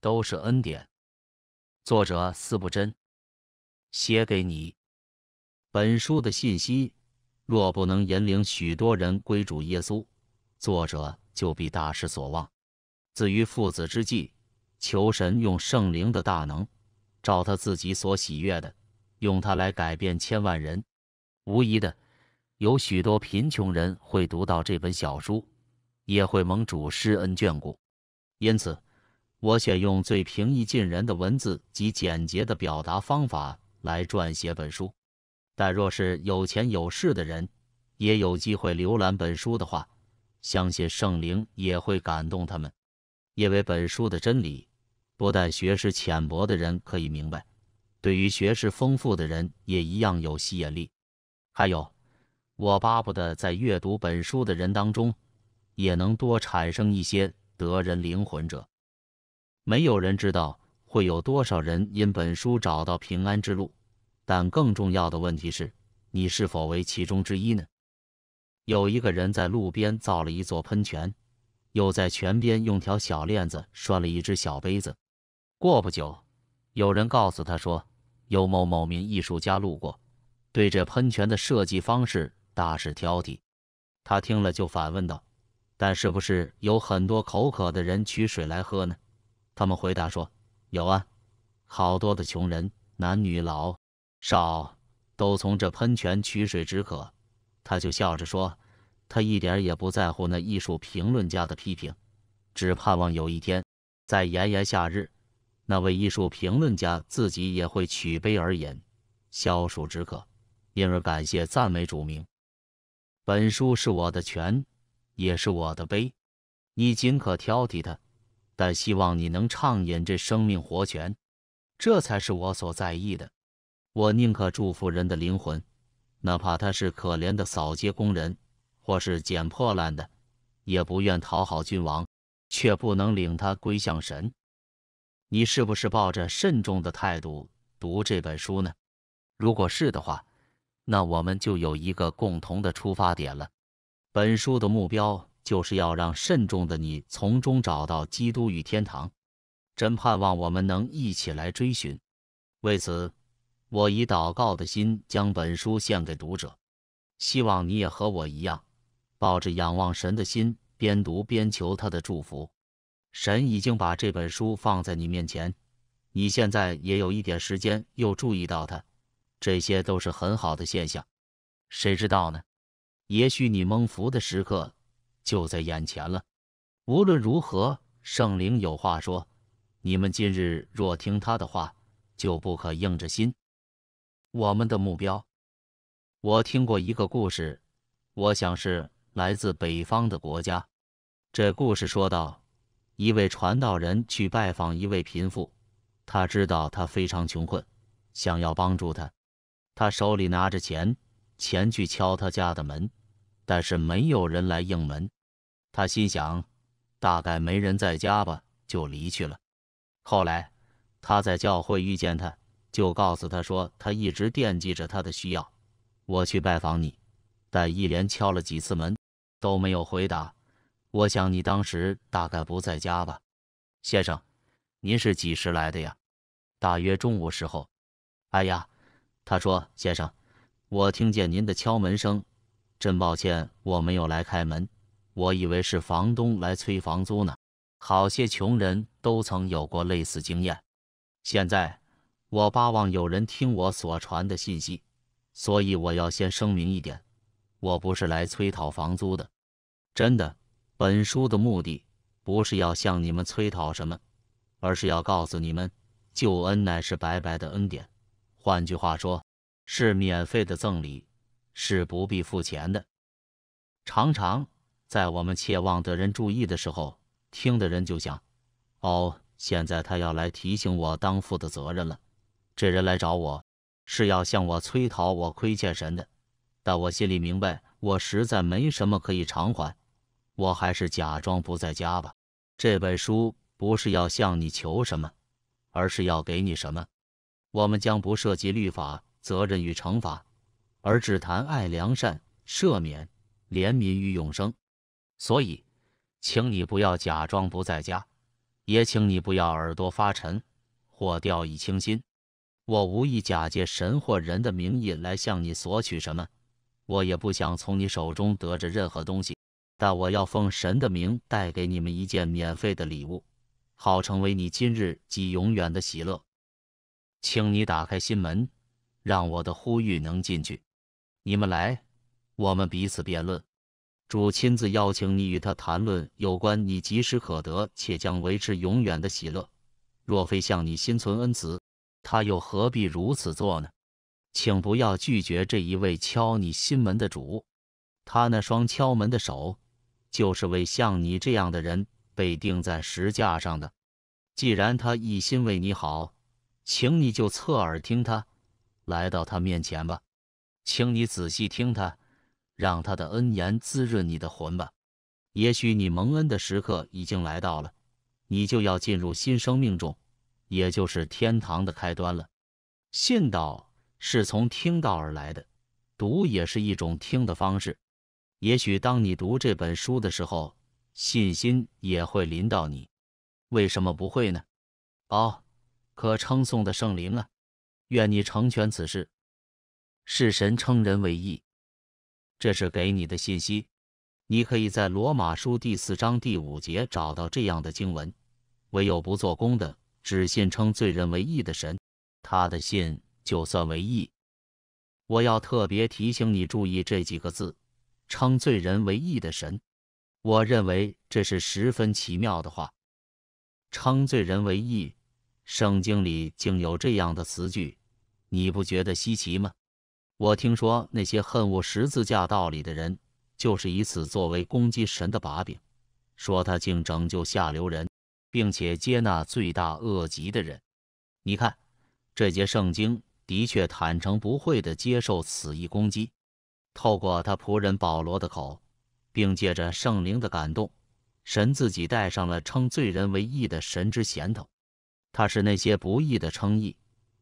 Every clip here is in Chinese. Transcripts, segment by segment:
都是恩典。作者四不真写给你。本书的信息若不能引领许多人归主耶稣，作者就必大失所望。自于父子之际，求神用圣灵的大能，照他自己所喜悦的，用它来改变千万人。无疑的，有许多贫穷人会读到这本小书，也会蒙主施恩眷顾。因此。我选用最平易近人的文字及简洁的表达方法来撰写本书，但若是有钱有势的人也有机会浏览本书的话，相信圣灵也会感动他们，因为本书的真理不但学识浅薄的人可以明白，对于学识丰富的人也一样有吸引力。还有，我巴不得在阅读本书的人当中，也能多产生一些得人灵魂者。没有人知道会有多少人因本书找到平安之路，但更重要的问题是，你是否为其中之一呢？有一个人在路边造了一座喷泉，又在泉边用条小链子拴了一只小杯子。过不久，有人告诉他说，有某某名艺术家路过，对这喷泉的设计方式大是挑剔。他听了就反问道：“但是不是有很多口渴的人取水来喝呢？”他们回答说：“有啊，好多的穷人，男女老少都从这喷泉取水止渴。”他就笑着说：“他一点也不在乎那艺术评论家的批评，只盼望有一天，在炎炎夏日，那位艺术评论家自己也会取杯而饮，消暑止渴。因而感谢赞美主名，本书是我的泉，也是我的杯，你尽可挑剔它。”但希望你能畅饮这生命活泉，这才是我所在意的。我宁可祝福人的灵魂，哪怕他是可怜的扫街工人或是捡破烂的，也不愿讨好君王，却不能领他归向神。你是不是抱着慎重的态度读这本书呢？如果是的话，那我们就有一个共同的出发点了。本书的目标。就是要让慎重的你从中找到基督与天堂，真盼望我们能一起来追寻。为此，我以祷告的心将本书献给读者，希望你也和我一样，抱着仰望神的心，边读边求他的祝福。神已经把这本书放在你面前，你现在也有一点时间又注意到它，这些都是很好的现象。谁知道呢？也许你蒙福的时刻。就在眼前了。无论如何，圣灵有话说，你们今日若听他的话，就不可硬着心。我们的目标，我听过一个故事，我想是来自北方的国家。这故事说道，一位传道人去拜访一位贫妇，他知道他非常穷困，想要帮助他。他手里拿着钱，前去敲他家的门，但是没有人来应门。他心想，大概没人在家吧，就离去了。后来他在教会遇见他，就告诉他说，他一直惦记着他的需要，我去拜访你，但一连敲了几次门都没有回答。我想你当时大概不在家吧，先生，您是几时来的呀？大约中午时候。哎呀，他说，先生，我听见您的敲门声，真抱歉，我没有来开门。我以为是房东来催房租呢，好些穷人都曾有过类似经验。现在我巴望有人听我所传的信息，所以我要先声明一点：我不是来催讨房租的，真的。本书的目的不是要向你们催讨什么，而是要告诉你们，救恩乃是白白的恩典，换句话说，是免费的赠礼，是不必付钱的。常常。在我们切望得人注意的时候，听的人就想：“哦，现在他要来提醒我当负的责任了。”这人来找我，是要向我催讨我亏欠神的。但我心里明白，我实在没什么可以偿还，我还是假装不在家吧。这本书不是要向你求什么，而是要给你什么。我们将不涉及律法、责任与惩罚，而只谈爱、良善、赦免、怜悯与永生。所以，请你不要假装不在家，也请你不要耳朵发沉或掉以轻心。我无意假借神或人的名义来向你索取什么，我也不想从你手中得着任何东西，但我要奉神的名带给你们一件免费的礼物，好成为你今日及永远的喜乐。请你打开心门，让我的呼吁能进去。你们来，我们彼此辩论。主亲自邀请你与他谈论有关你及时可得且将维持永远的喜乐。若非向你心存恩慈，他又何必如此做呢？请不要拒绝这一位敲你心门的主，他那双敲门的手就是为像你这样的人被钉在石架上的。既然他一心为你好，请你就侧耳听他，来到他面前吧。请你仔细听他。让他的恩言滋润你的魂吧，也许你蒙恩的时刻已经来到了，你就要进入新生命中，也就是天堂的开端了。信道是从听道而来的，读也是一种听的方式。也许当你读这本书的时候，信心也会临到你，为什么不会呢？哦，可称颂的圣灵啊，愿你成全此事。是神称人为义。这是给你的信息，你可以在罗马书第四章第五节找到这样的经文：唯有不做工的，只信称罪人为义的神，他的信就算为义。我要特别提醒你注意这几个字：称罪人为义的神。我认为这是十分奇妙的话。称罪人为义，圣经里竟有这样的词句，你不觉得稀奇吗？我听说那些恨恶十字架道理的人，就是以此作为攻击神的把柄，说他竟拯救下流人，并且接纳罪大恶极的人。你看，这节圣经的确坦诚不讳地接受此一攻击。透过他仆人保罗的口，并借着圣灵的感动，神自己带上了称罪人为义的神之衔头。他是那些不义的称义，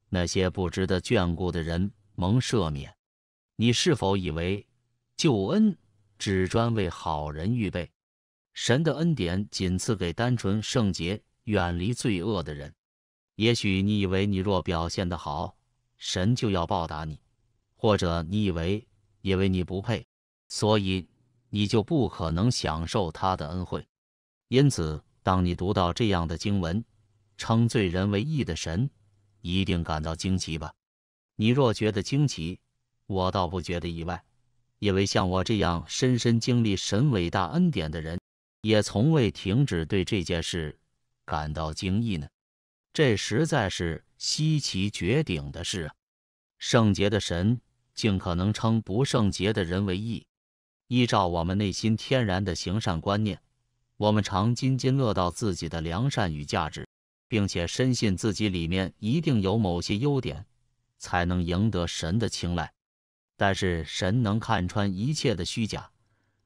那些不值得眷顾的人。蒙赦免，你是否以为救恩只专为好人预备？神的恩典仅赐给单纯、圣洁、远离罪恶的人。也许你以为你若表现得好，神就要报答你；或者你以为因为你不配，所以你就不可能享受他的恩惠。因此，当你读到这样的经文，称罪人为义的神，一定感到惊奇吧。你若觉得惊奇，我倒不觉得意外，因为像我这样深深经历神伟大恩典的人，也从未停止对这件事感到惊异呢。这实在是稀奇绝顶的事啊！圣洁的神竟可能称不圣洁的人为义。依照我们内心天然的行善观念，我们常津津乐道自己的良善与价值，并且深信自己里面一定有某些优点。才能赢得神的青睐，但是神能看穿一切的虚假，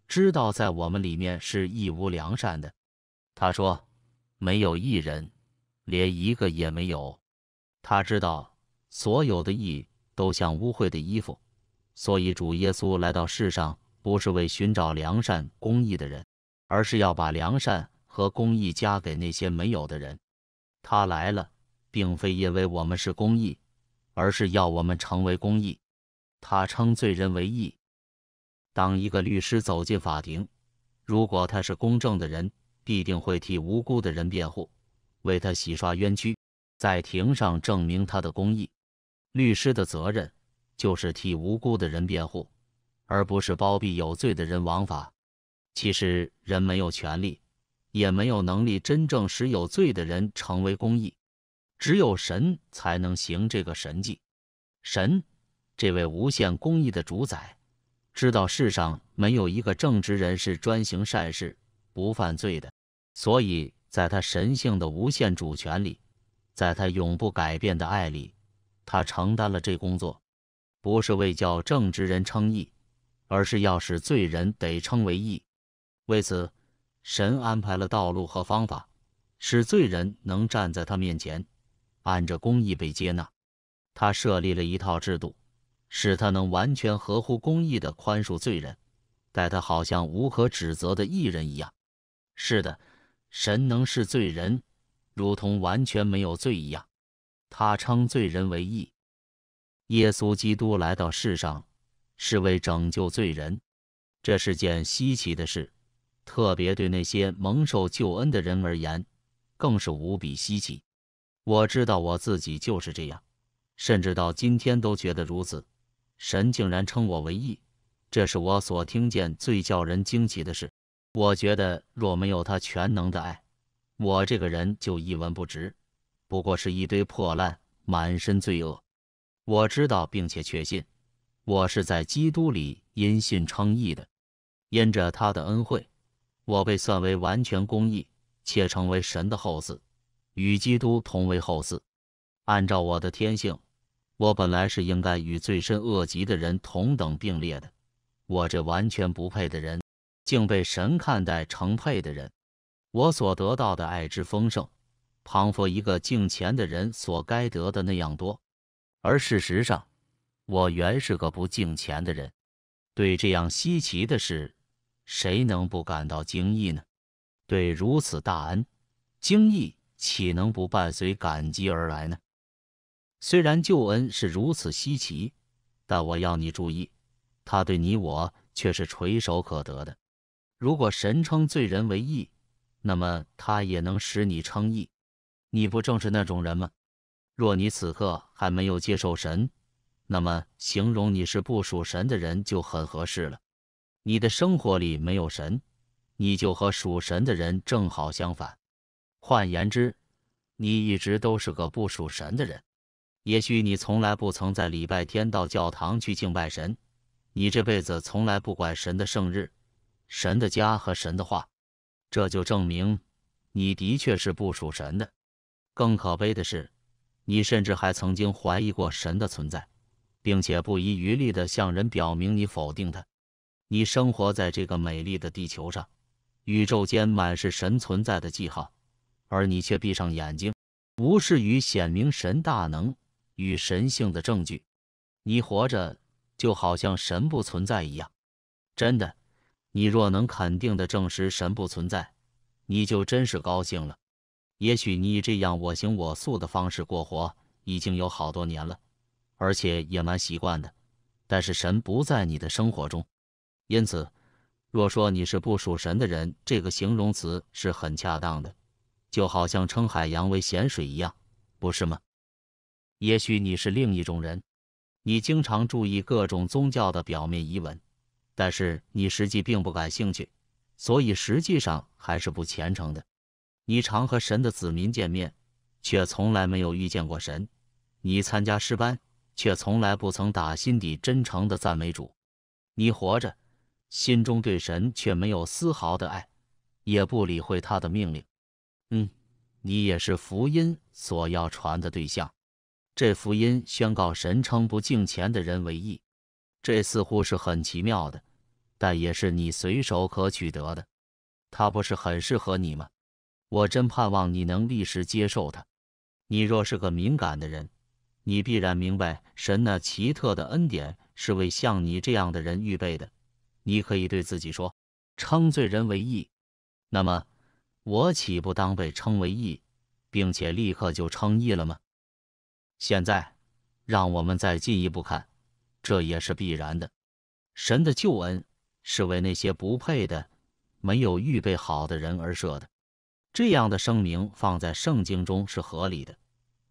知道在我们里面是义无良善的。他说：“没有一人，连一个也没有。”他知道所有的义都像污秽的衣服，所以主耶稣来到世上不是为寻找良善公义的人，而是要把良善和公义加给那些没有的人。他来了，并非因为我们是公义。而是要我们成为公义。他称罪人为义。当一个律师走进法庭，如果他是公正的人，必定会替无辜的人辩护，为他洗刷冤屈，在庭上证明他的公义。律师的责任就是替无辜的人辩护，而不是包庇有罪的人枉法。其实，人没有权利，也没有能力真正使有罪的人成为公义。只有神才能行这个神迹。神，这位无限公义的主宰，知道世上没有一个正直人是专行善事不犯罪的，所以在他神性的无限主权里，在他永不改变的爱里，他承担了这工作，不是为叫正直人称义，而是要使罪人得称为义。为此，神安排了道路和方法，使罪人能站在他面前。按着公义被接纳，他设立了一套制度，使他能完全合乎公义的宽恕罪人，待他好像无可指责的艺人一样。是的，神能视罪人如同完全没有罪一样，他称罪人为义。耶稣基督来到世上是为拯救罪人，这是件稀奇的事，特别对那些蒙受救恩的人而言，更是无比稀奇。我知道我自己就是这样，甚至到今天都觉得如此。神竟然称我为义，这是我所听见最叫人惊奇的事。我觉得若没有他全能的爱，我这个人就一文不值，不过是一堆破烂，满身罪恶。我知道并且确信，我是在基督里因信称义的，因着他的恩惠，我被算为完全公义，且成为神的后嗣。与基督同为后嗣，按照我的天性，我本来是应该与最深恶极的人同等并列的。我这完全不配的人，竟被神看待成配的人。我所得到的爱之丰盛，彷佛一个敬钱的人所该得的那样多。而事实上，我原是个不敬钱的人。对这样稀奇的事，谁能不感到惊异呢？对如此大恩，惊异。岂能不伴随感激而来呢？虽然救恩是如此稀奇，但我要你注意，他对你我却是垂手可得的。如果神称罪人为义，那么他也能使你称义。你不正是那种人吗？若你此刻还没有接受神，那么形容你是不属神的人就很合适了。你的生活里没有神，你就和属神的人正好相反。换言之，你一直都是个不属神的人。也许你从来不曾在礼拜天到教堂去敬拜神，你这辈子从来不管神的圣日、神的家和神的话，这就证明你的确是不属神的。更可悲的是，你甚至还曾经怀疑过神的存在，并且不遗余力地向人表明你否定他。你生活在这个美丽的地球上，宇宙间满是神存在的记号。而你却闭上眼睛，无视于显明神大能与神性的证据。你活着就好像神不存在一样。真的，你若能肯定地证实神不存在，你就真是高兴了。也许你以这样我行我素的方式过活已经有好多年了，而且也蛮习惯的。但是神不在你的生活中，因此，若说你是不属神的人，这个形容词是很恰当的。就好像称海洋为咸水一样，不是吗？也许你是另一种人，你经常注意各种宗教的表面遗文，但是你实际并不感兴趣，所以实际上还是不虔诚的。你常和神的子民见面，却从来没有遇见过神。你参加诗班，却从来不曾打心底真诚的赞美主。你活着，心中对神却没有丝毫的爱，也不理会他的命令。你也是福音所要传的对象，这福音宣告神称不敬虔的人为义，这似乎是很奇妙的，但也是你随手可取得的。它不是很适合你吗？我真盼望你能立时接受它。你若是个敏感的人，你必然明白神那奇特的恩典是为像你这样的人预备的。你可以对自己说，称罪人为义，那么。我岂不当被称为义，并且立刻就称义了吗？现在让我们再进一步看，这也是必然的。神的救恩是为那些不配的、没有预备好的人而设的。这样的声明放在圣经中是合理的，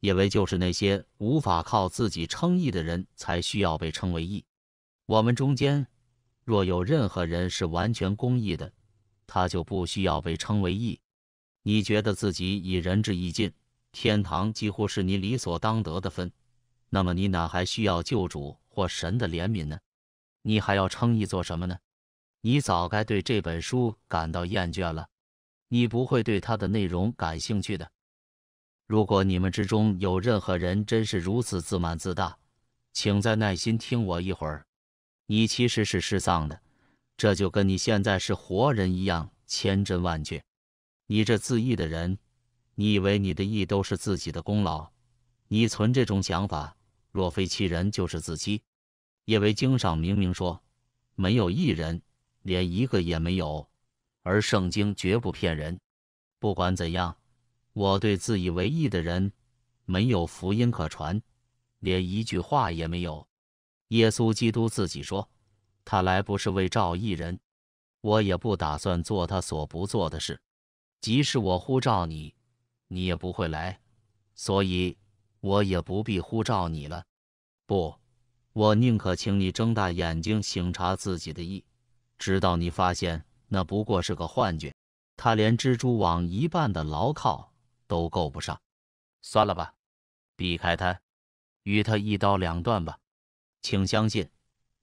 因为就是那些无法靠自己称义的人才需要被称为义。我们中间若有任何人是完全公义的，他就不需要被称为义。你觉得自己已仁至义尽，天堂几乎是你理所当得的分，那么你哪还需要救主或神的怜悯呢？你还要称义做什么呢？你早该对这本书感到厌倦了，你不会对它的内容感兴趣的。如果你们之中有任何人真是如此自满自大，请再耐心听我一会儿。你其实是失丧的。这就跟你现在是活人一样，千真万确。你这自义的人，你以为你的义都是自己的功劳？你存这种想法，若非欺人，就是自欺。因为经上明明说，没有一人，连一个也没有。而圣经绝不骗人。不管怎样，我对自以为义的人，没有福音可传，连一句话也没有。耶稣基督自己说。他来不是为赵一人，我也不打算做他所不做的事。即使我呼召你，你也不会来，所以我也不必呼召你了。不，我宁可请你睁大眼睛醒察自己的意，直到你发现那不过是个幻觉。他连蜘蛛网一半的牢靠都够不上。算了吧，避开他，与他一刀两断吧。请相信。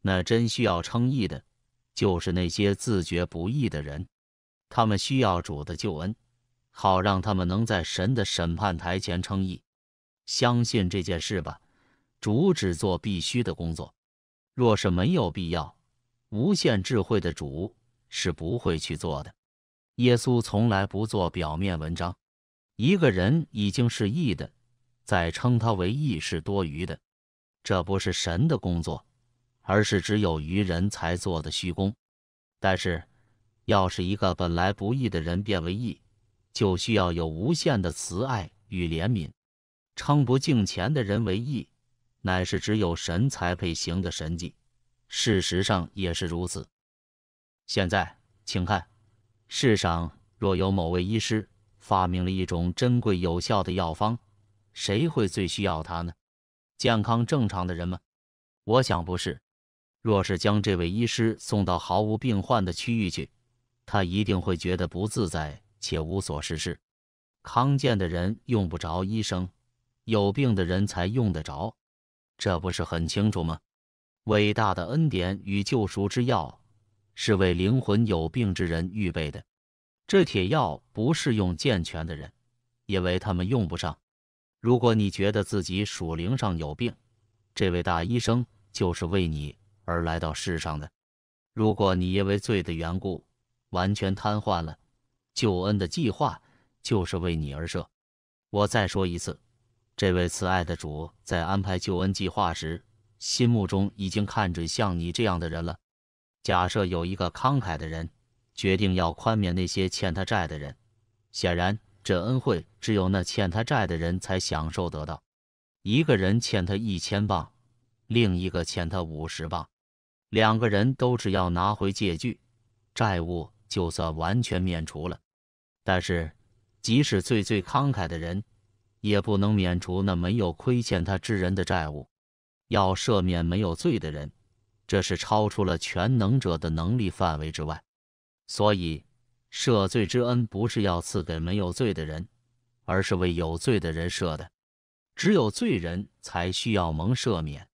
那真需要称义的，就是那些自觉不义的人，他们需要主的救恩，好让他们能在神的审判台前称义。相信这件事吧，主只做必须的工作，若是没有必要，无限智慧的主是不会去做的。耶稣从来不做表面文章。一个人已经是义的，再称他为义是多余的，这不是神的工作。而是只有愚人才做的虚功。但是，要是一个本来不义的人变为义，就需要有无限的慈爱与怜悯。称不敬钱的人为义，乃是只有神才配行的神迹。事实上也是如此。现在，请看，世上若有某位医师发明了一种珍贵有效的药方，谁会最需要它呢？健康正常的人吗？我想不是。若是将这位医师送到毫无病患的区域去，他一定会觉得不自在且无所事事。康健的人用不着医生，有病的人才用得着，这不是很清楚吗？伟大的恩典与救赎之药是为灵魂有病之人预备的，这铁药不适用健全的人，因为他们用不上。如果你觉得自己属灵上有病，这位大医生就是为你。而来到世上的。如果你因为罪的缘故完全瘫痪了，救恩的计划就是为你而设。我再说一次，这位慈爱的主在安排救恩计划时，心目中已经看准像你这样的人了。假设有一个慷慨的人决定要宽免那些欠他债的人，显然这恩惠只有那欠他债的人才享受得到。一个人欠他一千磅，另一个欠他五十磅。两个人都只要拿回借据，债务就算完全免除了。但是，即使最最慷慨的人，也不能免除那没有亏欠他之人的债务。要赦免没有罪的人，这是超出了全能者的能力范围之外。所以，赦罪之恩不是要赐给没有罪的人，而是为有罪的人设的。只有罪人才需要蒙赦免。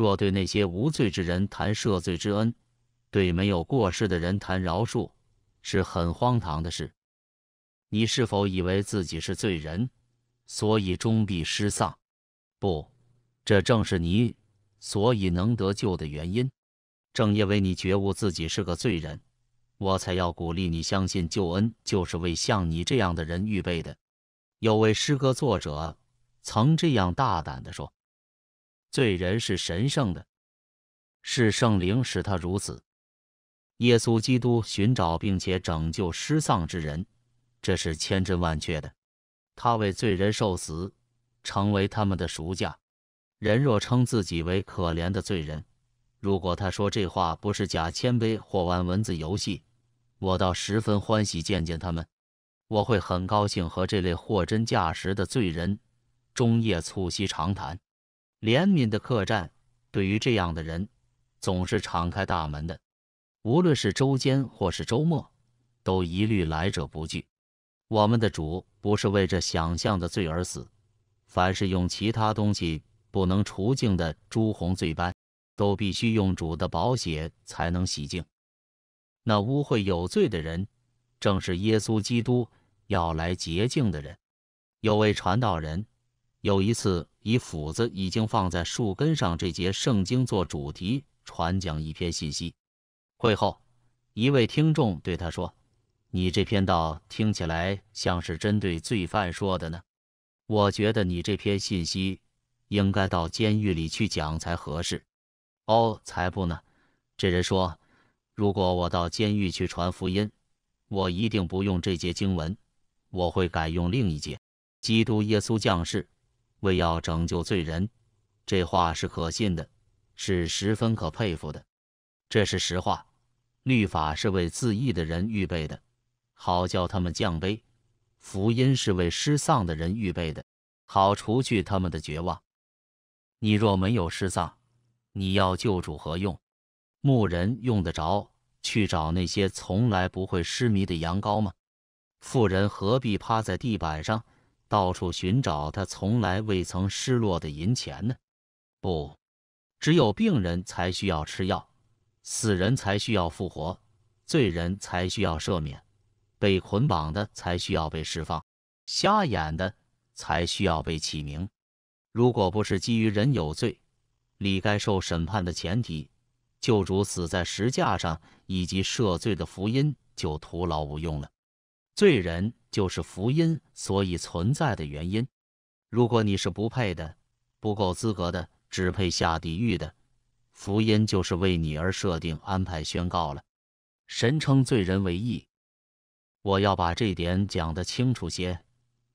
若对那些无罪之人谈赦罪之恩，对没有过失的人谈饶恕，是很荒唐的事。你是否以为自己是罪人，所以终必失丧？不，这正是你所以能得救的原因。正因为你觉悟自己是个罪人，我才要鼓励你相信救恩就是为像你这样的人预备的。有位诗歌作者曾这样大胆地说。罪人是神圣的，是圣灵使他如此。耶稣基督寻找并且拯救失丧之人，这是千真万确的。他为罪人受死，成为他们的赎价。人若称自己为可怜的罪人，如果他说这话不是假谦卑或玩文字游戏，我倒十分欢喜见见他们。我会很高兴和这类货真价实的罪人终夜促膝长谈。怜悯的客栈对于这样的人总是敞开大门的，无论是周间或是周末，都一律来者不拒。我们的主不是为这想象的罪而死，凡是用其他东西不能除净的朱红罪斑，都必须用主的宝血才能洗净。那污秽有罪的人，正是耶稣基督要来洁净的人。有位传道人。有一次，以斧子已经放在树根上这节圣经做主题传讲一篇信息。会后，一位听众对他说：“你这篇道听起来像是针对罪犯说的呢。我觉得你这篇信息应该到监狱里去讲才合适。”“哦，才不呢。”这人说：“如果我到监狱去传福音，我一定不用这节经文，我会改用另一节：‘基督耶稣降世。’”为要拯救罪人，这话是可信的，是十分可佩服的。这是实话。律法是为自义的人预备的，好叫他们降卑；福音是为失丧的人预备的，好除去他们的绝望。你若没有失丧，你要救主何用？牧人用得着去找那些从来不会失迷的羊羔吗？富人何必趴在地板上？到处寻找他从来未曾失落的银钱呢？不，只有病人才需要吃药，死人才需要复活，罪人才需要赦免，被捆绑的才需要被释放，瞎眼的才需要被起名。如果不是基于人有罪，理该受审判的前提，救主死在石架上以及赦罪的福音就徒劳无用了。罪人。就是福音所以存在的原因。如果你是不配的、不够资格的、只配下地狱的，福音就是为你而设定、安排、宣告了。神称罪人为义。我要把这点讲得清楚些。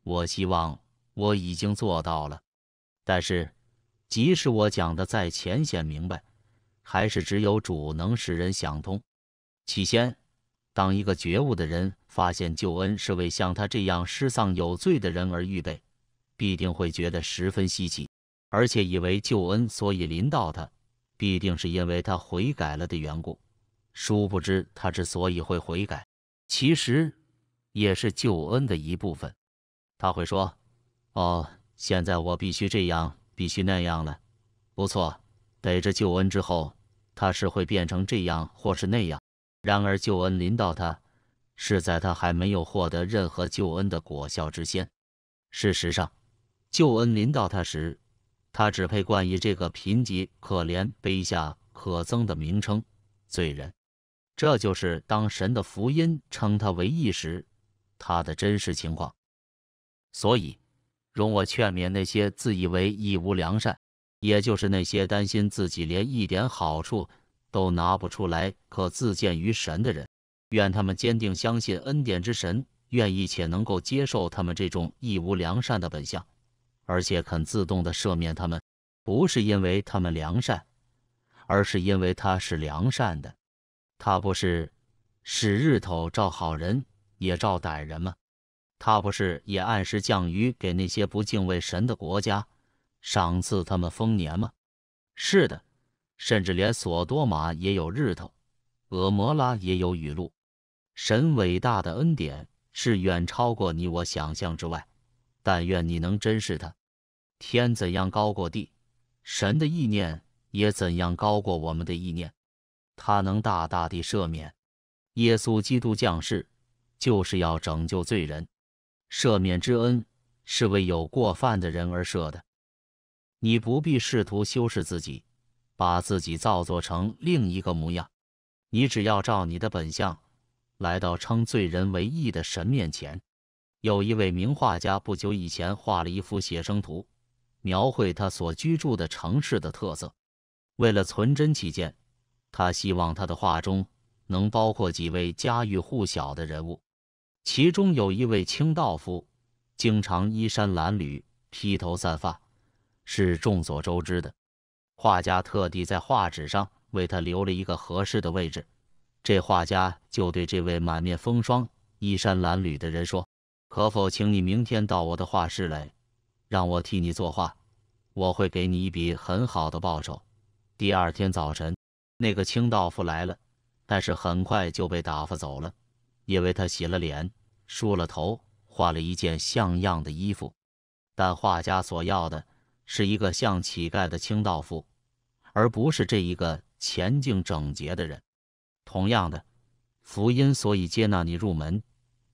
我希望我已经做到了。但是，即使我讲的再浅显明白，还是只有主能使人想通。起先。当一个觉悟的人发现救恩是为像他这样失丧有罪的人而预备，必定会觉得十分稀奇，而且以为救恩所以临到他，必定是因为他悔改了的缘故。殊不知他之所以会悔改，其实也是救恩的一部分。他会说：“哦，现在我必须这样，必须那样了。”不错，得着救恩之后，他是会变成这样或是那样。然而救恩临到他，是在他还没有获得任何救恩的果效之先。事实上，救恩临到他时，他只配冠以这个贫瘠、可怜、卑下、可憎的名称——罪人。这就是当神的福音称他为义时，他的真实情况。所以，容我劝勉那些自以为义无良善，也就是那些担心自己连一点好处。都拿不出来可自荐于神的人，愿他们坚定相信恩典之神，愿意且能够接受他们这种义无良善的本相，而且肯自动的赦免他们，不是因为他们良善，而是因为他是良善的。他不是使日头照好人也照歹人吗？他不是也按时降雨给那些不敬畏神的国家，赏赐他们丰年吗？是的。甚至连索多玛也有日头，俄摩拉也有雨露。神伟大的恩典是远超过你我想象之外。但愿你能珍视它。天怎样高过地，神的意念也怎样高过我们的意念。他能大大地赦免。耶稣基督降世就是要拯救罪人，赦免之恩是为有过犯的人而赦的。你不必试图修饰自己。把自己造作成另一个模样。你只要照你的本相来到称罪人为义的神面前。有一位名画家不久以前画了一幅写生图，描绘他所居住的城市的特色。为了存真起见，他希望他的画中能包括几位家喻户晓的人物，其中有一位清道夫，经常衣衫褴褛、披头散发，是众所周知的。画家特地在画纸上为他留了一个合适的位置，这画家就对这位满面风霜、衣衫褴褛的人说：“可否请你明天到我的画室来，让我替你作画，我会给你一笔很好的报酬。”第二天早晨，那个清道夫来了，但是很快就被打发走了，因为他洗了脸、梳了头、换了一件像样的衣服，但画家所要的。是一个像乞丐的清道夫，而不是这一个前进整洁的人。同样的，福音所以接纳你入门，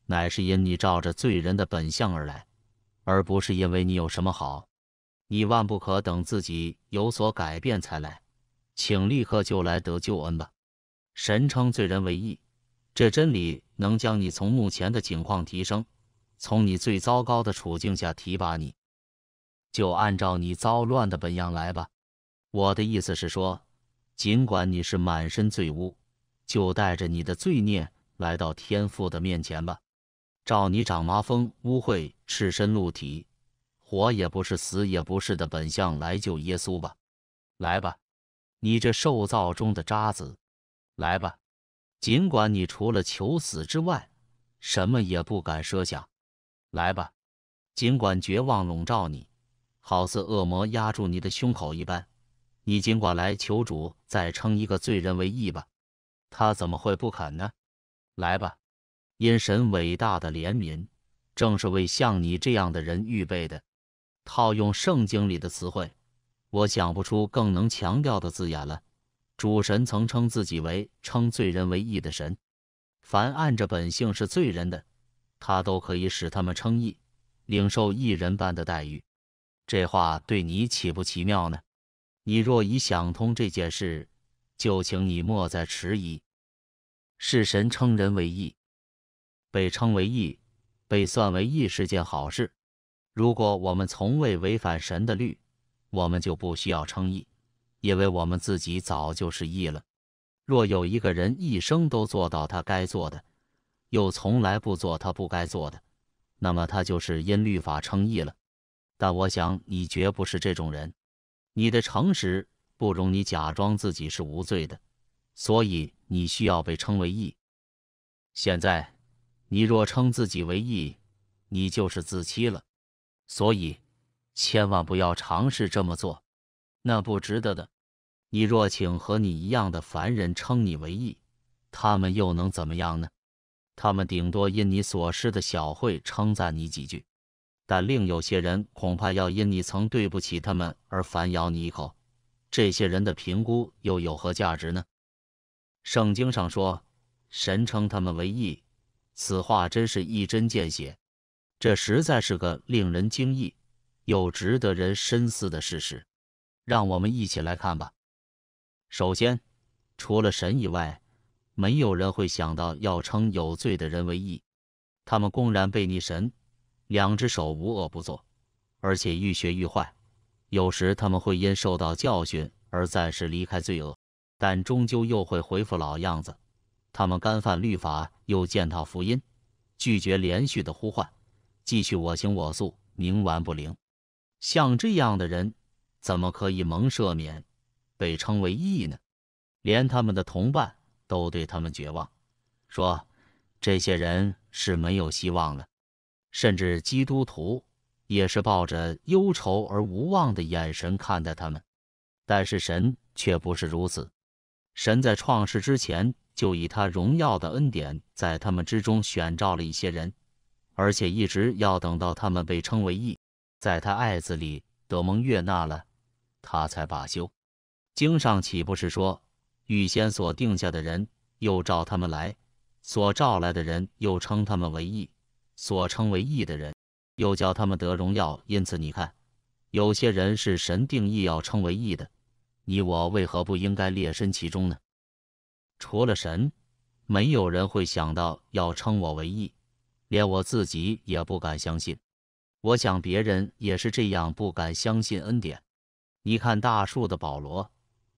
乃是因你照着罪人的本相而来，而不是因为你有什么好。你万不可等自己有所改变才来，请立刻就来得救恩吧。神称罪人为义，这真理能将你从目前的情况提升，从你最糟糕的处境下提拔你。就按照你糟乱的本样来吧。我的意思是说，尽管你是满身罪污，就带着你的罪孽来到天父的面前吧。照你长麻风、污秽、赤身露体、活也不是、死也不是的本相来救耶稣吧。来吧，你这受造中的渣子。来吧，尽管你除了求死之外，什么也不敢设想。来吧，尽管绝望笼罩你。好似恶魔压住你的胸口一般，你尽管来求主再称一个罪人为义吧，他怎么会不肯呢？来吧，因神伟大的怜悯，正是为像你这样的人预备的。套用圣经里的词汇，我想不出更能强调的字眼了。主神曾称自己为称罪人为义的神，凡按着本性是罪人的，他都可以使他们称义，领受义人般的待遇。这话对你岂不奇妙呢？你若已想通这件事，就请你莫再迟疑。是神称人为义，被称为义，被算为义是件好事。如果我们从未违反神的律，我们就不需要称义，因为我们自己早就是义了。若有一个人一生都做到他该做的，又从来不做他不该做的，那么他就是因律法称义了。但我想你绝不是这种人，你的诚实不容你假装自己是无罪的，所以你需要被称为义。现在，你若称自己为义，你就是自欺了，所以千万不要尝试这么做，那不值得的。你若请和你一样的凡人称你为义，他们又能怎么样呢？他们顶多因你所施的小慧称赞你几句。但另有些人恐怕要因你曾对不起他们而反咬你一口，这些人的评估又有何价值呢？圣经上说神称他们为义，此话真是一针见血。这实在是个令人惊异又值得人深思的事实，让我们一起来看吧。首先，除了神以外，没有人会想到要称有罪的人为义，他们公然背逆神。两只手无恶不作，而且愈学愈坏。有时他们会因受到教训而暂时离开罪恶，但终究又会恢复老样子。他们干犯律法，又践踏福音，拒绝连续的呼唤，继续我行我素，冥顽不灵。像这样的人，怎么可以蒙赦免？被称为义呢？连他们的同伴都对他们绝望，说：“这些人是没有希望了。”甚至基督徒也是抱着忧愁而无望的眼神看待他们，但是神却不是如此。神在创世之前就以他荣耀的恩典在他们之中选召了一些人，而且一直要等到他们被称为义，在他爱子里得蒙悦纳了，他才罢休。经上岂不是说，预先所定下的人又召他们来，所召来的人又称他们为义？所称为义的人，又叫他们得荣耀。因此，你看，有些人是神定义要称为义的，你我为何不应该列身其中呢？除了神，没有人会想到要称我为义，连我自己也不敢相信。我想别人也是这样不敢相信恩典。你看大树的保罗，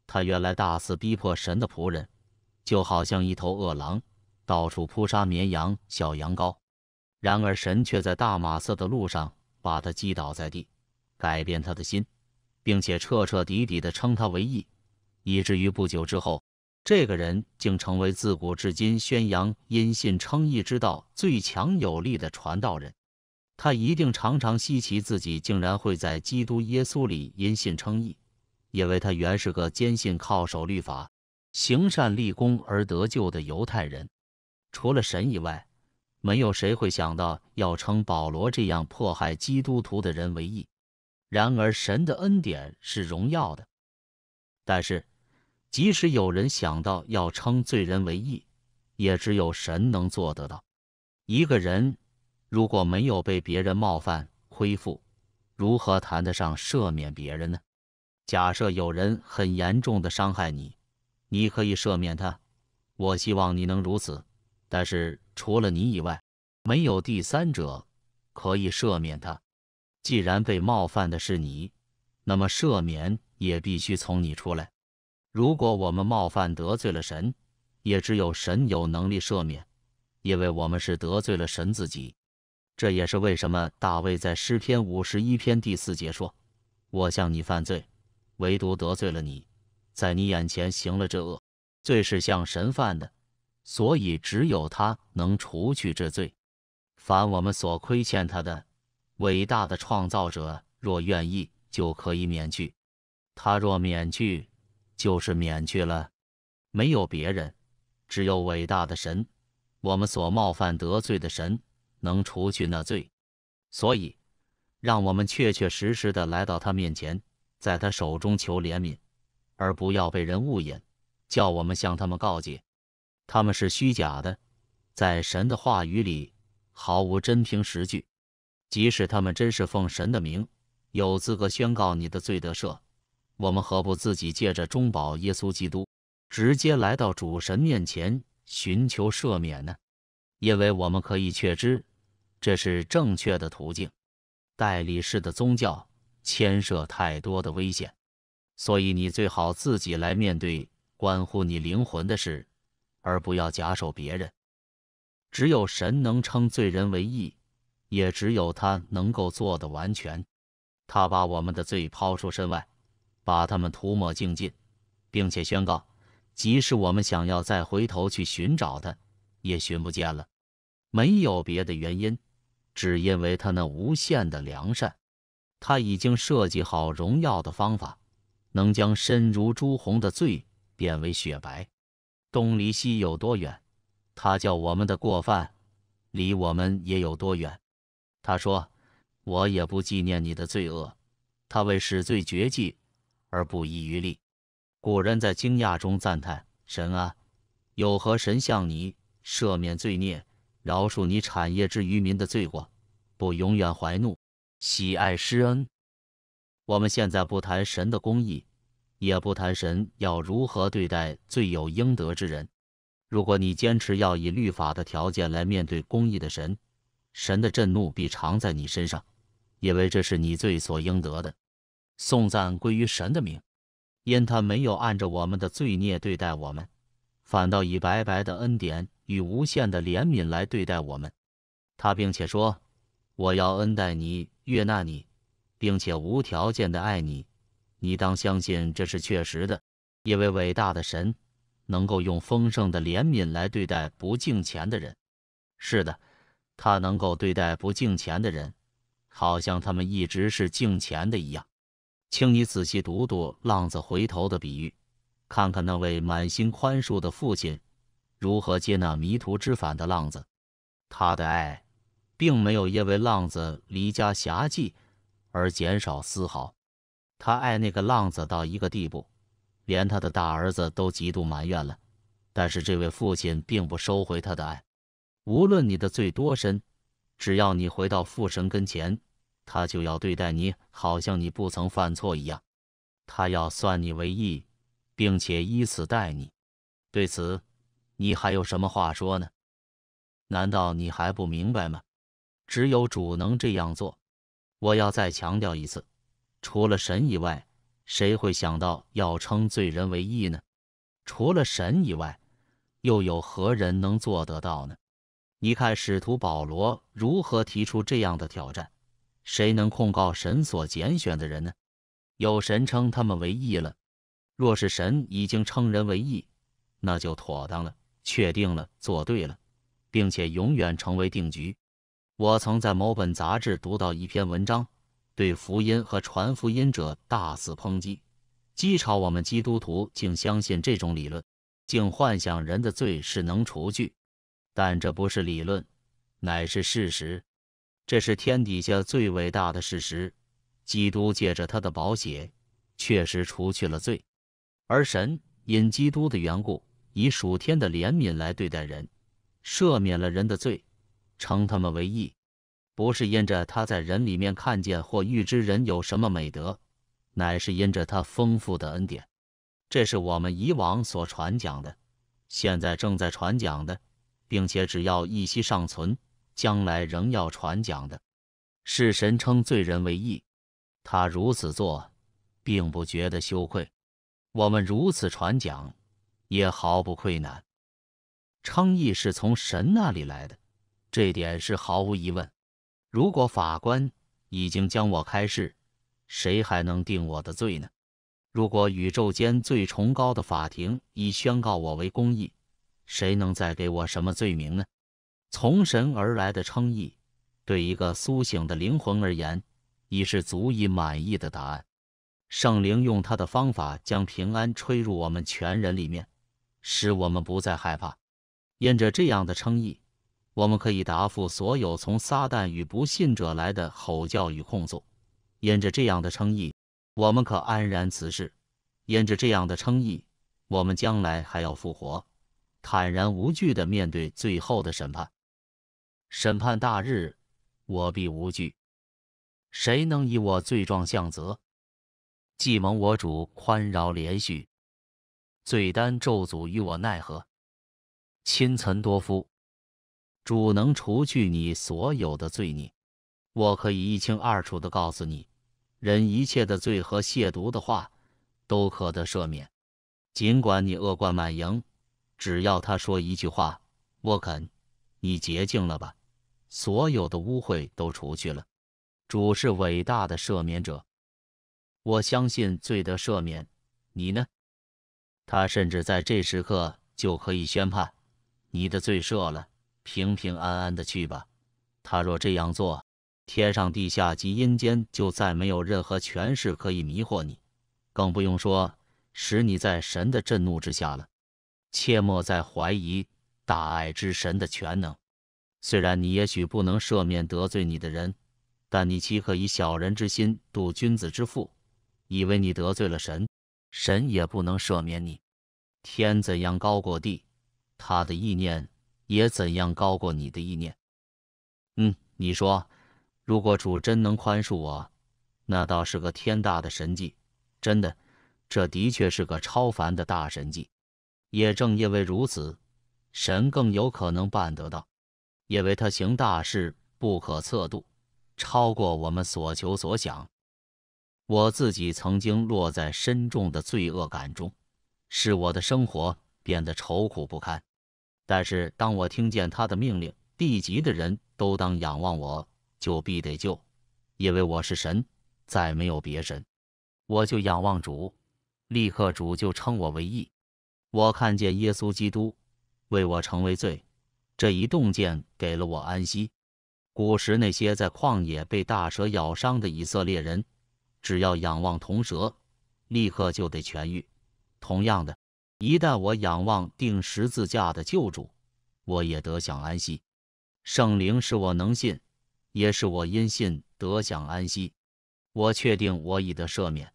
他原来大肆逼迫神的仆人，就好像一头恶狼，到处扑杀绵羊、小羊羔。然而神却在大马色的路上把他击倒在地，改变他的心，并且彻彻底底的称他为义，以至于不久之后，这个人竟成为自古至今宣扬因信称义之道最强有力的传道人。他一定常常稀奇自己竟然会在基督耶稣里因信称义，因为他原是个坚信靠守律法行善立功而得救的犹太人，除了神以外。没有谁会想到要称保罗这样迫害基督徒的人为义。然而，神的恩典是荣耀的。但是，即使有人想到要称罪人为义，也只有神能做得到。一个人如果没有被别人冒犯恢复，如何谈得上赦免别人呢？假设有人很严重的伤害你，你可以赦免他。我希望你能如此。但是。除了你以外，没有第三者可以赦免他。既然被冒犯的是你，那么赦免也必须从你出来。如果我们冒犯得罪了神，也只有神有能力赦免，因为我们是得罪了神自己。这也是为什么大卫在诗篇五十一篇第四节说：“我向你犯罪，唯独得罪了你，在你眼前行了这恶，罪是向神犯的。”所以，只有他能除去这罪。凡我们所亏欠他的，伟大的创造者，若愿意，就可以免去。他若免去，就是免去了。没有别人，只有伟大的神。我们所冒犯得罪的神，能除去那罪。所以，让我们确确实实的来到他面前，在他手中求怜悯，而不要被人误引。叫我们向他们告诫。他们是虚假的，在神的话语里毫无真凭实据。即使他们真是奉神的名，有资格宣告你的罪得赦，我们何不自己借着中保耶稣基督，直接来到主神面前寻求赦免呢？因为我们可以确知这是正确的途径。代理式的宗教牵涉太多的危险，所以你最好自己来面对关乎你灵魂的事。而不要假守别人，只有神能称罪人为义，也只有他能够做得完全。他把我们的罪抛出身外，把他们涂抹净尽，并且宣告：即使我们想要再回头去寻找他，也寻不见了。没有别的原因，只因为他那无限的良善，他已经设计好荣耀的方法，能将身如朱红的罪变为雪白。东离西有多远？他叫我们的过犯离我们也有多远？他说：“我也不纪念你的罪恶。”他为使罪绝迹而不遗余力。古人在惊讶中赞叹：“神啊，有何神像你赦免罪孽、饶恕你产业之渔民的罪过，不永远怀怒、喜爱施恩？”我们现在不谈神的公义。也不谈神要如何对待罪有应得之人。如果你坚持要以律法的条件来面对公义的神，神的震怒必常在你身上，因为这是你罪所应得的。颂赞归于神的名，因他没有按着我们的罪孽对待我们，反倒以白白的恩典与无限的怜悯来对待我们。他并且说：“我要恩待你，悦纳你，并且无条件的爱你。”你当相信这是确实的，因为伟大的神能够用丰盛的怜悯来对待不敬钱的人。是的，他能够对待不敬钱的人，好像他们一直是敬钱的一样。请你仔细读读“浪子回头”的比喻，看看那位满心宽恕的父亲如何接纳迷途知返的浪子。他的爱并没有因为浪子离家狭寂而减少丝毫。他爱那个浪子到一个地步，连他的大儿子都极度埋怨了。但是这位父亲并不收回他的爱。无论你的罪多深，只要你回到父神跟前，他就要对待你，好像你不曾犯错一样。他要算你为义，并且依此待你。对此，你还有什么话说呢？难道你还不明白吗？只有主能这样做。我要再强调一次。除了神以外，谁会想到要称罪人为义呢？除了神以外，又有何人能做得到呢？你看使徒保罗如何提出这样的挑战：谁能控告神所拣选的人呢？有神称他们为义了。若是神已经称人为义，那就妥当了，确定了，做对了，并且永远成为定局。我曾在某本杂志读到一篇文章。对福音和传福音者大肆抨击，讥嘲我们基督徒竟相信这种理论，竟幻想人的罪是能除去。但这不是理论，乃是事实。这是天底下最伟大的事实：基督借着他的宝血，确实除去了罪；而神因基督的缘故，以属天的怜悯来对待人，赦免了人的罪，称他们为义。不是因着他在人里面看见或预知人有什么美德，乃是因着他丰富的恩典。这是我们以往所传讲的，现在正在传讲的，并且只要一息尚存，将来仍要传讲的。是神称罪人为义，他如此做，并不觉得羞愧。我们如此传讲，也毫不愧难。称义是从神那里来的，这点是毫无疑问。如果法官已经将我开释，谁还能定我的罪呢？如果宇宙间最崇高的法庭已宣告我为公义，谁能再给我什么罪名呢？从神而来的称义，对一个苏醒的灵魂而言，已是足以满意的答案。圣灵用他的方法将平安吹入我们全人里面，使我们不再害怕。因着这样的称义。我们可以答复所有从撒旦与不信者来的吼叫与控诉，因着这样的称义，我们可安然辞世；因着这样的称义，我们将来还要复活，坦然无惧地面对最后的审判。审判大日，我必无惧。谁能以我罪状向责？既蒙我主宽饶怜恤，罪担咒诅于我奈何？亲岑多夫。主能除去你所有的罪孽，我可以一清二楚地告诉你，人一切的罪和亵渎的话都可得赦免，尽管你恶贯满盈，只要他说一句话，我肯，你洁净了吧，所有的污秽都除去了。主是伟大的赦免者，我相信罪得赦免，你呢？他甚至在这时刻就可以宣判你的罪赦了。平平安安的去吧。他若这样做，天上地下及阴间就再没有任何权势可以迷惑你，更不用说使你在神的震怒之下了。切莫再怀疑大爱之神的全能。虽然你也许不能赦免得罪你的人，但你岂可以小人之心度君子之腹，以为你得罪了神，神也不能赦免你？天怎样高过地，他的意念。也怎样高过你的意念？嗯，你说，如果主真能宽恕我，那倒是个天大的神迹。真的，这的确是个超凡的大神迹。也正因为如此，神更有可能办得到，因为他行大事不可测度，超过我们所求所想。我自己曾经落在深重的罪恶感中，使我的生活变得愁苦不堪。但是，当我听见他的命令，地级的人都当仰望我，就必得救，因为我是神，再没有别神。我就仰望主，立刻主就称我为义。我看见耶稣基督为我成为罪，这一洞见给了我安息。古时那些在旷野被大蛇咬伤的以色列人，只要仰望铜蛇，立刻就得痊愈。同样的。一旦我仰望定十字架的救主，我也得享安息。圣灵是我能信，也是我因信得享安息。我确定我已得赦免，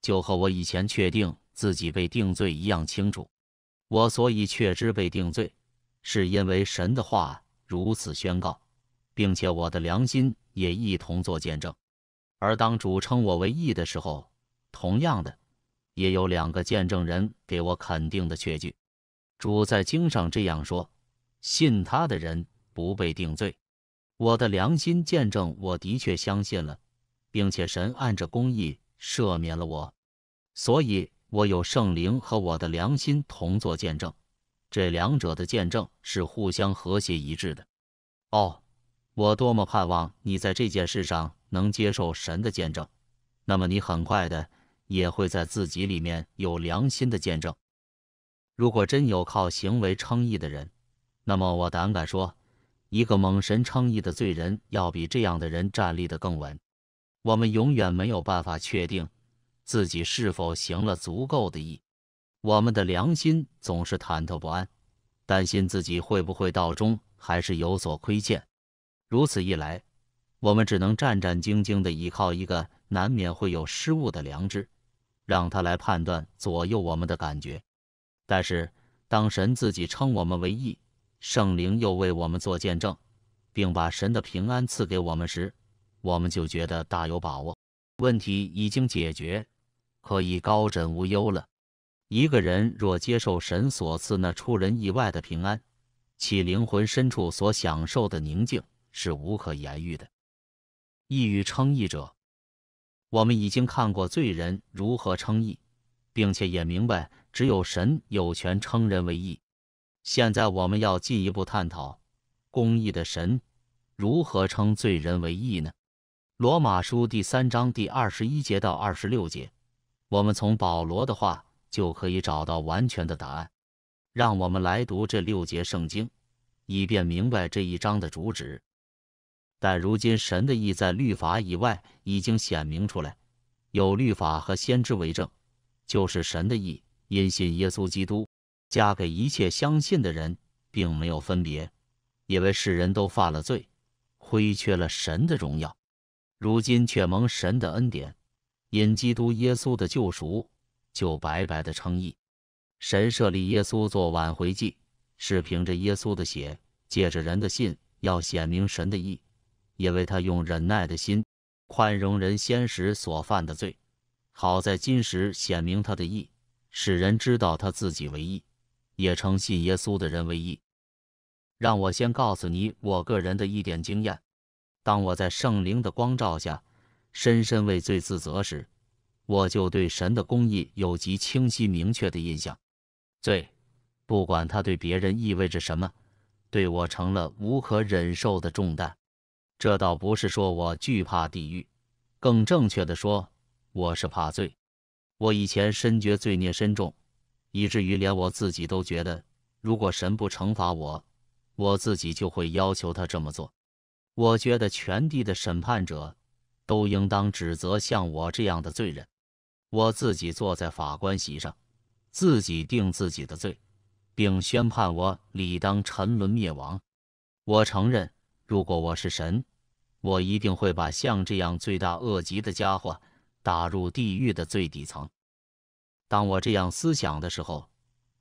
就和我以前确定自己被定罪一样清楚。我所以确知被定罪，是因为神的话如此宣告，并且我的良心也一同做见证。而当主称我为义的时候，同样的。也有两个见证人给我肯定的确据。主在经上这样说：信他的人不被定罪。我的良心见证，我的确相信了，并且神按着公义赦免了我。所以，我有圣灵和我的良心同作见证，这两者的见证是互相和谐一致的。哦，我多么盼望你在这件事上能接受神的见证。那么，你很快的。也会在自己里面有良心的见证。如果真有靠行为称义的人，那么我胆敢说，一个蒙神称义的罪人，要比这样的人站立的更稳。我们永远没有办法确定自己是否行了足够的义，我们的良心总是忐忑不安，担心自己会不会到终还是有所亏欠。如此一来，我们只能战战兢兢地依靠一个难免会有失误的良知。让他来判断左右我们的感觉，但是当神自己称我们为义，圣灵又为我们做见证，并把神的平安赐给我们时，我们就觉得大有把握，问题已经解决，可以高枕无忧了。一个人若接受神所赐那出人意外的平安，其灵魂深处所享受的宁静是无可言喻的。意欲称义者。我们已经看过罪人如何称义，并且也明白只有神有权称人为义。现在我们要进一步探讨公义的神如何称罪人为义呢？罗马书第三章第二十一节到二十六节，我们从保罗的话就可以找到完全的答案。让我们来读这六节圣经，以便明白这一章的主旨。但如今神的意在律法以外已经显明出来，有律法和先知为证，就是神的意，因信耶稣基督，加给一切相信的人，并没有分别，因为世人都犯了罪，亏缺了神的荣耀，如今却蒙神的恩典，因基督耶稣的救赎，就白白的称义。神设立耶稣做挽回祭，是凭着耶稣的血，借着人的信，要显明神的意。因为他用忍耐的心宽容人先时所犯的罪，好在今时显明他的义，使人知道他自己为义，也称信耶稣的人为义。让我先告诉你我个人的一点经验：当我在圣灵的光照下深深为罪自责时，我就对神的公义有极清晰明确的印象。罪，不管它对别人意味着什么，对我成了无可忍受的重担。这倒不是说我惧怕地狱，更正确的说，我是怕罪。我以前深觉罪孽深重，以至于连我自己都觉得，如果神不惩罚我，我自己就会要求他这么做。我觉得全地的审判者都应当指责像我这样的罪人。我自己坐在法官席上，自己定自己的罪，并宣判我理当沉沦灭亡。我承认。如果我是神，我一定会把像这样罪大恶极的家伙打入地狱的最底层。当我这样思想的时候，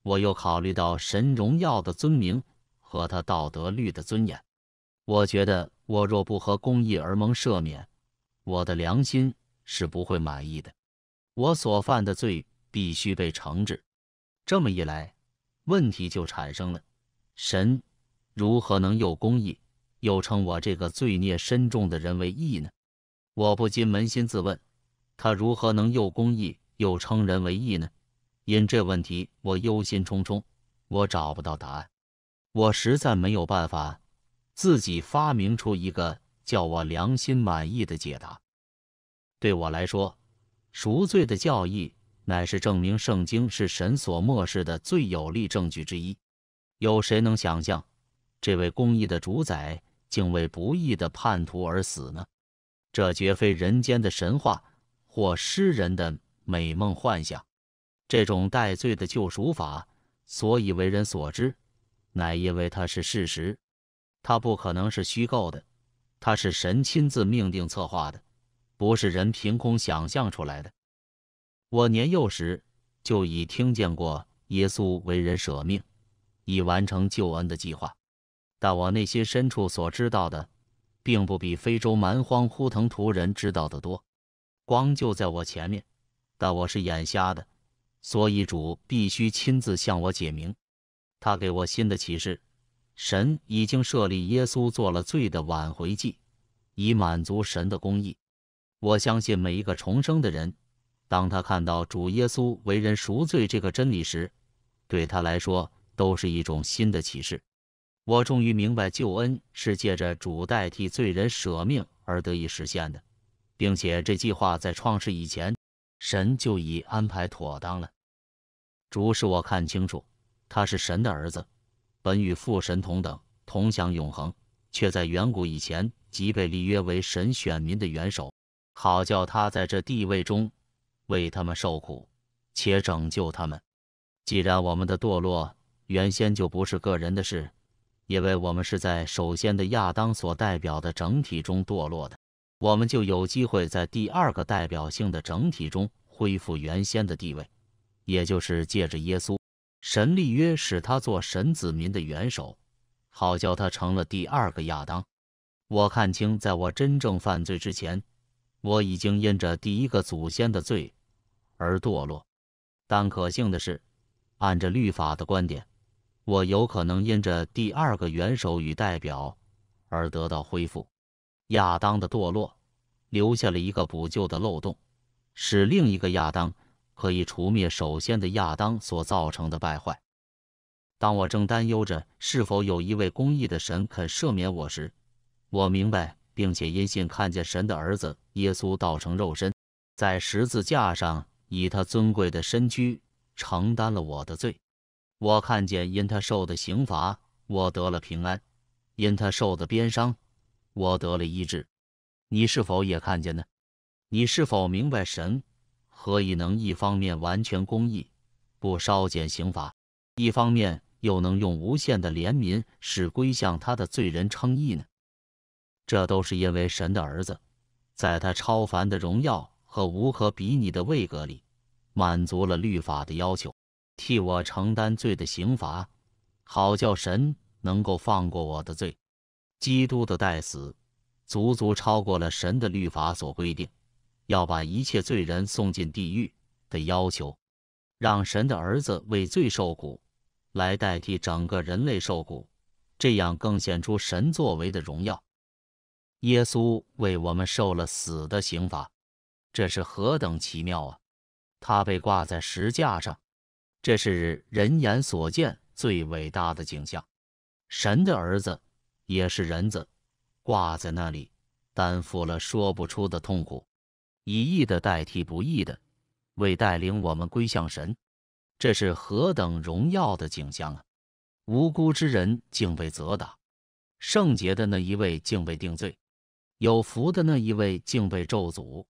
我又考虑到神荣耀的尊名和他道德律的尊严。我觉得，我若不和公义而蒙赦免，我的良心是不会满意的。我所犯的罪必须被惩治。这么一来，问题就产生了：神如何能有公义？又称我这个罪孽深重的人为义呢？我不禁扪心自问，他如何能又公义又称人为义呢？因这问题，我忧心忡忡，我找不到答案，我实在没有办法自己发明出一个叫我良心满意的解答。对我来说，赎罪的教义乃是证明圣经是神所漠视的最有力证据之一。有谁能想象这位公义的主宰？竟为不义的叛徒而死呢？这绝非人间的神话或诗人的美梦幻想。这种戴罪的救赎法，所以为人所知，乃因为它是事实。它不可能是虚构的，它是神亲自命定策划的，不是人凭空想象出来的。我年幼时就已听见过耶稣为人舍命，以完成救恩的计划。但我内心深处所知道的，并不比非洲蛮荒呼腾图人知道的多。光就在我前面，但我是眼瞎的，所以主必须亲自向我解明。他给我新的启示：神已经设立耶稣做了罪的挽回祭，以满足神的公义。我相信每一个重生的人，当他看到主耶稣为人赎罪这个真理时，对他来说都是一种新的启示。我终于明白，救恩是借着主代替罪人舍命而得以实现的，并且这计划在创世以前，神就已安排妥当了。主使我看清楚，他是神的儿子，本与父神同等，同享永恒，却在远古以前即被立约为神选民的元首，好叫他在这地位中为他们受苦且拯救他们。既然我们的堕落原先就不是个人的事。因为我们是在首先的亚当所代表的整体中堕落的，我们就有机会在第二个代表性的整体中恢复原先的地位，也就是借着耶稣，神立约使他做神子民的元首，好叫他成了第二个亚当。我看清，在我真正犯罪之前，我已经因着第一个祖先的罪而堕落，但可幸的是，按着律法的观点。我有可能因着第二个元首与代表而得到恢复。亚当的堕落留下了一个补救的漏洞，使另一个亚当可以除灭首先的亚当所造成的败坏。当我正担忧着是否有一位公义的神肯赦免我时，我明白，并且因信看见神的儿子耶稣道成肉身，在十字架上以他尊贵的身躯承担了我的罪。我看见因他受的刑罚，我得了平安；因他受的鞭伤，我得了医治。你是否也看见呢？你是否明白神何以能一方面完全公义，不稍减刑罚；一方面又能用无限的怜悯使归向他的罪人称义呢？这都是因为神的儿子，在他超凡的荣耀和无可比拟的位格里，满足了律法的要求。替我承担罪的刑罚，好叫神能够放过我的罪。基督的代死，足足超过了神的律法所规定要把一切罪人送进地狱的要求。让神的儿子为罪受苦，来代替整个人类受苦，这样更显出神作为的荣耀。耶稣为我们受了死的刑罚，这是何等奇妙啊！他被挂在石架上。这是人眼所见最伟大的景象，神的儿子也是人子，挂在那里，担负了说不出的痛苦，以义的代替不义的，为带领我们归向神。这是何等荣耀的景象啊！无辜之人竟被责打，圣洁的那一位竟被定罪，有福的那一位竟被咒诅，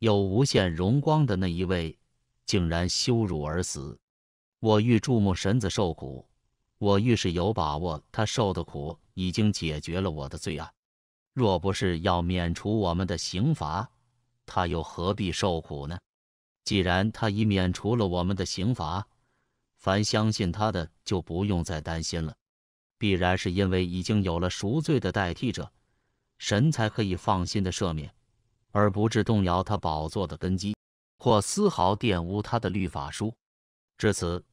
有无限荣光的那一位竟然羞辱而死。我欲注目神子受苦，我愈是有把握他受的苦已经解决了我的罪案。若不是要免除我们的刑罚，他又何必受苦呢？既然他已免除了我们的刑罚，凡相信他的就不用再担心了。必然是因为已经有了赎罪的代替者，神才可以放心的赦免，而不致动摇他宝座的根基，或丝毫玷污他的律法书。至此。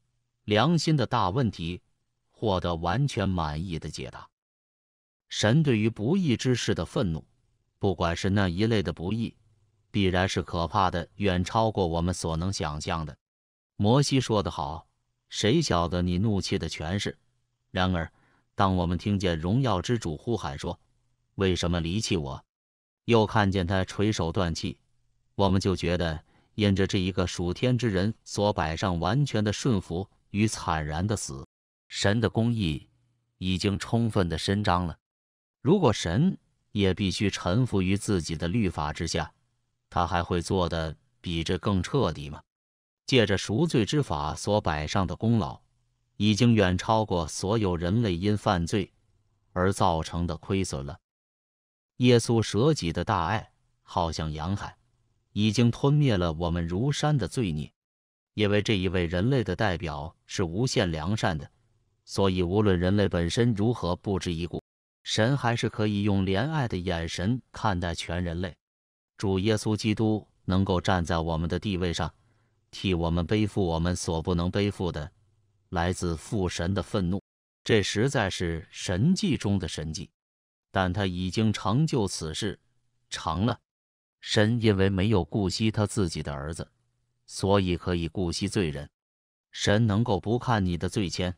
良心的大问题获得完全满意的解答。神对于不义之事的愤怒，不管是那一类的不义，必然是可怕的，远超过我们所能想象的。摩西说得好：“谁晓得你怒气的权势？”然而，当我们听见荣耀之主呼喊说：“为什么离弃我？”又看见他垂手断气，我们就觉得因着这一个属天之人所摆上完全的顺服。与惨然的死，神的公义已经充分的伸张了。如果神也必须臣服于自己的律法之下，他还会做的比这更彻底吗？借着赎罪之法所摆上的功劳，已经远超过所有人类因犯罪而造成的亏损了。耶稣舍己的大爱，好像洋海，已经吞灭了我们如山的罪孽。因为这一位人类的代表是无限良善的，所以无论人类本身如何不值一顾，神还是可以用怜爱的眼神看待全人类。主耶稣基督能够站在我们的地位上，替我们背负我们所不能背负的来自父神的愤怒，这实在是神迹中的神迹。但他已经成就此事，成了。神因为没有顾惜他自己的儿子。所以可以顾惜罪人，神能够不看你的罪愆，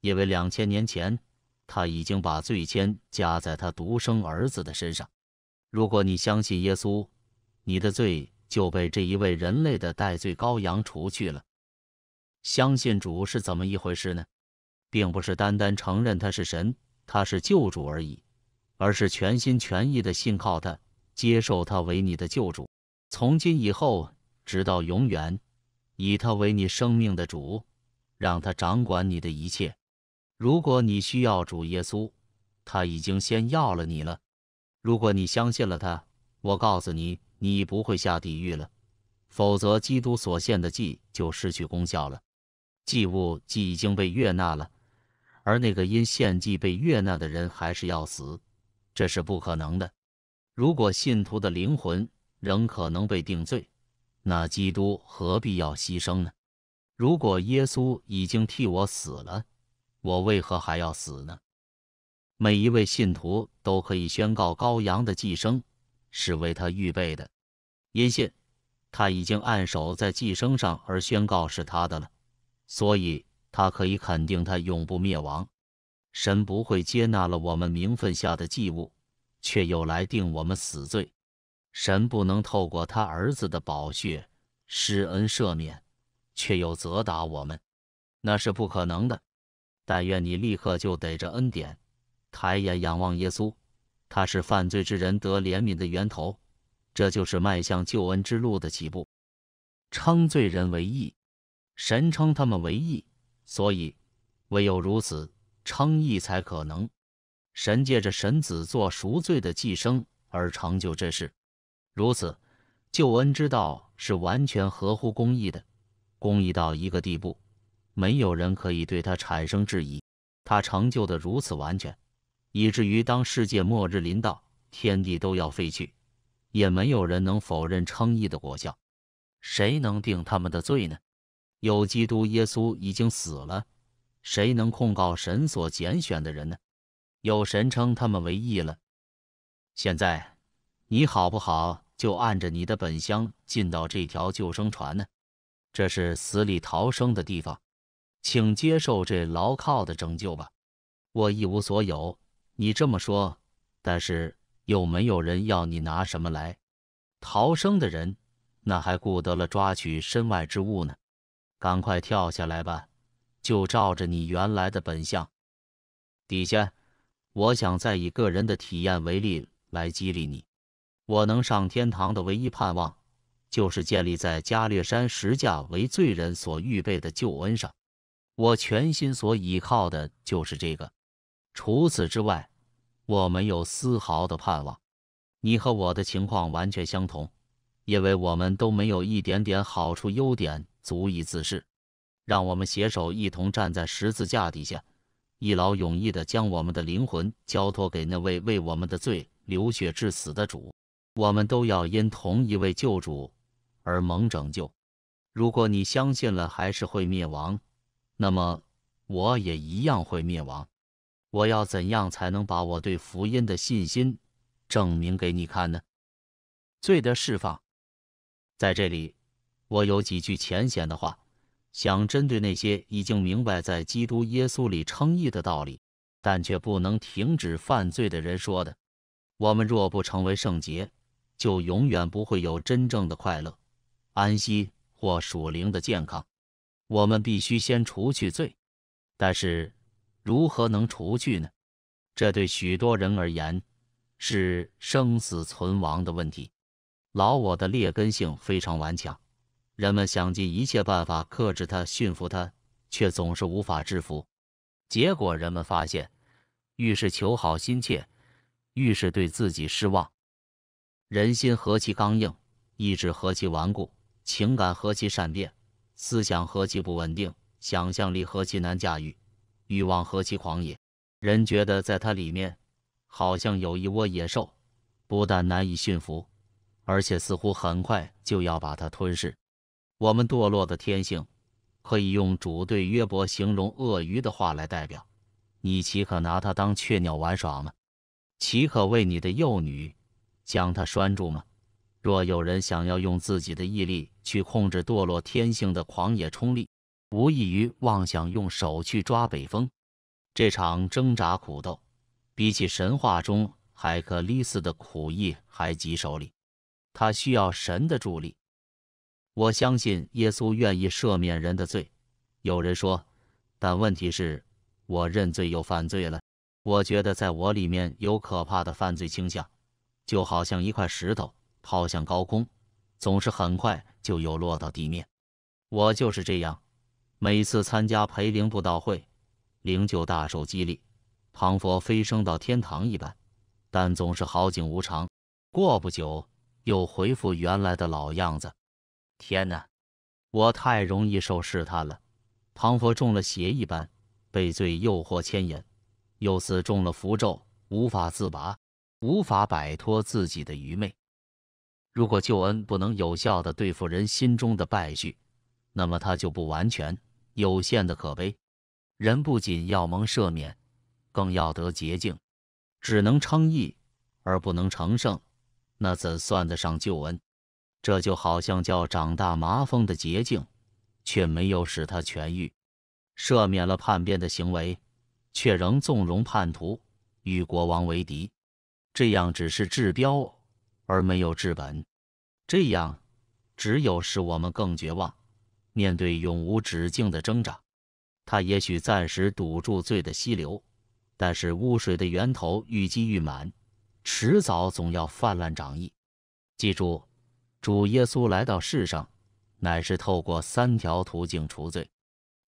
因为两千年前他已经把罪愆加在他独生儿子的身上。如果你相信耶稣，你的罪就被这一位人类的代罪羔羊除去了。相信主是怎么一回事呢？并不是单单承认他是神，他是救主而已，而是全心全意的信靠他，接受他为你的救主，从今以后。直到永远，以他为你生命的主，让他掌管你的一切。如果你需要主耶稣，他已经先要了你了。如果你相信了他，我告诉你，你不会下地狱了。否则，基督所献的祭就失去功效了。祭物既已经被悦纳了，而那个因献祭被悦纳的人还是要死，这是不可能的。如果信徒的灵魂仍可能被定罪。那基督何必要牺牲呢？如果耶稣已经替我死了，我为何还要死呢？每一位信徒都可以宣告，羔羊的寄生是为他预备的，因信他已经按手在寄生上，而宣告是他的了，所以他可以肯定他永不灭亡。神不会接纳了我们名分下的祭物，却又来定我们死罪。神不能透过他儿子的宝血施恩赦免，却又责打我们，那是不可能的。但愿你立刻就逮着恩典，抬眼仰望耶稣，他是犯罪之人得怜悯的源头，这就是迈向救恩之路的起步。称罪人为义，神称他们为义，所以唯有如此称义才可能。神借着神子做赎罪的寄生而成就这事。如此救恩之道是完全合乎公义的，公义到一个地步，没有人可以对他产生质疑。他成就的如此完全，以至于当世界末日临到，天地都要废去，也没有人能否认称义的果效。谁能定他们的罪呢？有基督耶稣已经死了，谁能控告神所拣选的人呢？有神称他们为义了。现在。你好不好？就按着你的本相进到这条救生船呢，这是死里逃生的地方，请接受这牢靠的拯救吧。我一无所有，你这么说，但是又没有人要你拿什么来。逃生的人，那还顾得了抓取身外之物呢？赶快跳下来吧，就照着你原来的本相。底下，我想再以个人的体验为例来激励你。我能上天堂的唯一盼望，就是建立在加略山十架为罪人所预备的救恩上。我全心所倚靠的就是这个。除此之外，我没有丝毫的盼望。你和我的情况完全相同，因为我们都没有一点点好处、优点足以自恃。让我们携手一同站在十字架底下，一劳永逸地将我们的灵魂交托给那位为我们的罪流血致死的主。我们都要因同一位救主而蒙拯救。如果你相信了还是会灭亡，那么我也一样会灭亡。我要怎样才能把我对福音的信心证明给你看呢？罪的释放。在这里，我有几句浅显的话，想针对那些已经明白在基督耶稣里称义的道理，但却不能停止犯罪的人说的。我们若不成为圣洁，就永远不会有真正的快乐、安息或属灵的健康。我们必须先除去罪，但是如何能除去呢？这对许多人而言是生死存亡的问题。老我的劣根性非常顽强，人们想尽一切办法克制他、驯服他，却总是无法制服。结果人们发现，愈是求好心切，愈是对自己失望。人心何其刚硬，意志何其顽固，情感何其善变，思想何其不稳定，想象力何其难驾驭，欲望何其狂野。人觉得在它里面好像有一窝野兽，不但难以驯服，而且似乎很快就要把它吞噬。我们堕落的天性可以用主对约伯形容鳄鱼的话来代表：你岂可拿它当雀鸟玩耍吗？岂可为你的幼女？将他拴住吗？若有人想要用自己的毅力去控制堕落天性的狂野冲力，无异于妄想用手去抓北风。这场挣扎苦斗，比起神话中海克力斯的苦役还棘手里，他需要神的助力。我相信耶稣愿意赦免人的罪。有人说，但问题是，我认罪又犯罪了。我觉得在我里面有可怕的犯罪倾向。就好像一块石头抛向高空，总是很快就又落到地面。我就是这样，每次参加陪灵布道会，灵就大受激励，唐佛飞升到天堂一般，但总是好景无常，过不久又恢复原来的老样子。天哪，我太容易受试探了，唐佛中了邪一般，被罪诱惑牵引，又似中了符咒，无法自拔。无法摆脱自己的愚昧。如果救恩不能有效地对付人心中的败絮，那么他就不完全、有限的可悲。人不仅要蒙赦免，更要得洁净。只能称义而不能成圣，那怎算得上救恩？这就好像叫长大麻风的洁净，却没有使他痊愈。赦免了叛变的行为，却仍纵容叛徒与国王为敌。这样只是治标，而没有治本。这样只有使我们更绝望，面对永无止境的挣扎。他也许暂时堵住罪的溪流，但是污水的源头愈积愈满，迟早总要泛滥长溢。记住，主耶稣来到世上，乃是透过三条途径除罪。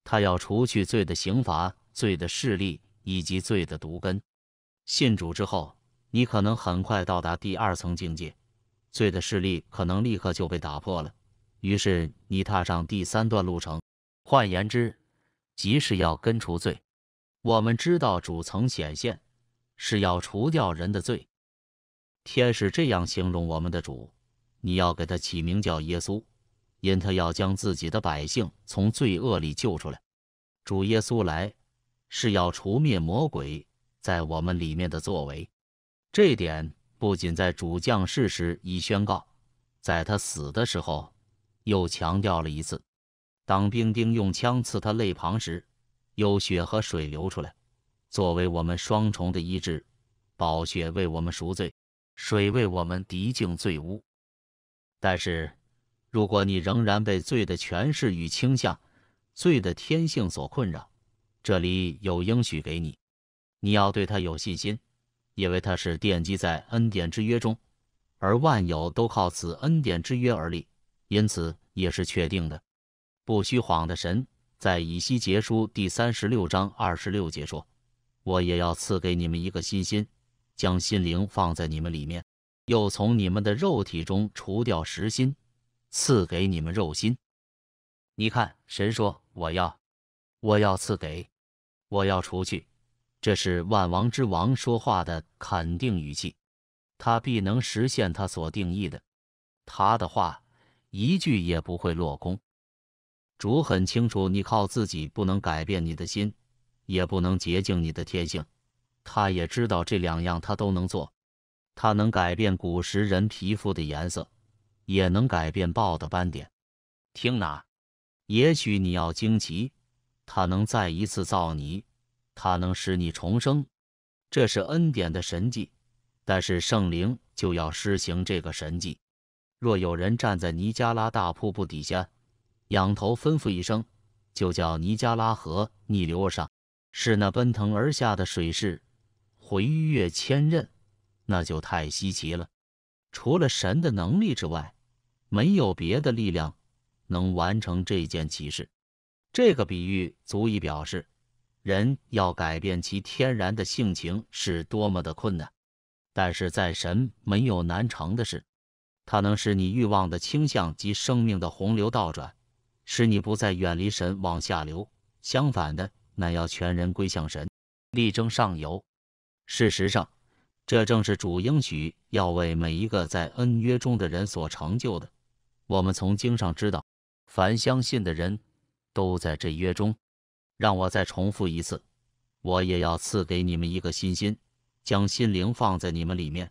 他要除去罪的刑罚、罪的势力以及罪的毒根。信主之后。你可能很快到达第二层境界，罪的势力可能立刻就被打破了。于是你踏上第三段路程。换言之，即使要根除罪，我们知道主曾显现是要除掉人的罪。天使这样形容我们的主：你要给他起名叫耶稣，因他要将自己的百姓从罪恶里救出来。主耶稣来是要除灭魔鬼在我们里面的作为。这点不仅在主降世时已宣告，在他死的时候又强调了一次。当兵丁用枪刺他肋旁时，有血和水流出来，作为我们双重的医治，宝血为我们赎罪，水为我们涤净罪污。但是，如果你仍然被罪的权势与倾向、罪的天性所困扰，这里有应许给你，你要对他有信心。因为它是奠基在恩典之约中，而万有都靠此恩典之约而立，因此也是确定的，不虚谎的。神在以西结书第三十六章二十六节说：“我也要赐给你们一个新心，将心灵放在你们里面，又从你们的肉体中除掉实心，赐给你们肉心。”你看，神说：“我要，我要赐给，我要除去。”这是万王之王说话的肯定语气，他必能实现他所定义的，他的话一句也不会落空。主很清楚，你靠自己不能改变你的心，也不能洁净你的天性。他也知道这两样他都能做，他能改变古时人皮肤的颜色，也能改变豹的斑点。听哪，也许你要惊奇，他能再一次造你。他能使你重生，这是恩典的神迹。但是圣灵就要施行这个神迹。若有人站在尼加拉大瀑布底下，仰头吩咐一声，就叫尼加拉河逆流而上，使那奔腾而下的水势回跃千仞，那就太稀奇了。除了神的能力之外，没有别的力量能完成这件奇事。这个比喻足以表示。人要改变其天然的性情是多么的困难，但是在神没有难成的事，他能使你欲望的倾向及生命的洪流倒转，使你不再远离神往下流，相反的，乃要全人归向神，力争上游。事实上，这正是主应许要为每一个在恩约中的人所成就的。我们从经上知道，凡相信的人都在这约中。让我再重复一次，我也要赐给你们一个新心，将心灵放在你们里面，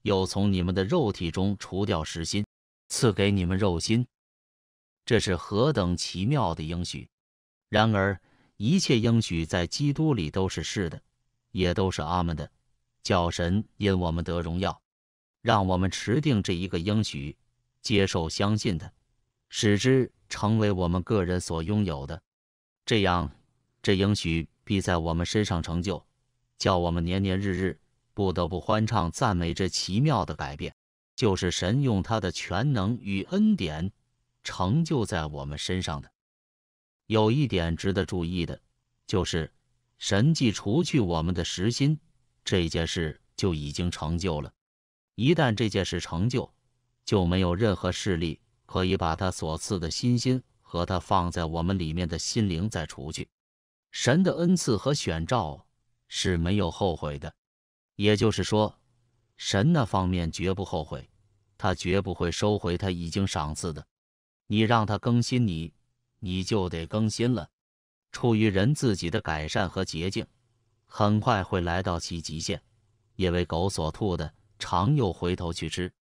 又从你们的肉体中除掉实心，赐给你们肉心。这是何等奇妙的应许！然而，一切应许在基督里都是是的，也都是阿门的。叫神因我们得荣耀，让我们持定这一个应许，接受、相信的，使之成为我们个人所拥有的。这样。这应许必在我们身上成就，叫我们年年日日不得不欢唱赞美这奇妙的改变，就是神用他的全能与恩典成就在我们身上的。有一点值得注意的，就是神既除去我们的实心，这件事就已经成就了。一旦这件事成就，就没有任何势力可以把他所赐的心心和他放在我们里面的心灵再除去。神的恩赐和选召是没有后悔的，也就是说，神那方面绝不后悔，他绝不会收回他已经赏赐的。你让他更新你，你就得更新了。出于人自己的改善和洁净，很快会来到其极限，因为狗所吐的常又回头去吃。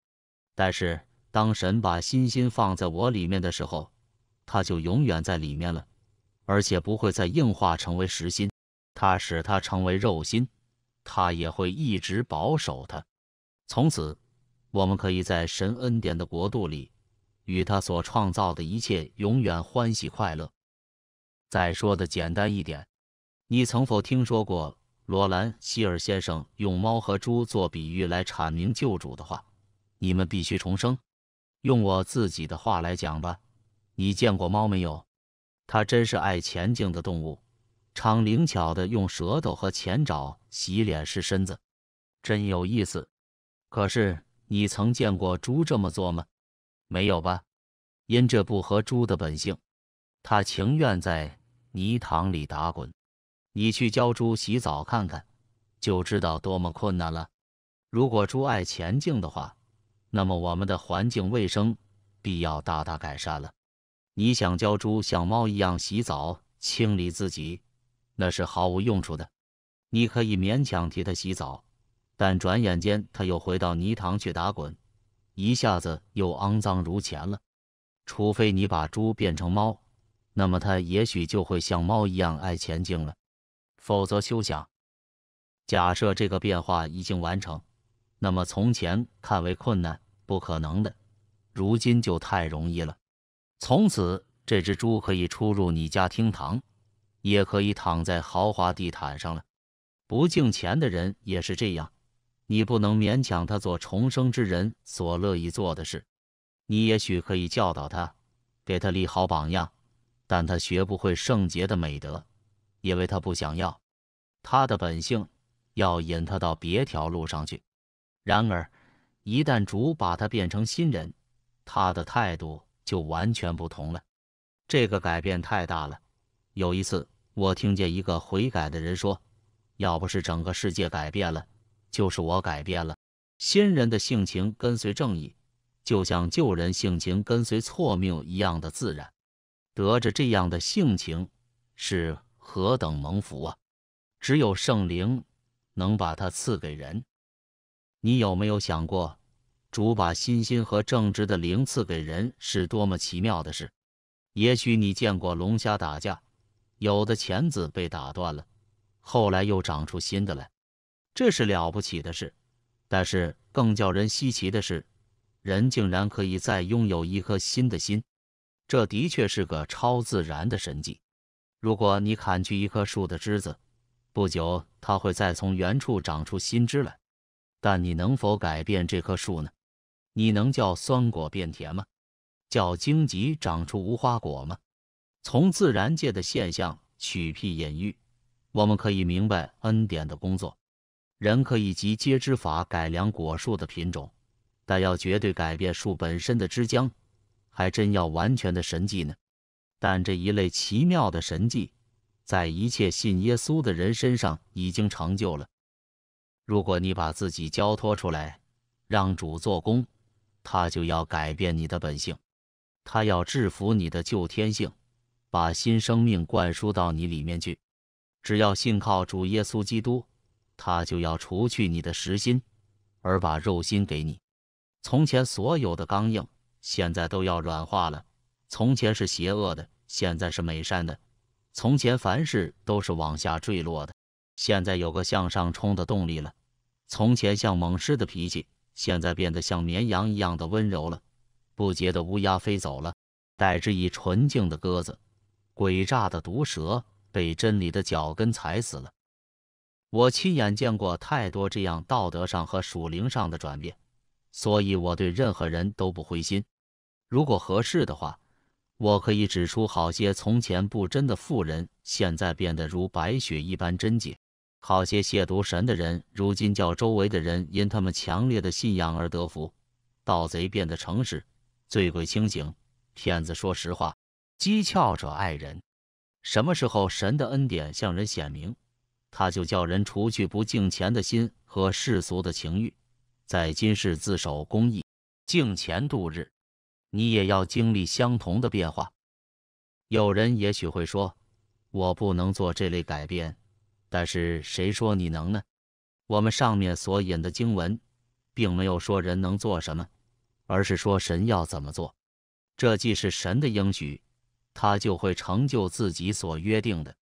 但是当神把信心放在我里面的时候，他就永远在里面了。而且不会再硬化成为实心，它使它成为肉心，它也会一直保守它。从此，我们可以在神恩典的国度里，与他所创造的一切永远欢喜快乐。再说的简单一点，你曾否听说过罗兰希尔先生用猫和猪做比喻来阐明救主的话？你们必须重生。用我自己的话来讲吧，你见过猫没有？它真是爱前进的动物，常灵巧地用舌头和前爪洗脸、拭身子，真有意思。可是你曾见过猪这么做吗？没有吧？因这不合猪的本性，它情愿在泥塘里打滚。你去教猪洗澡看看，就知道多么困难了。如果猪爱前进的话，那么我们的环境卫生必要大大改善了。你想教猪像猫一样洗澡清理自己，那是毫无用处的。你可以勉强替它洗澡，但转眼间它又回到泥塘去打滚，一下子又肮脏如前了。除非你把猪变成猫，那么它也许就会像猫一样爱前进了，否则休想。假设这个变化已经完成，那么从前看为困难、不可能的，如今就太容易了。从此，这只猪可以出入你家厅堂，也可以躺在豪华地毯上了。不敬钱的人也是这样，你不能勉强他做重生之人所乐意做的事。你也许可以教导他，给他立好榜样，但他学不会圣洁的美德，因为他不想要。他的本性要引他到别条路上去。然而，一旦主把他变成新人，他的态度。就完全不同了，这个改变太大了。有一次，我听见一个悔改的人说：“要不是整个世界改变了，就是我改变了。”新人的性情跟随正义，就像旧人性情跟随错谬一样的自然。得着这样的性情是何等蒙福啊！只有圣灵能把它赐给人。你有没有想过？主把新心和正直的灵赐给人是多么奇妙的事！也许你见过龙虾打架，有的钳子被打断了，后来又长出新的来，这是了不起的事。但是更叫人稀奇的是，人竟然可以再拥有一颗新的心，这的确是个超自然的神迹。如果你砍去一棵树的枝子，不久它会再从原处长出新枝来，但你能否改变这棵树呢？你能叫酸果变甜吗？叫荆棘长出无花果吗？从自然界的现象取辟隐喻，我们可以明白恩典的工作。人可以集接枝法改良果树的品种，但要绝对改变树本身的枝浆，还真要完全的神迹呢。但这一类奇妙的神迹，在一切信耶稣的人身上已经成就了。如果你把自己交托出来，让主做工。他就要改变你的本性，他要制服你的旧天性，把新生命灌输到你里面去。只要信靠主耶稣基督，他就要除去你的实心，而把肉心给你。从前所有的刚硬，现在都要软化了；从前是邪恶的，现在是美善的；从前凡事都是往下坠落的，现在有个向上冲的动力了；从前像猛狮的脾气。现在变得像绵羊一样的温柔了，不洁的乌鸦飞走了，带之以纯净的鸽子。诡诈的毒蛇被真理的脚跟踩死了。我亲眼见过太多这样道德上和属灵上的转变，所以我对任何人都不灰心。如果合适的话，我可以指出好些从前不真的妇人，现在变得如白雪一般贞洁。好些亵渎神的人，如今叫周围的人因他们强烈的信仰而得福，盗贼变得诚实，醉鬼清醒，骗子说实话，讥诮者爱人。什么时候神的恩典向人显明，他就叫人除去不敬钱的心和世俗的情欲，在今世自守公义，敬钱度日。你也要经历相同的变化。有人也许会说：“我不能做这类改变。”但是谁说你能呢？我们上面所引的经文，并没有说人能做什么，而是说神要怎么做。这既是神的应许，他就会成就自己所约定的。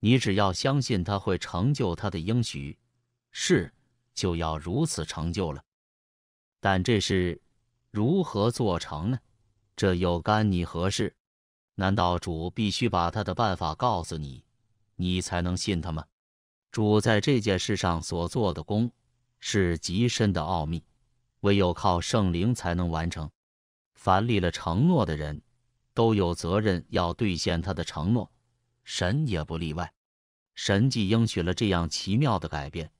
你只要相信他会成就他的应许，是就要如此成就了。但这是如何做成呢？这又干你何事？难道主必须把他的办法告诉你，你才能信他吗？主在这件事上所做的功，是极深的奥秘，唯有靠圣灵才能完成。凡立了承诺的人都有责任要兑现他的承诺，神也不例外。神既应许了这样奇妙的改变，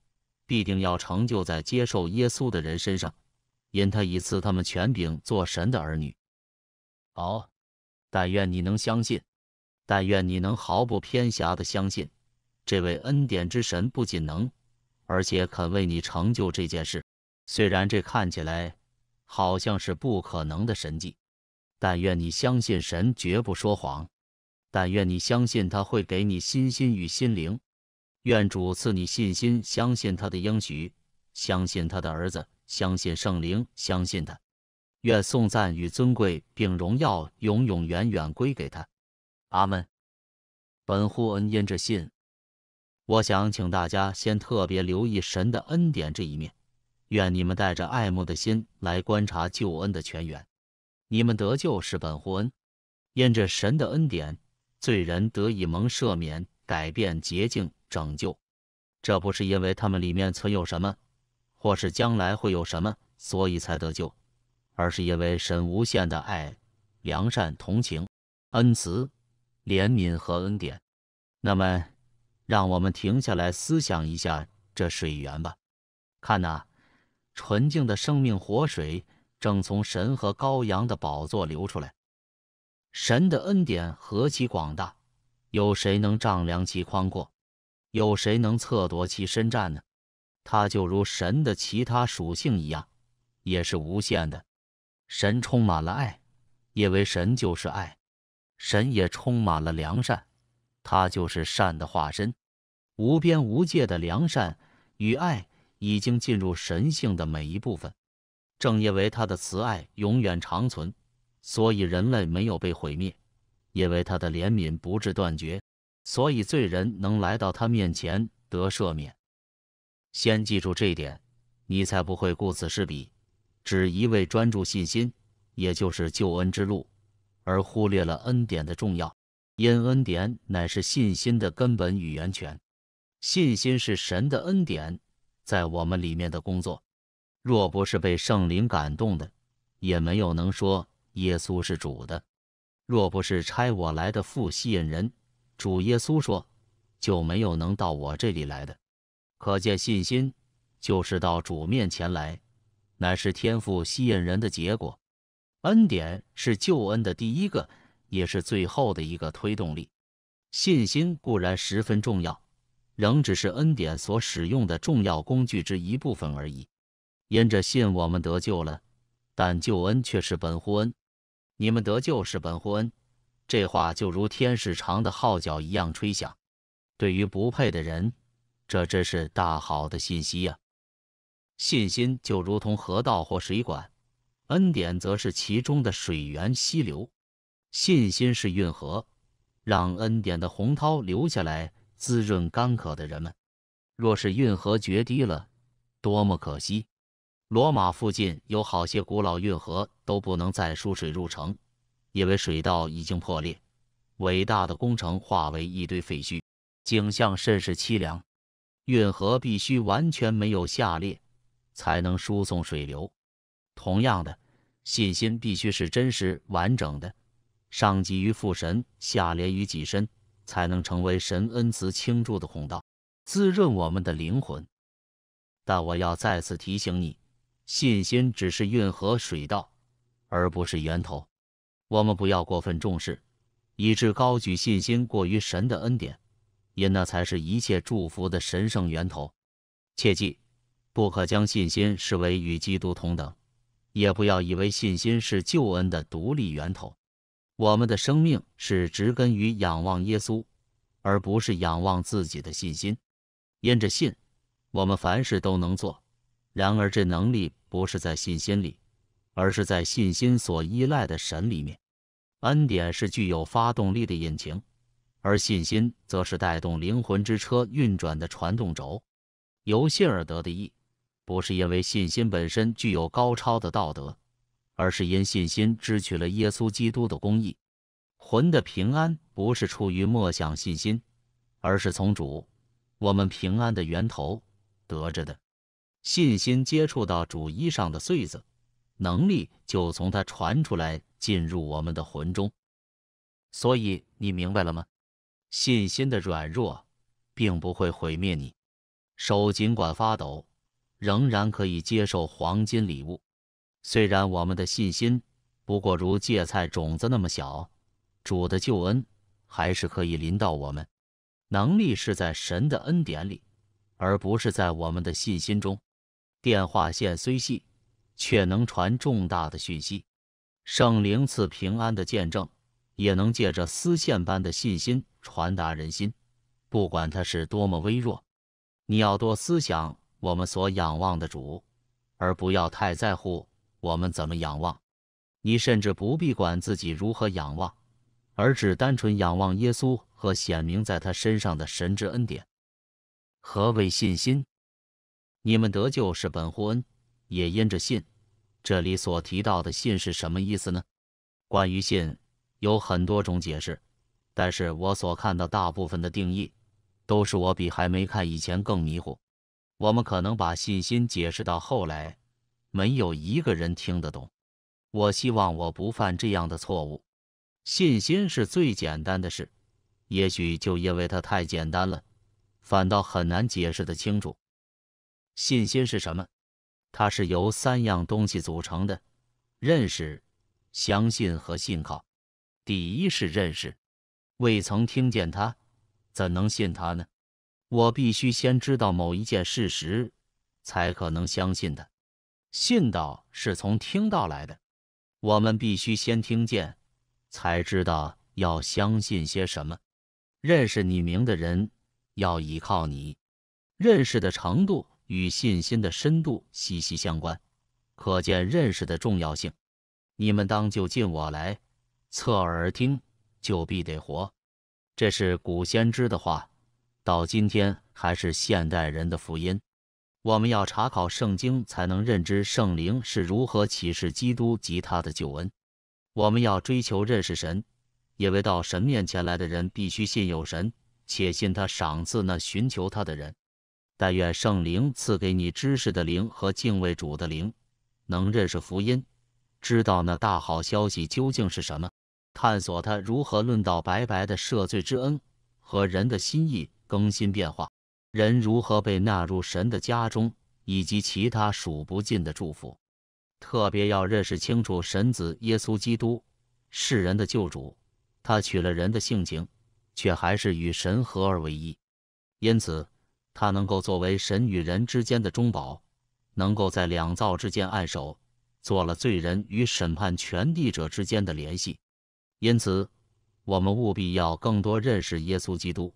必定要成就在接受耶稣的人身上，因他已赐他们权柄做神的儿女。哦，但愿你能相信，但愿你能毫不偏狭的相信。这位恩典之神不仅能，而且肯为你成就这件事。虽然这看起来好像是不可能的神迹，但愿你相信神绝不说谎，但愿你相信他会给你信心与心灵。愿主赐你信心，相信他的应许，相信他的儿子，相信圣灵，相信他。愿颂赞与尊贵并荣耀永永远远归给他。阿门。本乎恩因着信。我想请大家先特别留意神的恩典这一面，愿你们带着爱慕的心来观察救恩的全源。你们得救是本乎恩，因着神的恩典，罪人得以蒙赦免、改变、洁净、拯救。这不是因为他们里面存有什么，或是将来会有什么，所以才得救，而是因为神无限的爱、良善、同情、恩慈、怜悯和恩典。那么。让我们停下来思想一下这水源吧。看呐，纯净的生命活水，正从神和羔羊的宝座流出来。神的恩典何其广大，有谁能丈量其宽阔？有谁能测度其深湛呢？它就如神的其他属性一样，也是无限的。神充满了爱，因为神就是爱。神也充满了良善。他就是善的化身，无边无界的良善与爱已经进入神性的每一部分。正因为他的慈爱永远长存，所以人类没有被毁灭；因为他的怜悯不至断绝，所以罪人能来到他面前得赦免。先记住这一点，你才不会顾此失彼，只一味专注信心，也就是救恩之路，而忽略了恩典的重要。因恩典乃是信心的根本与源泉，信心是神的恩典在我们里面的工作。若不是被圣灵感动的，也没有能说耶稣是主的；若不是差我来的父吸引人，主耶稣说，就没有能到我这里来的。可见信心就是到主面前来，乃是天赋吸引人的结果。恩典是救恩的第一个。也是最后的一个推动力，信心固然十分重要，仍只是恩典所使用的重要工具之一部分而已。因着信，我们得救了，但救恩却是本乎恩。你们得救是本乎恩，这话就如天使长的号角一样吹响。对于不配的人，这真是大好的信息呀！信心就如同河道或水管，恩典则是其中的水源溪流。信心是运河，让恩典的洪涛留下来滋润干渴的人们。若是运河决堤了，多么可惜！罗马附近有好些古老运河都不能再输水入城，因为水道已经破裂，伟大的工程化为一堆废墟，景象甚是凄凉。运河必须完全没有下裂，才能输送水流。同样的，信心必须是真实完整的。上积于父神，下连于己身，才能成为神恩慈倾注的孔道，滋润我们的灵魂。但我要再次提醒你，信心只是运河水道，而不是源头。我们不要过分重视，以致高举信心过于神的恩典，因那才是一切祝福的神圣源头。切记，不可将信心视为与基督同等，也不要以为信心是救恩的独立源头。我们的生命是植根于仰望耶稣，而不是仰望自己的信心。因着信，我们凡事都能做；然而这能力不是在信心里，而是在信心所依赖的神里面。恩典是具有发动力的引擎，而信心则是带动灵魂之车运转的传动轴。由信而得的义，不是因为信心本身具有高超的道德。而是因信心支取了耶稣基督的公义，魂的平安不是出于默想信心，而是从主我们平安的源头得着的。信心接触到主衣上的穗子，能力就从它传出来进入我们的魂中。所以你明白了吗？信心的软弱并不会毁灭你，手尽管发抖，仍然可以接受黄金礼物。虽然我们的信心不过如芥菜种子那么小，主的救恩还是可以临到我们。能力是在神的恩典里，而不是在我们的信心中。电话线虽细，却能传重大的讯息；圣灵赐平安的见证，也能借着丝线般的信心传达人心，不管它是多么微弱。你要多思想我们所仰望的主，而不要太在乎。我们怎么仰望？你甚至不必管自己如何仰望，而只单纯仰望耶稣和显明在他身上的神之恩典。何谓信心？你们得救是本乎恩，也因着信。这里所提到的“信”是什么意思呢？关于“信”有很多种解释，但是我所看到大部分的定义，都是我比还没看以前更迷糊。我们可能把信心解释到后来。没有一个人听得懂。我希望我不犯这样的错误。信心是最简单的事，也许就因为它太简单了，反倒很难解释得清楚。信心是什么？它是由三样东西组成的：认识、相信和信靠。第一是认识，未曾听见他，怎能信他呢？我必须先知道某一件事实，才可能相信的。信道是从听到来的，我们必须先听见，才知道要相信些什么。认识你名的人要依靠你，认识的程度与信心的深度息息相关，可见认识的重要性。你们当就进我来，侧耳听，就必得活。这是古先知的话，到今天还是现代人的福音。我们要查考圣经，才能认知圣灵是如何启示基督及他的救恩。我们要追求认识神，因为到神面前来的人必须信有神，且信他赏赐那寻求他的人。但愿圣灵赐给你知识的灵和敬畏主的灵，能认识福音，知道那大好消息究竟是什么，探索他如何论到白白的赦罪之恩和人的心意更新变化。人如何被纳入神的家中，以及其他数不尽的祝福，特别要认识清楚神子耶稣基督是人的救主。他取了人的性情，却还是与神合而为一，因此他能够作为神与人之间的中保，能够在两造之间按手，做了罪人与审判权力者之间的联系。因此，我们务必要更多认识耶稣基督。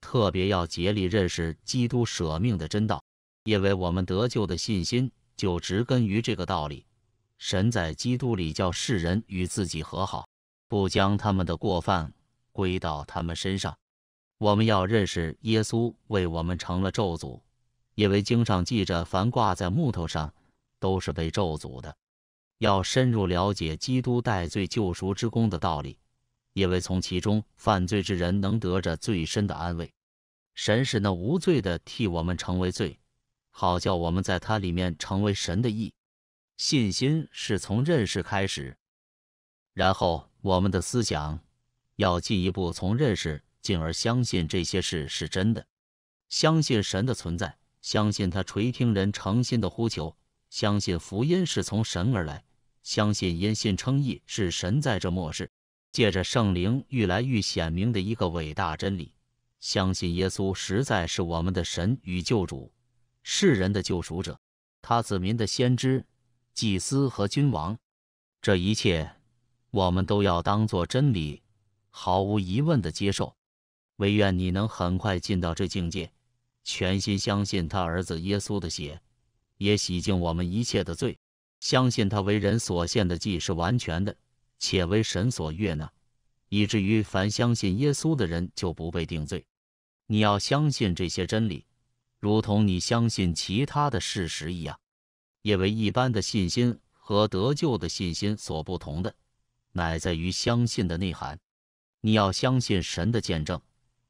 特别要竭力认识基督舍命的真道，因为我们得救的信心就植根于这个道理。神在基督里叫世人与自己和好，不将他们的过犯归到他们身上。我们要认识耶稣为我们成了咒诅，因为经上记着凡挂在木头上都是被咒诅的。要深入了解基督戴罪救赎之功的道理。因为从其中犯罪之人能得着最深的安慰，神使那无罪的替我们成为罪，好叫我们在他里面成为神的义。信心是从认识开始，然后我们的思想要进一步从认识进而相信这些事是真的，相信神的存在，相信他垂听人诚心的呼求，相信福音是从神而来，相信因信称义是神在这末世。借着圣灵愈来愈显明的一个伟大真理，相信耶稣实在是我们的神与救主，世人的救赎者，他子民的先知、祭司和君王，这一切我们都要当作真理，毫无疑问的接受。唯愿你能很快进到这境界，全心相信他儿子耶稣的血也洗净我们一切的罪，相信他为人所献的祭是完全的。且为神所悦纳，以至于凡相信耶稣的人就不被定罪。你要相信这些真理，如同你相信其他的事实一样，因为一般的信心和得救的信心所不同的，乃在于相信的内涵。你要相信神的见证，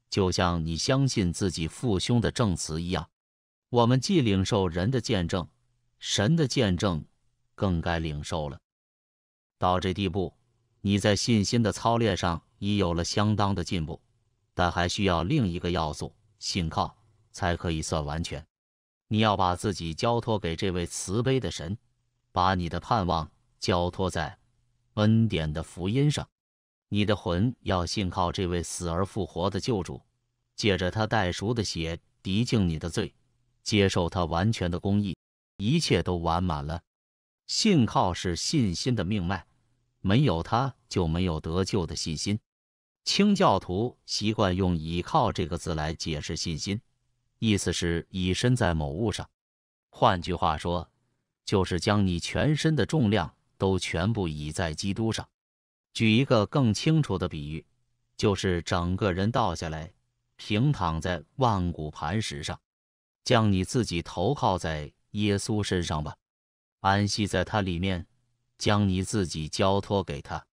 就像你相信自己父兄的证词一样。我们既领受人的见证，神的见证更该领受了。到这地步。你在信心的操练上已有了相当的进步，但还需要另一个要素——信靠，才可以算完全。你要把自己交托给这位慈悲的神，把你的盼望交托在恩典的福音上。你的魂要信靠这位死而复活的救主，借着他代赎的血涤净你的罪，接受他完全的公义。一切都完满了。信靠是信心的命脉。没有他，就没有得救的信心。清教徒习惯用“倚靠”这个字来解释信心，意思是倚身在某物上。换句话说，就是将你全身的重量都全部倚在基督上。举一个更清楚的比喻，就是整个人倒下来，平躺在万古磐石上，将你自己投靠在耶稣身上吧，安息在他里面。将你自己交托给他，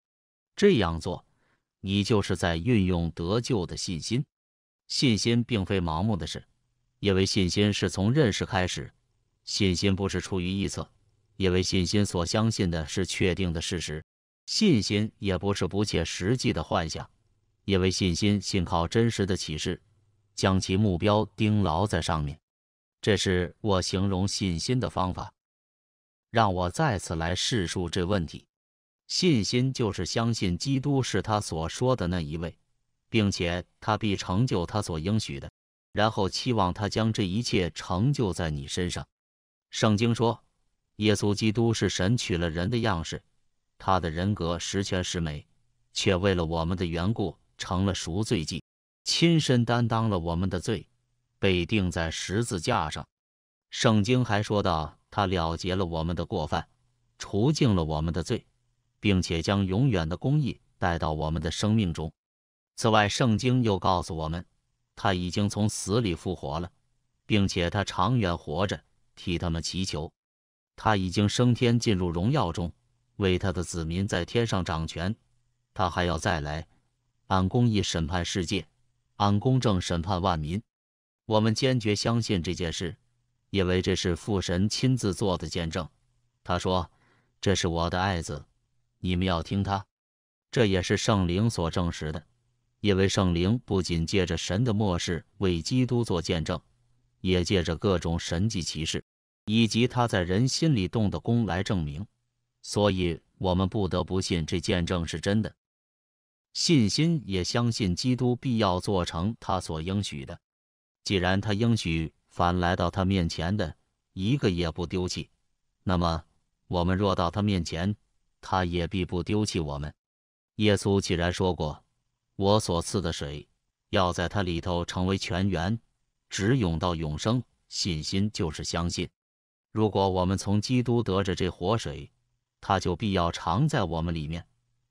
这样做，你就是在运用得救的信心。信心并非盲目的事，因为信心是从认识开始。信心不是出于臆测，因为信心所相信的是确定的事实。信心也不是不切实际的幻想，因为信心信靠真实的启示，将其目标盯牢在上面。这是我形容信心的方法。让我再次来试述这问题：信心就是相信基督是他所说的那一位，并且他必成就他所应许的。然后期望他将这一切成就在你身上。圣经说，耶稣基督是神取了人的样式，他的人格十全十美，却为了我们的缘故成了赎罪祭，亲身担当了我们的罪，被钉在十字架上。圣经还说到。他了结了我们的过犯，除尽了我们的罪，并且将永远的公义带到我们的生命中。此外，圣经又告诉我们，他已经从死里复活了，并且他长远活着，替他们祈求。他已经升天，进入荣耀中，为他的子民在天上掌权。他还要再来，按公义审判世界，按公正审判万民。我们坚决相信这件事。因为这是父神亲自做的见证，他说：“这是我的爱子，你们要听他。”这也是圣灵所证实的，因为圣灵不仅借着神的漠视为基督做见证，也借着各种神迹奇事以及他在人心里动的功来证明，所以我们不得不信这见证是真的，信心也相信基督必要做成他所应许的，既然他应许。凡来到他面前的一个也不丢弃，那么我们若到他面前，他也必不丢弃我们。耶稣既然说过：“我所赐的水，要在它里头成为泉源，直涌到永生。”信心就是相信。如果我们从基督得着这活水，他就必要常在我们里面，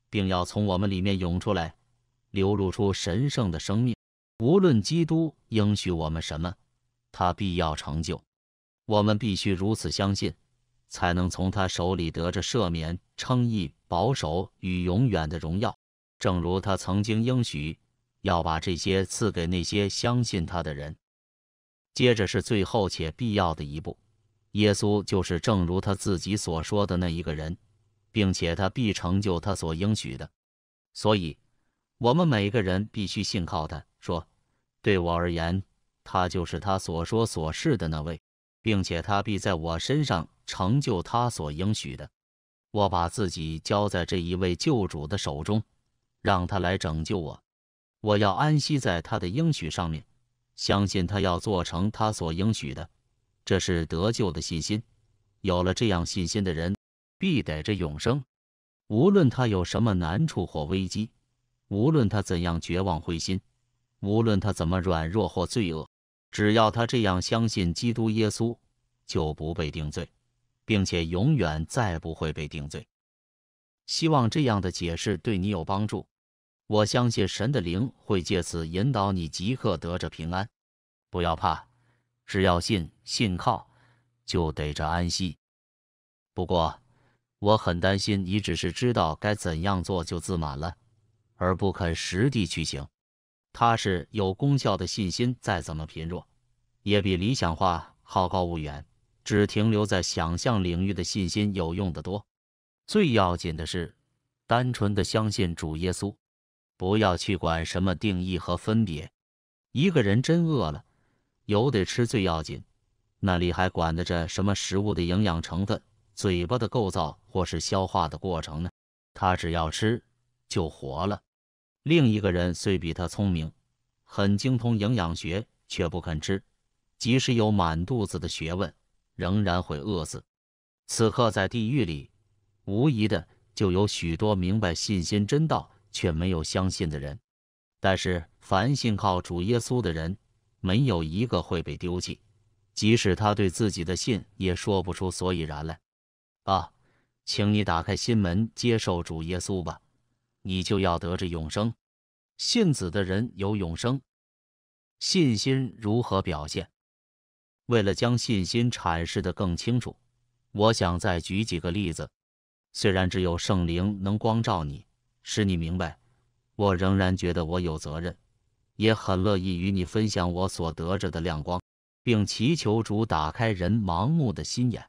并要从我们里面涌出来，流露出神圣的生命。无论基督应许我们什么。他必要成就，我们必须如此相信，才能从他手里得着赦免、称义、保守与永远的荣耀。正如他曾经应许，要把这些赐给那些相信他的人。接着是最后且必要的一步：耶稣就是正如他自己所说的那一个人，并且他必成就他所应许的。所以，我们每个人必须信靠他说：“对我而言。”他就是他所说所示的那位，并且他必在我身上成就他所应许的。我把自己交在这一位救主的手中，让他来拯救我。我要安息在他的应许上面，相信他要做成他所应许的。这是得救的信心。有了这样信心的人，必得着永生。无论他有什么难处或危机，无论他怎样绝望灰心，无论他怎么软弱或罪恶。只要他这样相信基督耶稣，就不被定罪，并且永远再不会被定罪。希望这样的解释对你有帮助。我相信神的灵会借此引导你即刻得着平安。不要怕，只要信信靠，就得着安息。不过，我很担心你只是知道该怎样做就自满了，而不肯实地去行。他是有功效的信心，再怎么贫弱，也比理想化、好高骛远、只停留在想象领域的信心有用的多。最要紧的是，单纯的相信主耶稣，不要去管什么定义和分别。一个人真饿了，有得吃最要紧，那里还管得着什么食物的营养成分、嘴巴的构造或是消化的过程呢？他只要吃就活了。另一个人虽比他聪明，很精通营养学，却不肯吃，即使有满肚子的学问，仍然会饿死。此刻在地狱里，无疑的就有许多明白信心真道却没有相信的人。但是凡信靠主耶稣的人，没有一个会被丢弃，即使他对自己的信也说不出所以然来。啊，请你打开心门，接受主耶稣吧。你就要得着永生，信子的人有永生。信心如何表现？为了将信心阐释的更清楚，我想再举几个例子。虽然只有圣灵能光照你，使你明白，我仍然觉得我有责任，也很乐意与你分享我所得着的亮光，并祈求主打开人盲目的心眼，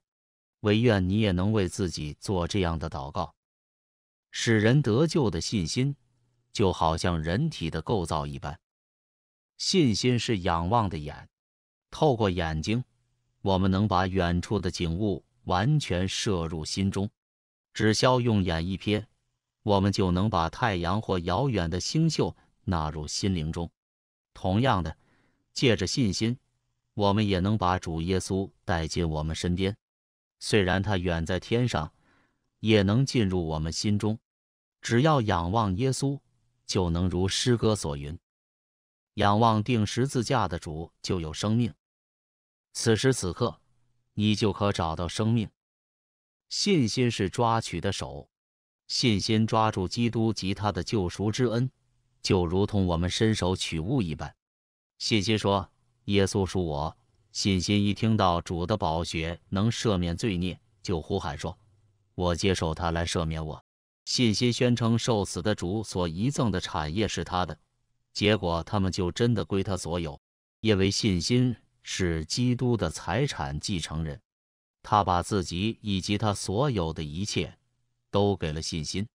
唯愿你也能为自己做这样的祷告。使人得救的信心，就好像人体的构造一般。信心是仰望的眼，透过眼睛，我们能把远处的景物完全摄入心中。只消用眼一瞥，我们就能把太阳或遥远的星宿纳入心灵中。同样的，借着信心，我们也能把主耶稣带进我们身边，虽然他远在天上，也能进入我们心中。只要仰望耶稣，就能如诗歌所云：“仰望定十字架的主，就有生命。”此时此刻，你就可找到生命。信心是抓取的手，信心抓住基督及他的救赎之恩，就如同我们伸手取物一般。信心说：“耶稣属我。”信心一听到主的宝血能赦免罪孽，就呼喊说：“我接受他来赦免我。”信心宣称受死的主所遗赠的产业是他的，结果他们就真的归他所有，因为信心是基督的财产继承人，他把自己以及他所有的一切都给了信心。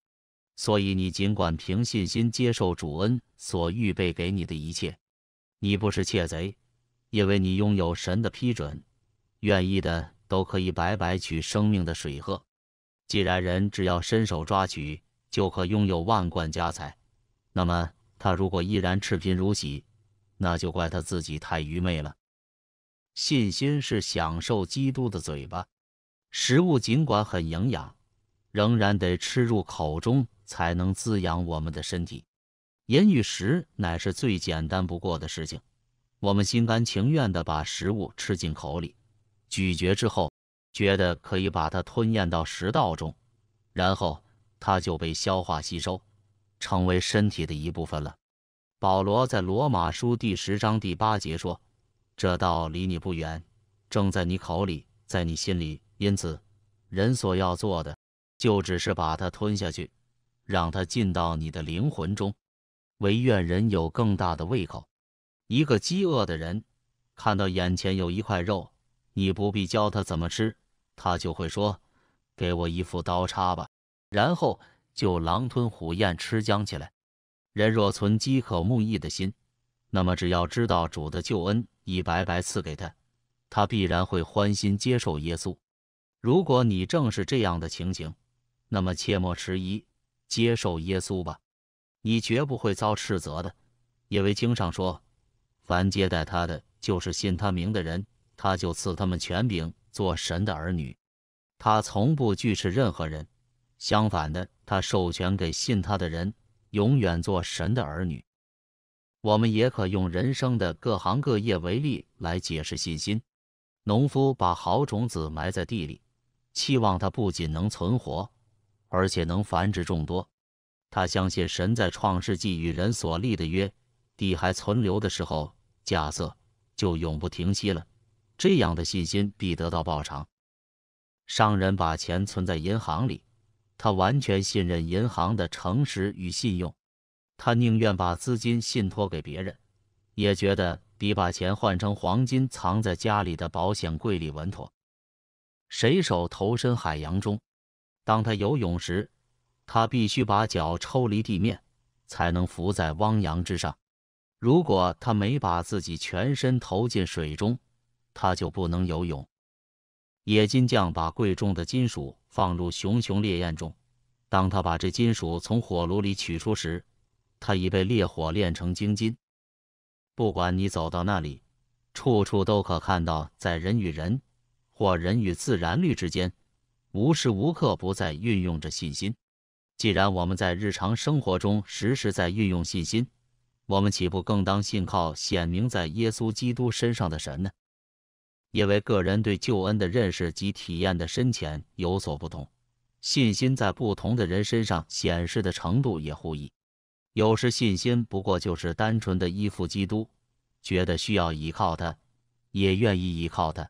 所以你尽管凭信心接受主恩所预备给你的一切，你不是窃贼，因为你拥有神的批准，愿意的都可以白白取生命的水喝。既然人只要伸手抓取就可拥有万贯家财，那么他如果依然赤贫如洗，那就怪他自己太愚昧了。信心是享受基督的嘴巴，食物尽管很营养，仍然得吃入口中才能滋养我们的身体。言与食乃是最简单不过的事情，我们心甘情愿地把食物吃进口里，咀嚼之后。觉得可以把它吞咽到食道中，然后它就被消化吸收，成为身体的一部分了。保罗在罗马书第十章第八节说：“这道离你不远，正在你口里，在你心里。因此，人所要做的，就只是把它吞下去，让它进到你的灵魂中。唯愿人有更大的胃口。一个饥饿的人看到眼前有一块肉，你不必教他怎么吃。”他就会说：“给我一副刀叉吧！”然后就狼吞虎咽吃浆起来。人若存饥渴慕义的心，那么只要知道主的救恩已白白赐给他，他必然会欢心接受耶稣。如果你正是这样的情形，那么切莫迟疑，接受耶稣吧！你绝不会遭斥责的，因为经上说：“凡接待他的，就是信他名的人，他就赐他们权柄。”做神的儿女，他从不拒斥任何人。相反的，他授权给信他的人永远做神的儿女。我们也可用人生的各行各业为例来解释信心。农夫把好种子埋在地里，期望它不仅能存活，而且能繁殖众多。他相信神在创世纪与人所立的约，地还存留的时候，稼穑就永不停息了。这样的信心必得到报偿。商人把钱存在银行里，他完全信任银行的诚实与信用。他宁愿把资金信托给别人，也觉得比把钱换成黄金藏在家里的保险柜里稳妥。水手投身海洋中，当他游泳时，他必须把脚抽离地面，才能浮在汪洋之上。如果他没把自己全身投进水中，他就不能游泳。冶金匠把贵重的金属放入熊熊烈焰中，当他把这金属从火炉里取出时，它已被烈火炼成精金。不管你走到那里，处处都可看到，在人与人或人与自然律之间，无时无刻不在运用着信心。既然我们在日常生活中时时在运用信心，我们岂不更当信靠显明在耶稣基督身上的神呢？因为个人对救恩的认识及体验的深浅有所不同，信心在不同的人身上显示的程度也互异。有时信心不过就是单纯的依附基督，觉得需要依靠他，也愿意依靠他。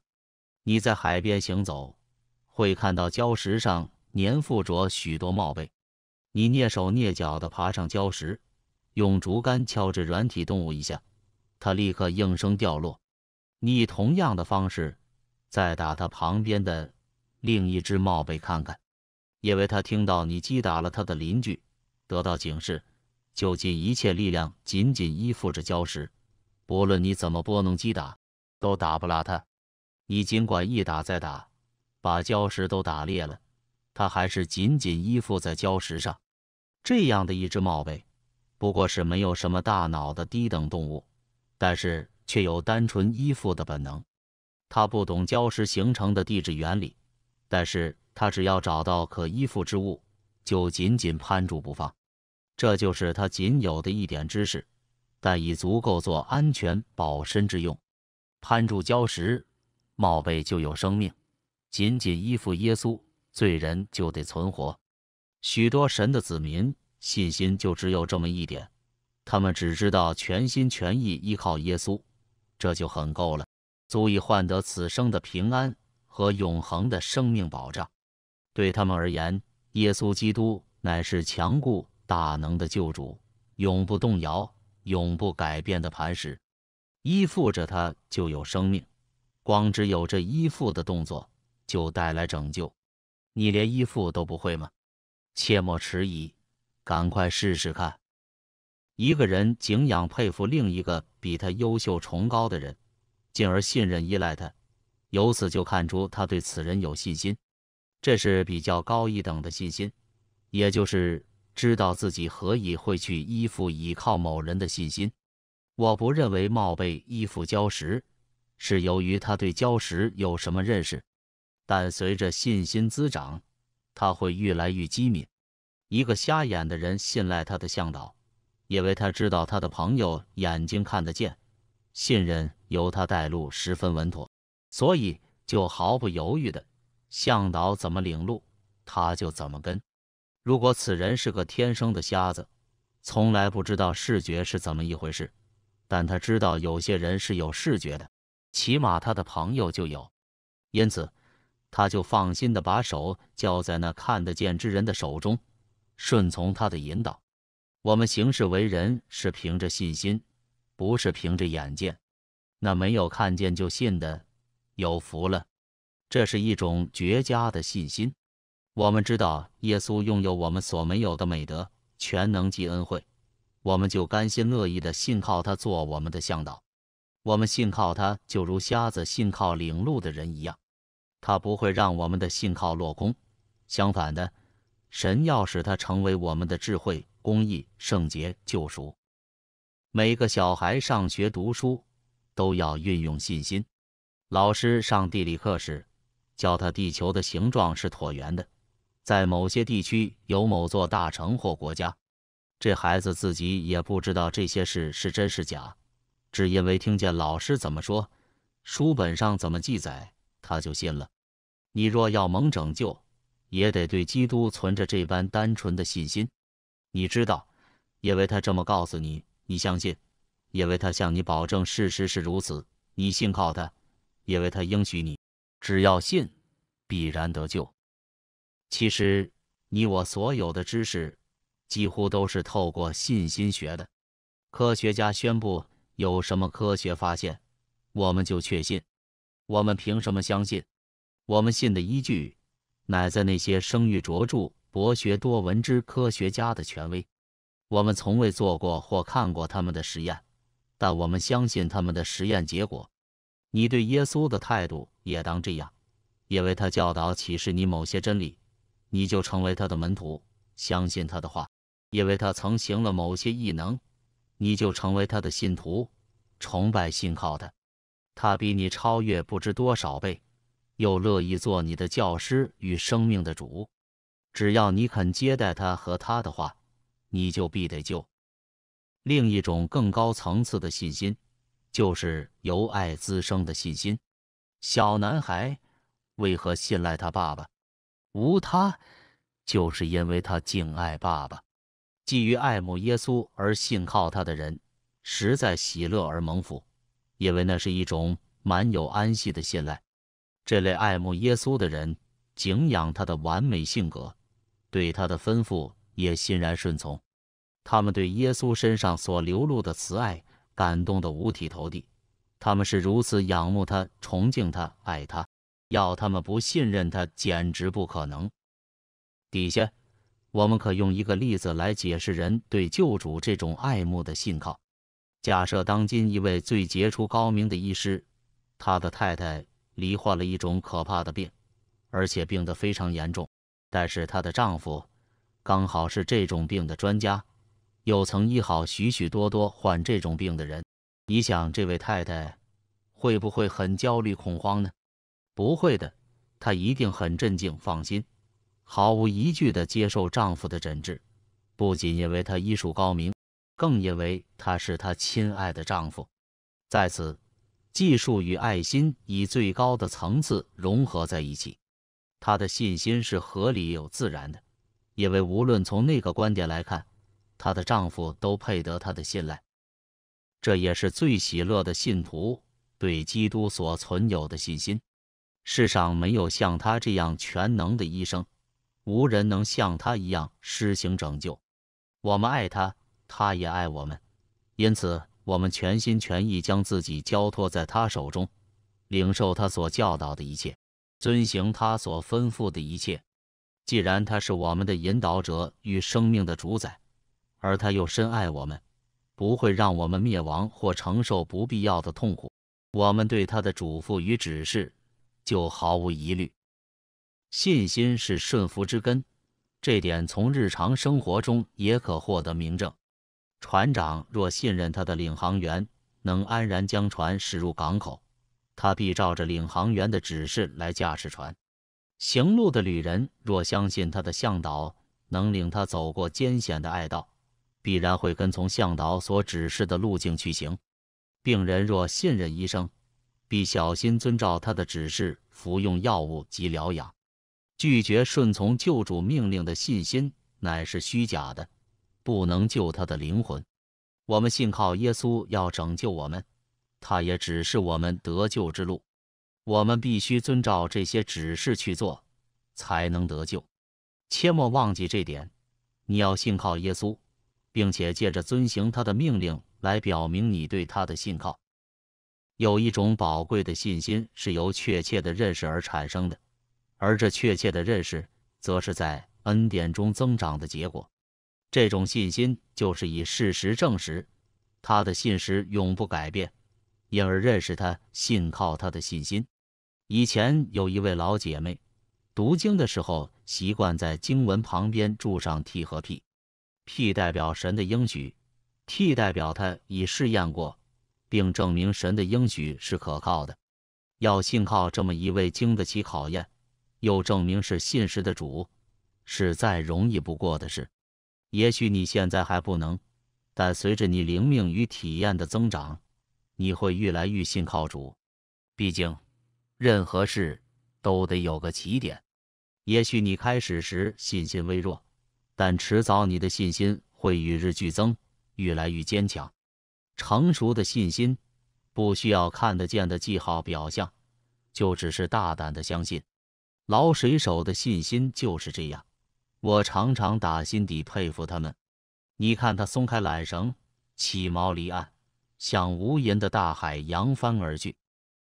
你在海边行走，会看到礁石上粘附着许多帽贝。你蹑手蹑脚地爬上礁石，用竹竿敲着软体动物一下，它立刻应声掉落。你以同样的方式，再打他旁边的另一只帽被看看，因为他听到你击打了他的邻居，得到警示，就尽一切力量紧紧依附着礁石，不论你怎么拨弄击打，都打不拉他。你尽管一打再打，把礁石都打裂了，他还是紧紧依附在礁石上。这样的一只帽被，不过是没有什么大脑的低等动物，但是。却有单纯依附的本能，他不懂礁石形成的地质原理，但是他只要找到可依附之物，就紧紧攀住不放。这就是他仅有的一点知识，但已足够做安全保身之用。攀住礁石，冒昧就有生命；紧紧依附耶稣，罪人就得存活。许多神的子民信心就只有这么一点，他们只知道全心全意依靠耶稣。这就很够了，足以换得此生的平安和永恒的生命保障。对他们而言，耶稣基督乃是强固大能的救主，永不动摇、永不改变的磐石。依附着他就有生命，光只有这依附的动作就带来拯救。你连依附都不会吗？切莫迟疑，赶快试试看。一个人敬仰、佩服另一个比他优秀、崇高的人，进而信任、依赖他，由此就看出他对此人有信心，这是比较高一等的信心，也就是知道自己何以会去依附、倚靠某人的信心。我不认为冒被依附礁石是由于他对礁石有什么认识，但随着信心滋长，他会愈来愈机敏。一个瞎眼的人信赖他的向导。因为他知道他的朋友眼睛看得见，信任由他带路十分稳妥，所以就毫不犹豫的，向导怎么领路他就怎么跟。如果此人是个天生的瞎子，从来不知道视觉是怎么一回事，但他知道有些人是有视觉的，起码他的朋友就有，因此他就放心的把手交在那看得见之人的手中，顺从他的引导。我们行事为人是凭着信心，不是凭着眼见。那没有看见就信的，有福了。这是一种绝佳的信心。我们知道耶稣拥有我们所没有的美德、全能及恩惠，我们就甘心乐意的信靠他做我们的向导。我们信靠他就如瞎子信靠领路的人一样，他不会让我们的信靠落空。相反的，神要使他成为我们的智慧。公益、圣洁、救赎。每个小孩上学读书，都要运用信心。老师上地理课时，教他地球的形状是椭圆的，在某些地区有某座大城或国家。这孩子自己也不知道这些事是真是假，只因为听见老师怎么说，书本上怎么记载，他就信了。你若要蒙拯救，也得对基督存着这般单纯的信心。你知道，因为他这么告诉你，你相信；因为他向你保证事实是如此，你信靠他；因为他应许你，只要信，必然得救。其实，你我所有的知识几乎都是透过信心学的。科学家宣布有什么科学发现，我们就确信。我们凭什么相信？我们信的依据，乃在那些声誉卓著。博学多闻之科学家的权威，我们从未做过或看过他们的实验，但我们相信他们的实验结果。你对耶稣的态度也当这样，因为他教导启示你某些真理，你就成为他的门徒，相信他的话；因为他曾行了某些异能，你就成为他的信徒，崇拜信靠他。他比你超越不知多少倍，又乐意做你的教师与生命的主。只要你肯接待他和他的话，你就必得救。另一种更高层次的信心，就是由爱滋生的信心。小男孩为何信赖他爸爸？无他，就是因为他敬爱爸爸。基于爱慕耶稣而信靠他的人，实在喜乐而蒙福，因为那是一种满有安息的信赖。这类爱慕耶稣的人，敬仰他的完美性格。对他的吩咐也欣然顺从。他们对耶稣身上所流露的慈爱感动得五体投地。他们是如此仰慕他、崇敬他、爱他，要他们不信任他简直不可能。底下，我们可用一个例子来解释人对救主这种爱慕的信靠。假设当今一位最杰出高明的医师，他的太太罹患了一种可怕的病，而且病得非常严重。但是她的丈夫刚好是这种病的专家，又曾医好许许多多患这种病的人。你想，这位太太会不会很焦虑、恐慌呢？不会的，她一定很镇静、放心，毫无疑惧的接受丈夫的诊治。不仅因为她医术高明，更因为她是她亲爱的丈夫。在此，技术与爱心以最高的层次融合在一起。她的信心是合理又自然的，因为无论从那个观点来看，她的丈夫都配得她的信赖。这也是最喜乐的信徒对基督所存有的信心。世上没有像他这样全能的医生，无人能像他一样施行拯救。我们爱他，他也爱我们，因此我们全心全意将自己交托在他手中，领受他所教导的一切。遵行他所吩咐的一切。既然他是我们的引导者与生命的主宰，而他又深爱我们，不会让我们灭亡或承受不必要的痛苦，我们对他的嘱咐与指示就毫无疑虑。信心是顺服之根，这点从日常生活中也可获得明证。船长若信任他的领航员，能安然将船驶入港口。他必照着领航员的指示来驾驶船。行路的旅人若相信他的向导能领他走过艰险的隘道，必然会跟从向导所指示的路径去行。病人若信任医生，必小心遵照他的指示服用药物及疗养。拒绝顺从救主命令的信心乃是虚假的，不能救他的灵魂。我们信靠耶稣要拯救我们。他也只是我们得救之路，我们必须遵照这些指示去做，才能得救。切莫忘记这点。你要信靠耶稣，并且借着遵行他的命令来表明你对他的信靠。有一种宝贵的信心是由确切的认识而产生的，而这确切的认识则是在恩典中增长的结果。这种信心就是以事实证实他的信实，永不改变。因而认识他，信靠他的信心。以前有一位老姐妹，读经的时候习惯在经文旁边注上 “T” 和 “P”。“P” 代表神的应许，“T” 代表他已试验过，并证明神的应许是可靠的。要信靠这么一位经得起考验，又证明是信实的主，是再容易不过的事。也许你现在还不能，但随着你灵命与体验的增长。你会愈来愈信靠主，毕竟任何事都得有个起点。也许你开始时信心微弱，但迟早你的信心会与日俱增，愈来愈坚强。成熟的信心不需要看得见的记号表象，就只是大胆的相信。老水手的信心就是这样，我常常打心底佩服他们。你看他松开缆绳，起锚离岸。向无垠的大海扬帆而去，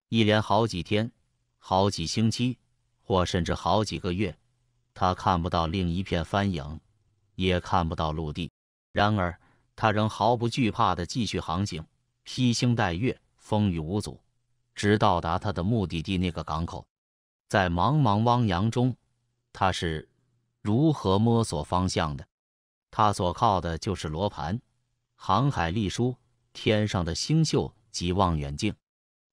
一连好几天、好几星期，或甚至好几个月，他看不到另一片帆影，也看不到陆地。然而，他仍毫不惧怕地继续航行，披星戴月，风雨无阻，直到达他的目的地那个港口。在茫茫汪洋中，他是如何摸索方向的？他所靠的就是罗盘、航海历书。天上的星宿及望远镜，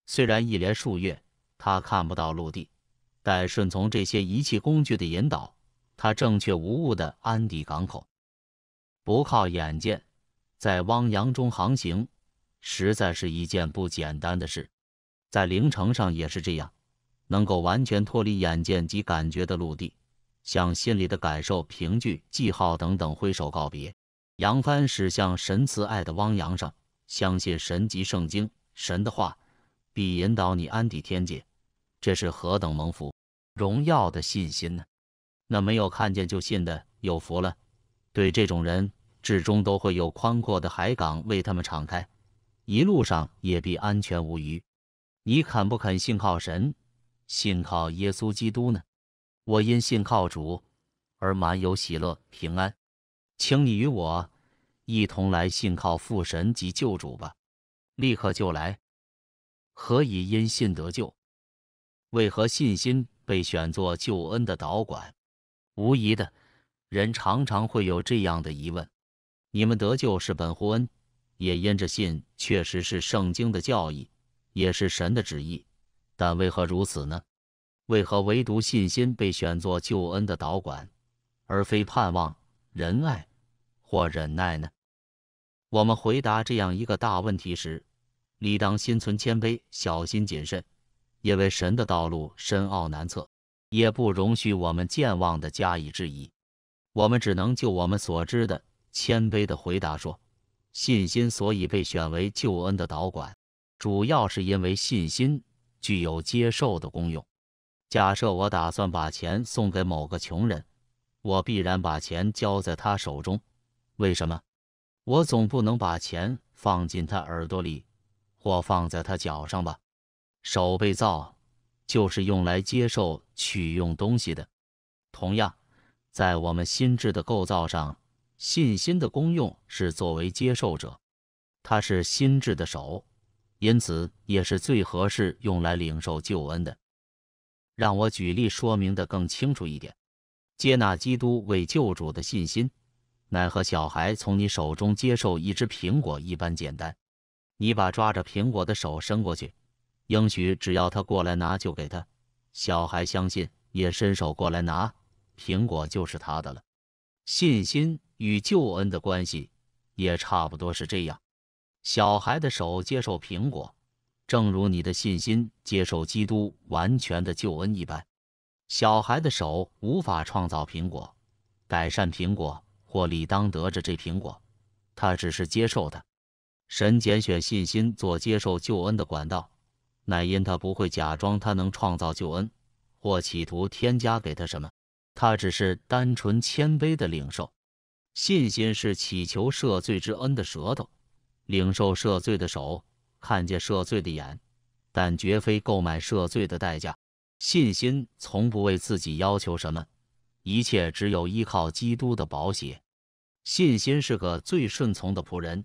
虽然一连数月他看不到陆地，但顺从这些仪器工具的引导，他正确无误的安抵港口。不靠眼见，在汪洋中航行，实在是一件不简单的事。在灵城上也是这样，能够完全脱离眼见及感觉的陆地，向心里的感受、凭据、记号等等挥手告别，扬帆驶向神慈爱的汪洋上。相信神及圣经，神的话必引导你安抵天界，这是何等蒙福、荣耀的信心呢？那没有看见就信的有福了，对这种人至终都会有宽阔的海港为他们敞开，一路上也必安全无虞。你肯不肯信靠神，信靠耶稣基督呢？我因信靠主而满有喜乐平安，请你与我。一同来信靠父神及救主吧！立刻就来。何以因信得救？为何信心被选作救恩的导管？无疑的，人常常会有这样的疑问：你们得救是本乎恩，也因着信，确实是圣经的教义，也是神的旨意。但为何如此呢？为何唯独信心被选作救恩的导管，而非盼望、仁爱或忍耐呢？我们回答这样一个大问题时，理当心存谦卑、小心谨慎，因为神的道路深奥难测，也不容许我们健忘的加以质疑。我们只能就我们所知的，谦卑的回答说：信心所以被选为救恩的导管，主要是因为信心具有接受的功用。假设我打算把钱送给某个穷人，我必然把钱交在他手中。为什么？我总不能把钱放进他耳朵里，或放在他脚上吧？手被造就是用来接受取用东西的。同样，在我们心智的构造上，信心的功用是作为接受者，它是心智的手，因此也是最合适用来领受救恩的。让我举例说明的更清楚一点：接纳基督为救主的信心。奈何小孩从你手中接受一只苹果一般简单，你把抓着苹果的手伸过去，应许只要他过来拿就给他。小孩相信，也伸手过来拿，苹果就是他的了。信心与救恩的关系也差不多是这样。小孩的手接受苹果，正如你的信心接受基督完全的救恩一般。小孩的手无法创造苹果，改善苹果。或理当得着这苹果，他只是接受它。神拣选信心做接受救恩的管道，乃因他不会假装他能创造救恩，或企图添加给他什么。他只是单纯谦卑的领受。信心是祈求赦罪之恩的舌头，领受赦罪的手，看见赦罪的眼，但绝非购买赦罪的代价。信心从不为自己要求什么。一切只有依靠基督的宝血。信心是个最顺从的仆人，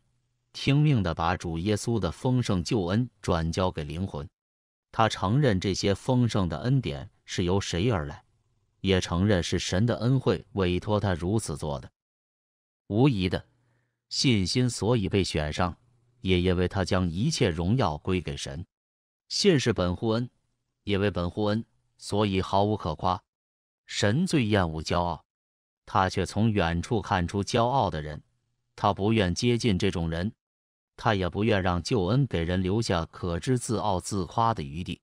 听命的把主耶稣的丰盛救恩转交给灵魂。他承认这些丰盛的恩典是由谁而来，也承认是神的恩惠委托他如此做的。无疑的，信心所以被选上，也因为他将一切荣耀归给神。信是本乎恩，因为本乎恩，所以毫无可夸。神最厌恶骄傲，他却从远处看出骄傲的人，他不愿接近这种人，他也不愿让救恩给人留下可知自傲自夸的余地。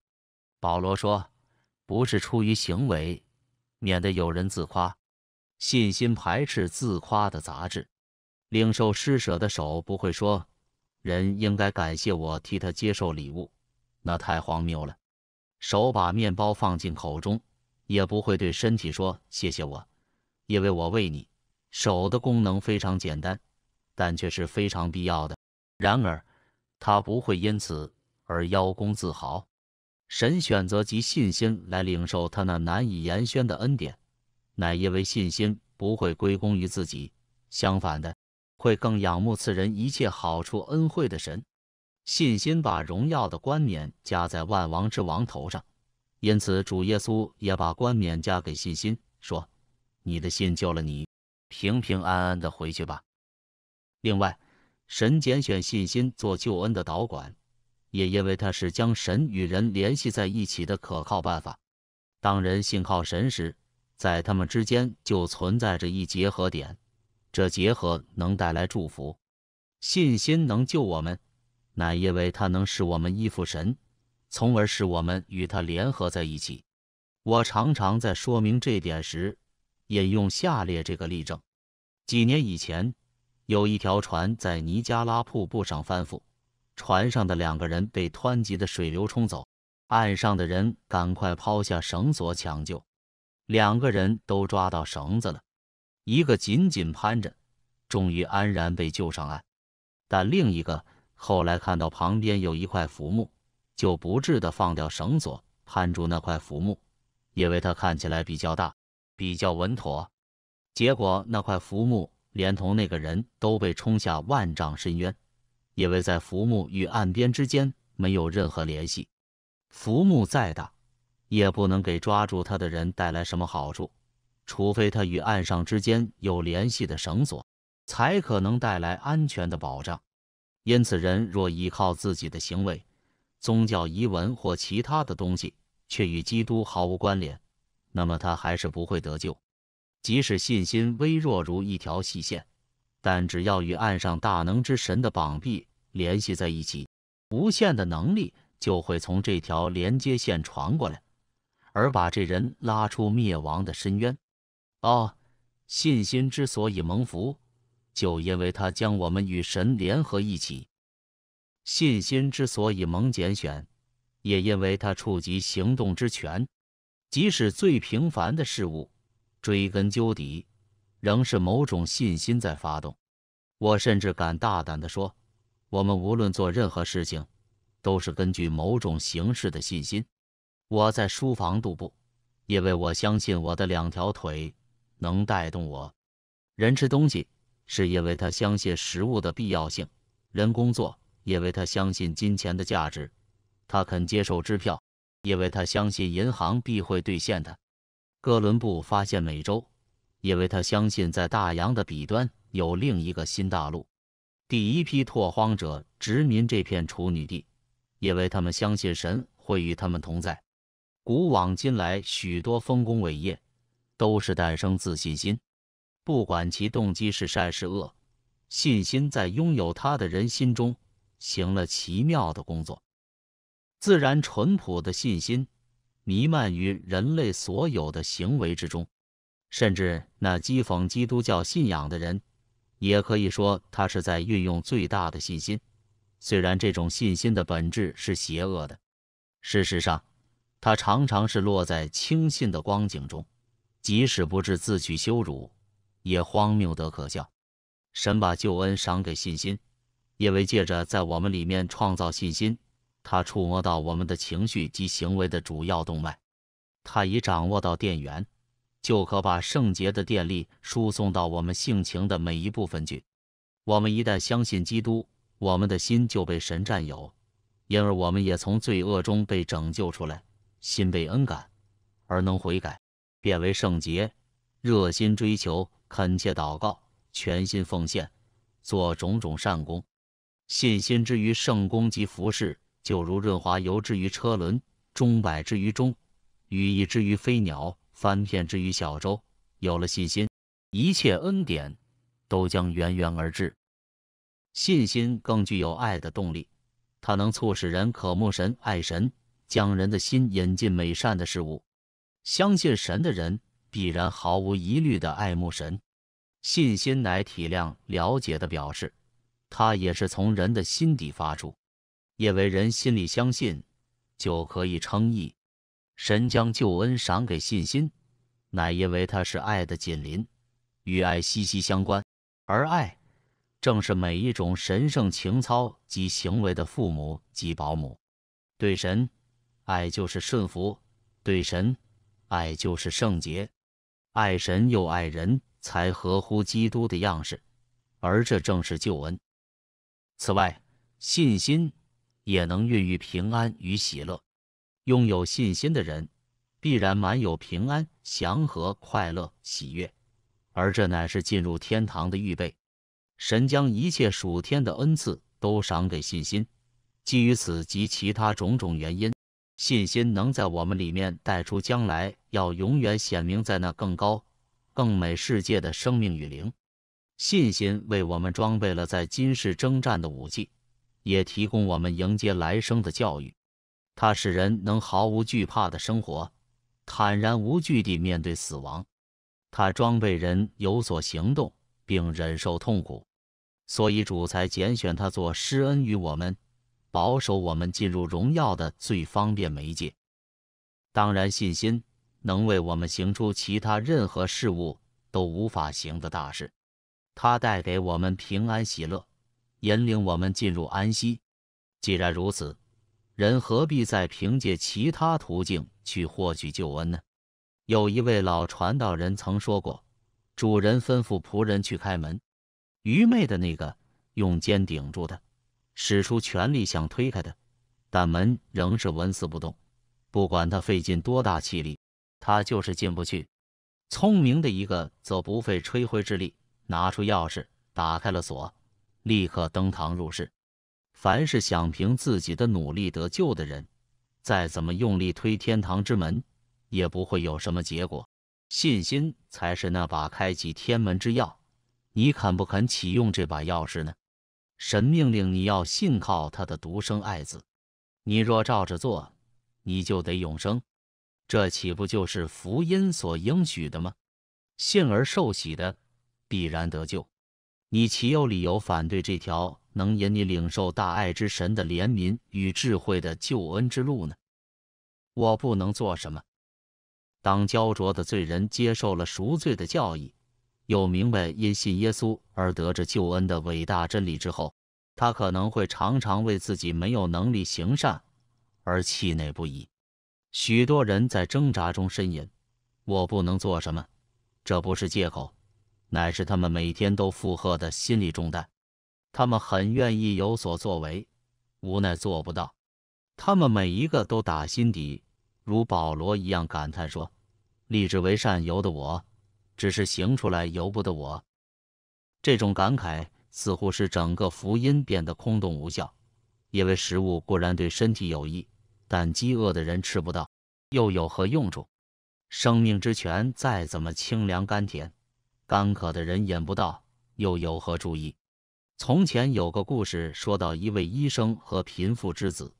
保罗说：“不是出于行为，免得有人自夸，信心排斥自夸的杂质。领受施舍的手不会说，人应该感谢我替他接受礼物，那太荒谬了。手把面包放进口中。”也不会对身体说谢谢我，因为我喂你。手的功能非常简单，但却是非常必要的。然而，他不会因此而邀功自豪。神选择及信心来领受他那难以言宣的恩典，乃因为信心不会归功于自己，相反的，会更仰慕赐人一切好处恩惠的神。信心把荣耀的冠冕加在万王之王头上。因此，主耶稣也把冠冕加给信心，说：“你的信救了你，平平安安的回去吧。”另外，神拣选信心做救恩的导管，也因为它是将神与人联系在一起的可靠办法。当人信靠神时，在他们之间就存在着一结合点，这结合能带来祝福。信心能救我们，乃因为它能使我们依附神。从而使我们与他联合在一起。我常常在说明这点时引用下列这个例证：几年以前，有一条船在尼加拉瀑布上翻覆，船上的两个人被湍急的水流冲走，岸上的人赶快抛下绳索抢救，两个人都抓到绳子了，一个紧紧攀着，终于安然被救上岸；但另一个后来看到旁边有一块浮木。就不智地放掉绳索，攀住那块浮木，因为它看起来比较大，比较稳妥。结果，那块浮木连同那个人都被冲下万丈深渊，因为在浮木与岸边之间没有任何联系，浮木再大也不能给抓住他的人带来什么好处，除非他与岸上之间有联系的绳索，才可能带来安全的保障。因此，人若依靠自己的行为。宗教遗文或其他的东西，却与基督毫无关联，那么他还是不会得救。即使信心微弱如一条细线，但只要与岸上大能之神的膀臂联系在一起，无限的能力就会从这条连接线传过来，而把这人拉出灭亡的深渊。哦，信心之所以蒙福，就因为它将我们与神联合一起。信心之所以蒙拣选，也因为它触及行动之权。即使最平凡的事物，追根究底，仍是某种信心在发动。我甚至敢大胆地说，我们无论做任何事情，都是根据某种形式的信心。我在书房踱步，因为我相信我的两条腿能带动我。人吃东西，是因为他相信食物的必要性。人工作。因为他相信金钱的价值，他肯接受支票；因为他相信银行必会兑现的。哥伦布发现美洲，因为他相信在大洋的彼端有另一个新大陆。第一批拓荒者殖民这片处女地，因为他们相信神会与他们同在。古往今来，许多丰功伟业都是诞生自信心，不管其动机是善是恶，信心在拥有它的人心中。行了奇妙的工作，自然淳朴的信心弥漫于人类所有的行为之中。甚至那讥讽基督教信仰的人，也可以说他是在运用最大的信心，虽然这种信心的本质是邪恶的。事实上，他常常是落在轻信的光景中，即使不至自取羞辱，也荒谬得可笑。神把救恩赏给信心。因为借着在我们里面创造信心，他触摸到我们的情绪及行为的主要动脉，他已掌握到电源，就可把圣洁的电力输送到我们性情的每一部分去。我们一旦相信基督，我们的心就被神占有，因而我们也从罪恶中被拯救出来，心被恩感，而能悔改，变为圣洁，热心追求，恳切祷告，全心奉献，做种种善功。信心之于圣功及服饰，就如润滑油之于车轮，钟摆之于钟，羽翼之于飞鸟，帆片之于小舟。有了信心，一切恩典都将源源而至。信心更具有爱的动力，它能促使人渴慕神、爱神，将人的心引进美善的事物。相信神的人，必然毫无疑虑地爱慕神。信心乃体谅、了解的表示。它也是从人的心底发出，因为人心里相信就可以称义。神将救恩赏给信心，乃因为他是爱的紧邻，与爱息息相关。而爱正是每一种神圣情操及行为的父母及保姆。对神爱就是顺服，对神爱就是圣洁。爱神又爱人才合乎基督的样式，而这正是救恩。此外，信心也能孕育平安与喜乐。拥有信心的人，必然满有平安、祥和、快乐、喜悦，而这乃是进入天堂的预备。神将一切属天的恩赐都赏给信心。基于此及其他种种原因，信心能在我们里面带出将来要永远显明在那更高、更美世界的生命与灵。信心为我们装备了在今世征战的武器，也提供我们迎接来生的教育。它使人能毫无惧怕的生活，坦然无惧地面对死亡。它装备人有所行动，并忍受痛苦，所以主才拣选它做施恩于我们、保守我们进入荣耀的最方便媒介。当然，信心能为我们行出其他任何事物都无法行的大事。他带给我们平安喜乐，引领我们进入安息。既然如此，人何必再凭借其他途径去获取救恩呢？有一位老传道人曾说过：“主人吩咐仆人去开门，愚昧的那个用肩顶住他，使出全力想推开他，但门仍是纹丝不动。不管他费尽多大气力，他就是进不去。聪明的一个则不费吹灰之力。”拿出钥匙，打开了锁，立刻登堂入室。凡是想凭自己的努力得救的人，再怎么用力推天堂之门，也不会有什么结果。信心才是那把开启天门之钥。你肯不肯启用这把钥匙呢？神命令你要信靠他的独生爱子。你若照着做，你就得永生。这岂不就是福音所应许的吗？信而受喜的。必然得救，你岂有理由反对这条能引你领受大爱之神的怜悯与智慧的救恩之路呢？我不能做什么。当焦灼的罪人接受了赎罪的教义，又明白因信耶稣而得着救恩的伟大真理之后，他可能会常常为自己没有能力行善而气馁不已。许多人在挣扎中呻吟：“我不能做什么。”这不是借口。乃是他们每天都负荷的心理重担，他们很愿意有所作为，无奈做不到。他们每一个都打心底如保罗一样感叹说：“立志为善由得我，只是行出来由不得我。”这种感慨似乎是整个福音变得空洞无效，因为食物固然对身体有益，但饥饿的人吃不到，又有何用处？生命之泉再怎么清凉甘甜。干渴的人饮不到，又有何注意？从前有个故事，说到一位医生和贫富之子。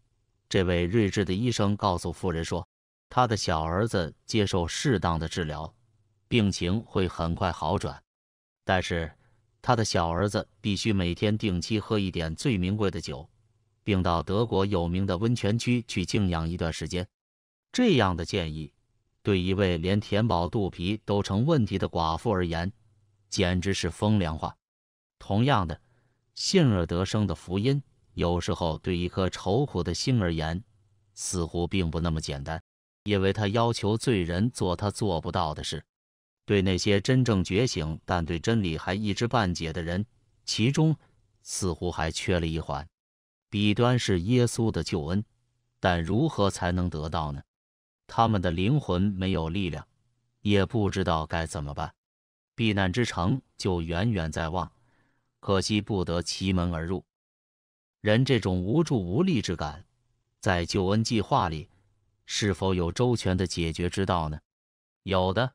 这位睿智的医生告诉妇人说，他的小儿子接受适当的治疗，病情会很快好转。但是他的小儿子必须每天定期喝一点最名贵的酒，并到德国有名的温泉区去静养一段时间。这样的建议对一位连填饱肚皮都成问题的寡妇而言。简直是风凉话。同样的，信而得生的福音，有时候对一颗愁苦的心而言，似乎并不那么简单，因为他要求罪人做他做不到的事。对那些真正觉醒，但对真理还一知半解的人，其中似乎还缺了一环。彼端是耶稣的救恩，但如何才能得到呢？他们的灵魂没有力量，也不知道该怎么办。避难之城就远远在望，可惜不得其门而入。人这种无助无力之感，在救恩计划里是否有周全的解决之道呢？有的，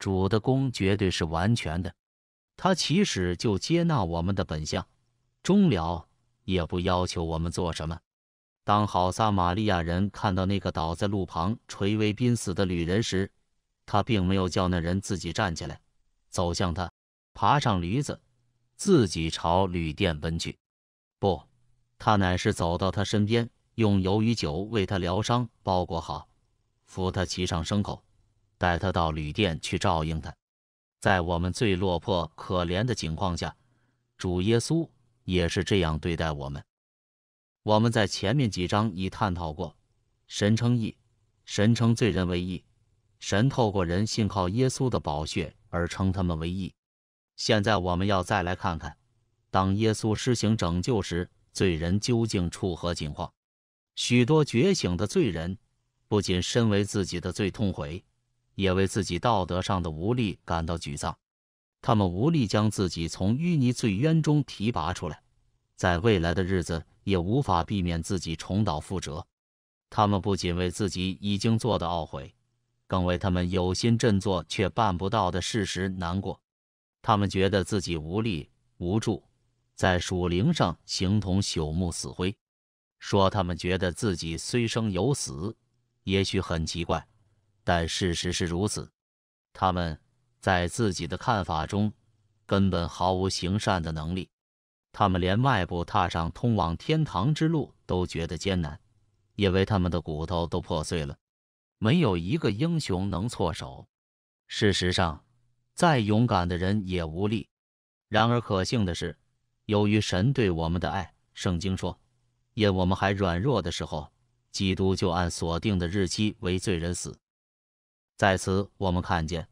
主的功绝对是完全的。他起始就接纳我们的本相，终了也不要求我们做什么。当好撒玛利亚人看到那个倒在路旁垂危濒死的旅人时，他并没有叫那人自己站起来。走向他，爬上驴子，自己朝旅店奔去。不，他乃是走到他身边，用鱿鱼酒为他疗伤，包裹好，扶他骑上牲口，带他到旅店去照应他。在我们最落魄、可怜的情况下，主耶稣也是这样对待我们。我们在前面几章已探讨过，神称义，神称罪人为义，神透过人信靠耶稣的宝血。而称他们为义。现在我们要再来看看，当耶稣施行拯救时，罪人究竟处何境况？许多觉醒的罪人不仅身为自己的罪痛悔，也为自己道德上的无力感到沮丧。他们无力将自己从淤泥罪渊中提拔出来，在未来的日子也无法避免自己重蹈覆辙。他们不仅为自己已经做的懊悔。更为他们有心振作却办不到的事实难过，他们觉得自己无力无助，在属灵上形同朽木死灰。说他们觉得自己虽生有死，也许很奇怪，但事实是如此。他们在自己的看法中根本毫无行善的能力，他们连迈步踏上通往天堂之路都觉得艰难，因为他们的骨头都破碎了。没有一个英雄能错手。事实上，再勇敢的人也无力。然而，可幸的是，由于神对我们的爱，圣经说：“因我们还软弱的时候，基督就按锁定的日期为罪人死。”在此，我们看见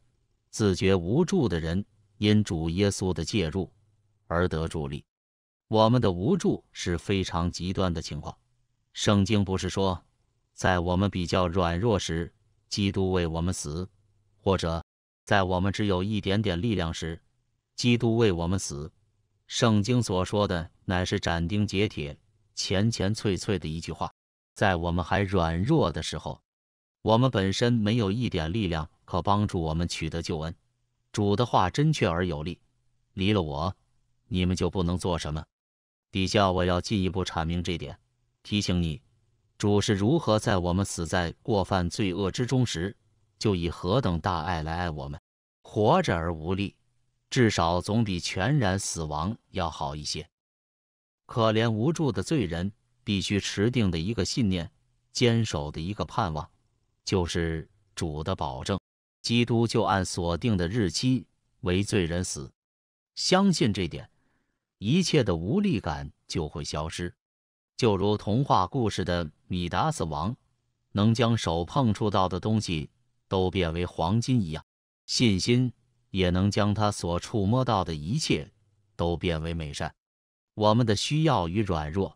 自觉无助的人因主耶稣的介入而得助力。我们的无助是非常极端的情况。圣经不是说。在我们比较软弱时，基督为我们死；或者在我们只有一点点力量时，基督为我们死。圣经所说的乃是斩钉截铁、浅浅脆脆的一句话：在我们还软弱的时候，我们本身没有一点力量可帮助我们取得救恩。主的话真确而有力，离了我，你们就不能做什么。底下我要进一步阐明这点，提醒你。主是如何在我们死在过犯罪恶之中时，就以何等大爱来爱我们？活着而无力，至少总比全然死亡要好一些。可怜无助的罪人，必须持定的一个信念，坚守的一个盼望，就是主的保证：基督就按所定的日期为罪人死。相信这点，一切的无力感就会消失。就如童话故事的米达斯王能将手碰触到的东西都变为黄金一样，信心也能将他所触摸到的一切都变为美善。我们的需要与软弱，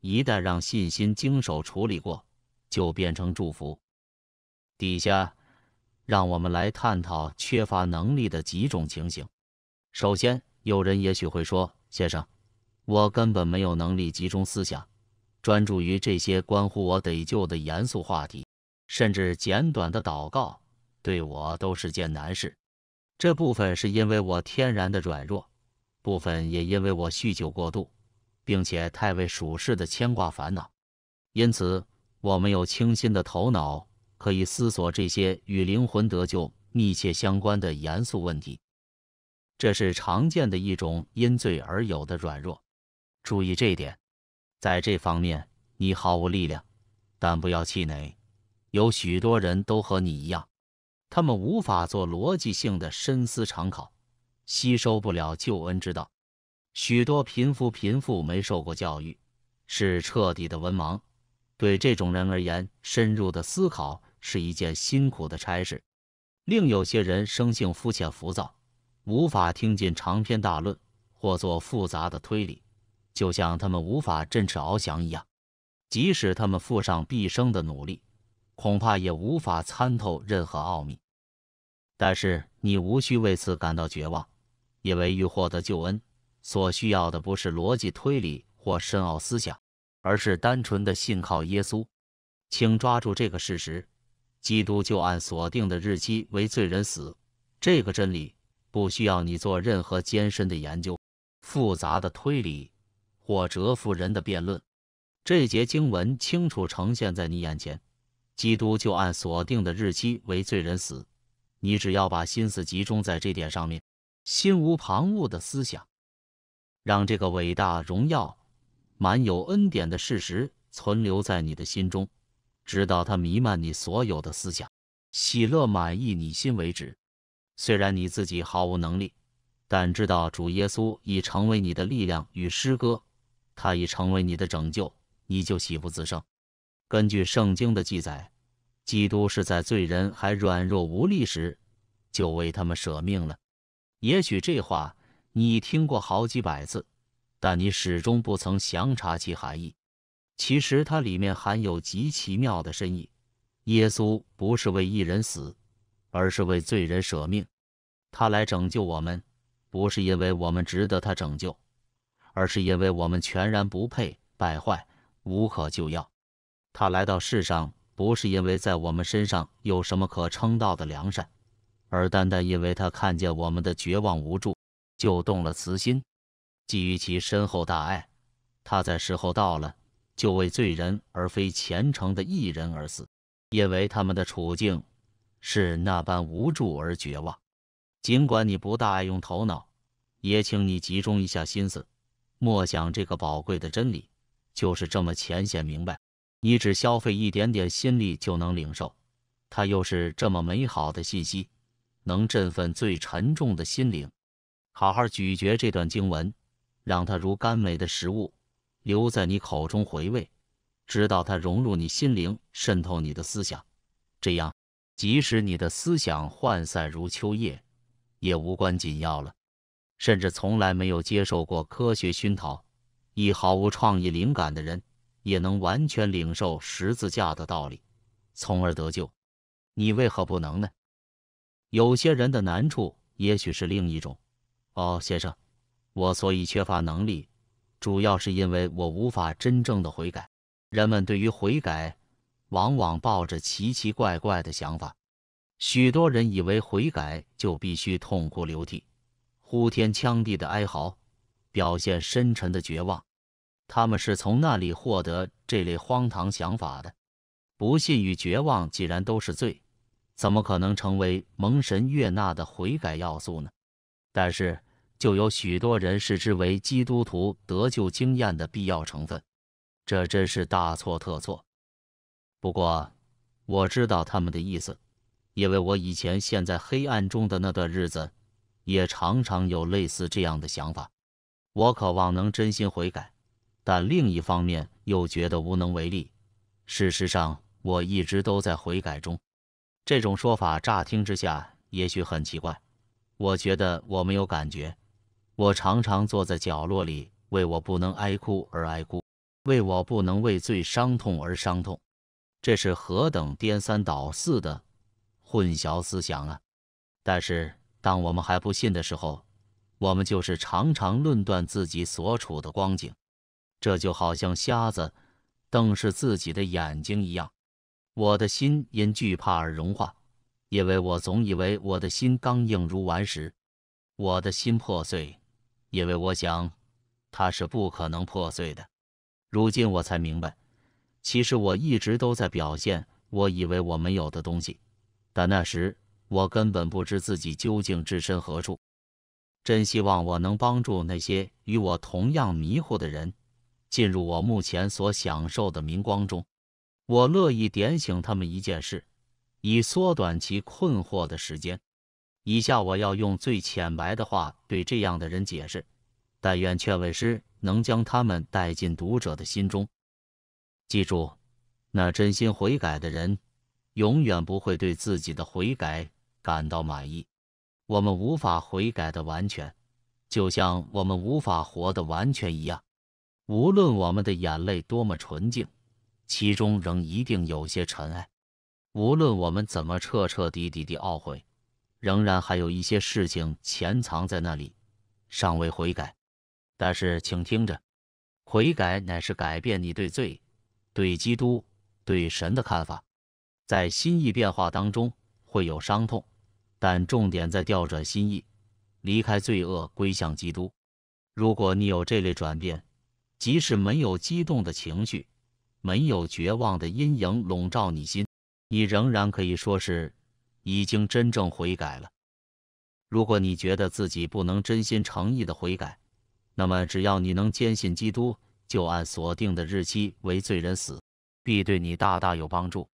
一旦让信心经手处理过，就变成祝福。底下，让我们来探讨缺乏能力的几种情形。首先，有人也许会说：“先生，我根本没有能力集中思想。”专注于这些关乎我得救的严肃话题，甚至简短的祷告，对我都是件难事。这部分是因为我天然的软弱，部分也因为我酗酒过度，并且太为属世的牵挂烦恼，因此我没有清新的头脑可以思索这些与灵魂得救密切相关的严肃问题。这是常见的一种因罪而有的软弱。注意这一点。在这方面，你毫无力量，但不要气馁。有许多人都和你一样，他们无法做逻辑性的深思长考，吸收不了救恩之道。许多贫富贫富没受过教育，是彻底的文盲。对这种人而言，深入的思考是一件辛苦的差事。另有些人生性肤浅浮躁，无法听进长篇大论或做复杂的推理。就像他们无法振翅翱翔一样，即使他们付上毕生的努力，恐怕也无法参透任何奥秘。但是你无需为此感到绝望，因为欲获得救恩所需要的不是逻辑推理或深奥思想，而是单纯的信靠耶稣。请抓住这个事实：基督就按锁定的日期为罪人死。这个真理不需要你做任何艰深的研究、复杂的推理。或折服人的辩论，这节经文清楚呈现在你眼前。基督就按锁定的日期为罪人死。你只要把心思集中在这点上面，心无旁骛的思想，让这个伟大荣耀、满有恩典的事实存留在你的心中，直到它弥漫你所有的思想，喜乐满意你心为止。虽然你自己毫无能力，但知道主耶稣已成为你的力量与诗歌。他已成为你的拯救，你就喜不自胜。根据圣经的记载，基督是在罪人还软弱无力时，就为他们舍命了。也许这话你听过好几百次，但你始终不曾详查其含义。其实它里面含有极奇妙的深意。耶稣不是为一人死，而是为罪人舍命。他来拯救我们，不是因为我们值得他拯救。而是因为我们全然不配败坏无可救药，他来到世上不是因为在我们身上有什么可称道的良善，而单单因为他看见我们的绝望无助，就动了慈心，基于其深厚大爱，他在时候到了就为罪人而非虔诚的一人而死，因为他们的处境是那般无助而绝望。尽管你不大爱用头脑，也请你集中一下心思。莫想这个宝贵的真理就是这么浅显明白，你只消费一点点心力就能领受。它又是这么美好的信息，能振奋最沉重的心灵。好好咀嚼这段经文，让它如甘美的食物留在你口中回味，直到它融入你心灵，渗透你的思想。这样，即使你的思想涣散如秋叶，也无关紧要了。甚至从来没有接受过科学熏陶，一毫无创意灵感的人，也能完全领受十字架的道理，从而得救。你为何不能呢？有些人的难处也许是另一种。哦，先生，我所以缺乏能力，主要是因为我无法真正的悔改。人们对于悔改，往往抱着奇奇怪怪的想法。许多人以为悔改就必须痛哭流涕。呼天抢地的哀嚎，表现深沉的绝望。他们是从那里获得这类荒唐想法的？不信与绝望既然都是罪，怎么可能成为蒙神悦纳的悔改要素呢？但是，就有许多人视之为基督徒得救经验的必要成分。这真是大错特错。不过，我知道他们的意思，因为我以前陷在黑暗中的那段日子。也常常有类似这样的想法，我渴望能真心悔改，但另一方面又觉得无能为力。事实上，我一直都在悔改中。这种说法乍听之下也许很奇怪。我觉得我没有感觉。我常常坐在角落里，为我不能哀哭而哀哭，为我不能为罪伤痛而伤痛。这是何等颠三倒四的混淆思想啊！但是。当我们还不信的时候，我们就是常常论断自己所处的光景，这就好像瞎子瞪视自己的眼睛一样。我的心因惧怕而融化，因为我总以为我的心刚硬如顽石。我的心破碎，因为我想它是不可能破碎的。如今我才明白，其实我一直都在表现我以为我没有的东西，但那时。我根本不知自己究竟置身何处，真希望我能帮助那些与我同样迷糊的人进入我目前所享受的明光中。我乐意点醒他们一件事，以缩短其困惑的时间。以下我要用最浅白的话对这样的人解释，但愿劝慰师能将他们带进读者的心中。记住，那真心悔改的人永远不会对自己的悔改。感到满意，我们无法悔改的完全，就像我们无法活的完全一样。无论我们的眼泪多么纯净，其中仍一定有些尘埃。无论我们怎么彻彻底底的懊悔，仍然还有一些事情潜藏在那里，尚未悔改。但是，请听着，悔改乃是改变你对罪、对基督、对神的看法。在心意变化当中，会有伤痛。但重点在调转心意，离开罪恶，归向基督。如果你有这类转变，即使没有激动的情绪，没有绝望的阴影笼罩你心，你仍然可以说是已经真正悔改了。如果你觉得自己不能真心诚意的悔改，那么只要你能坚信基督，就按锁定的日期为罪人死，必对你大大有帮助。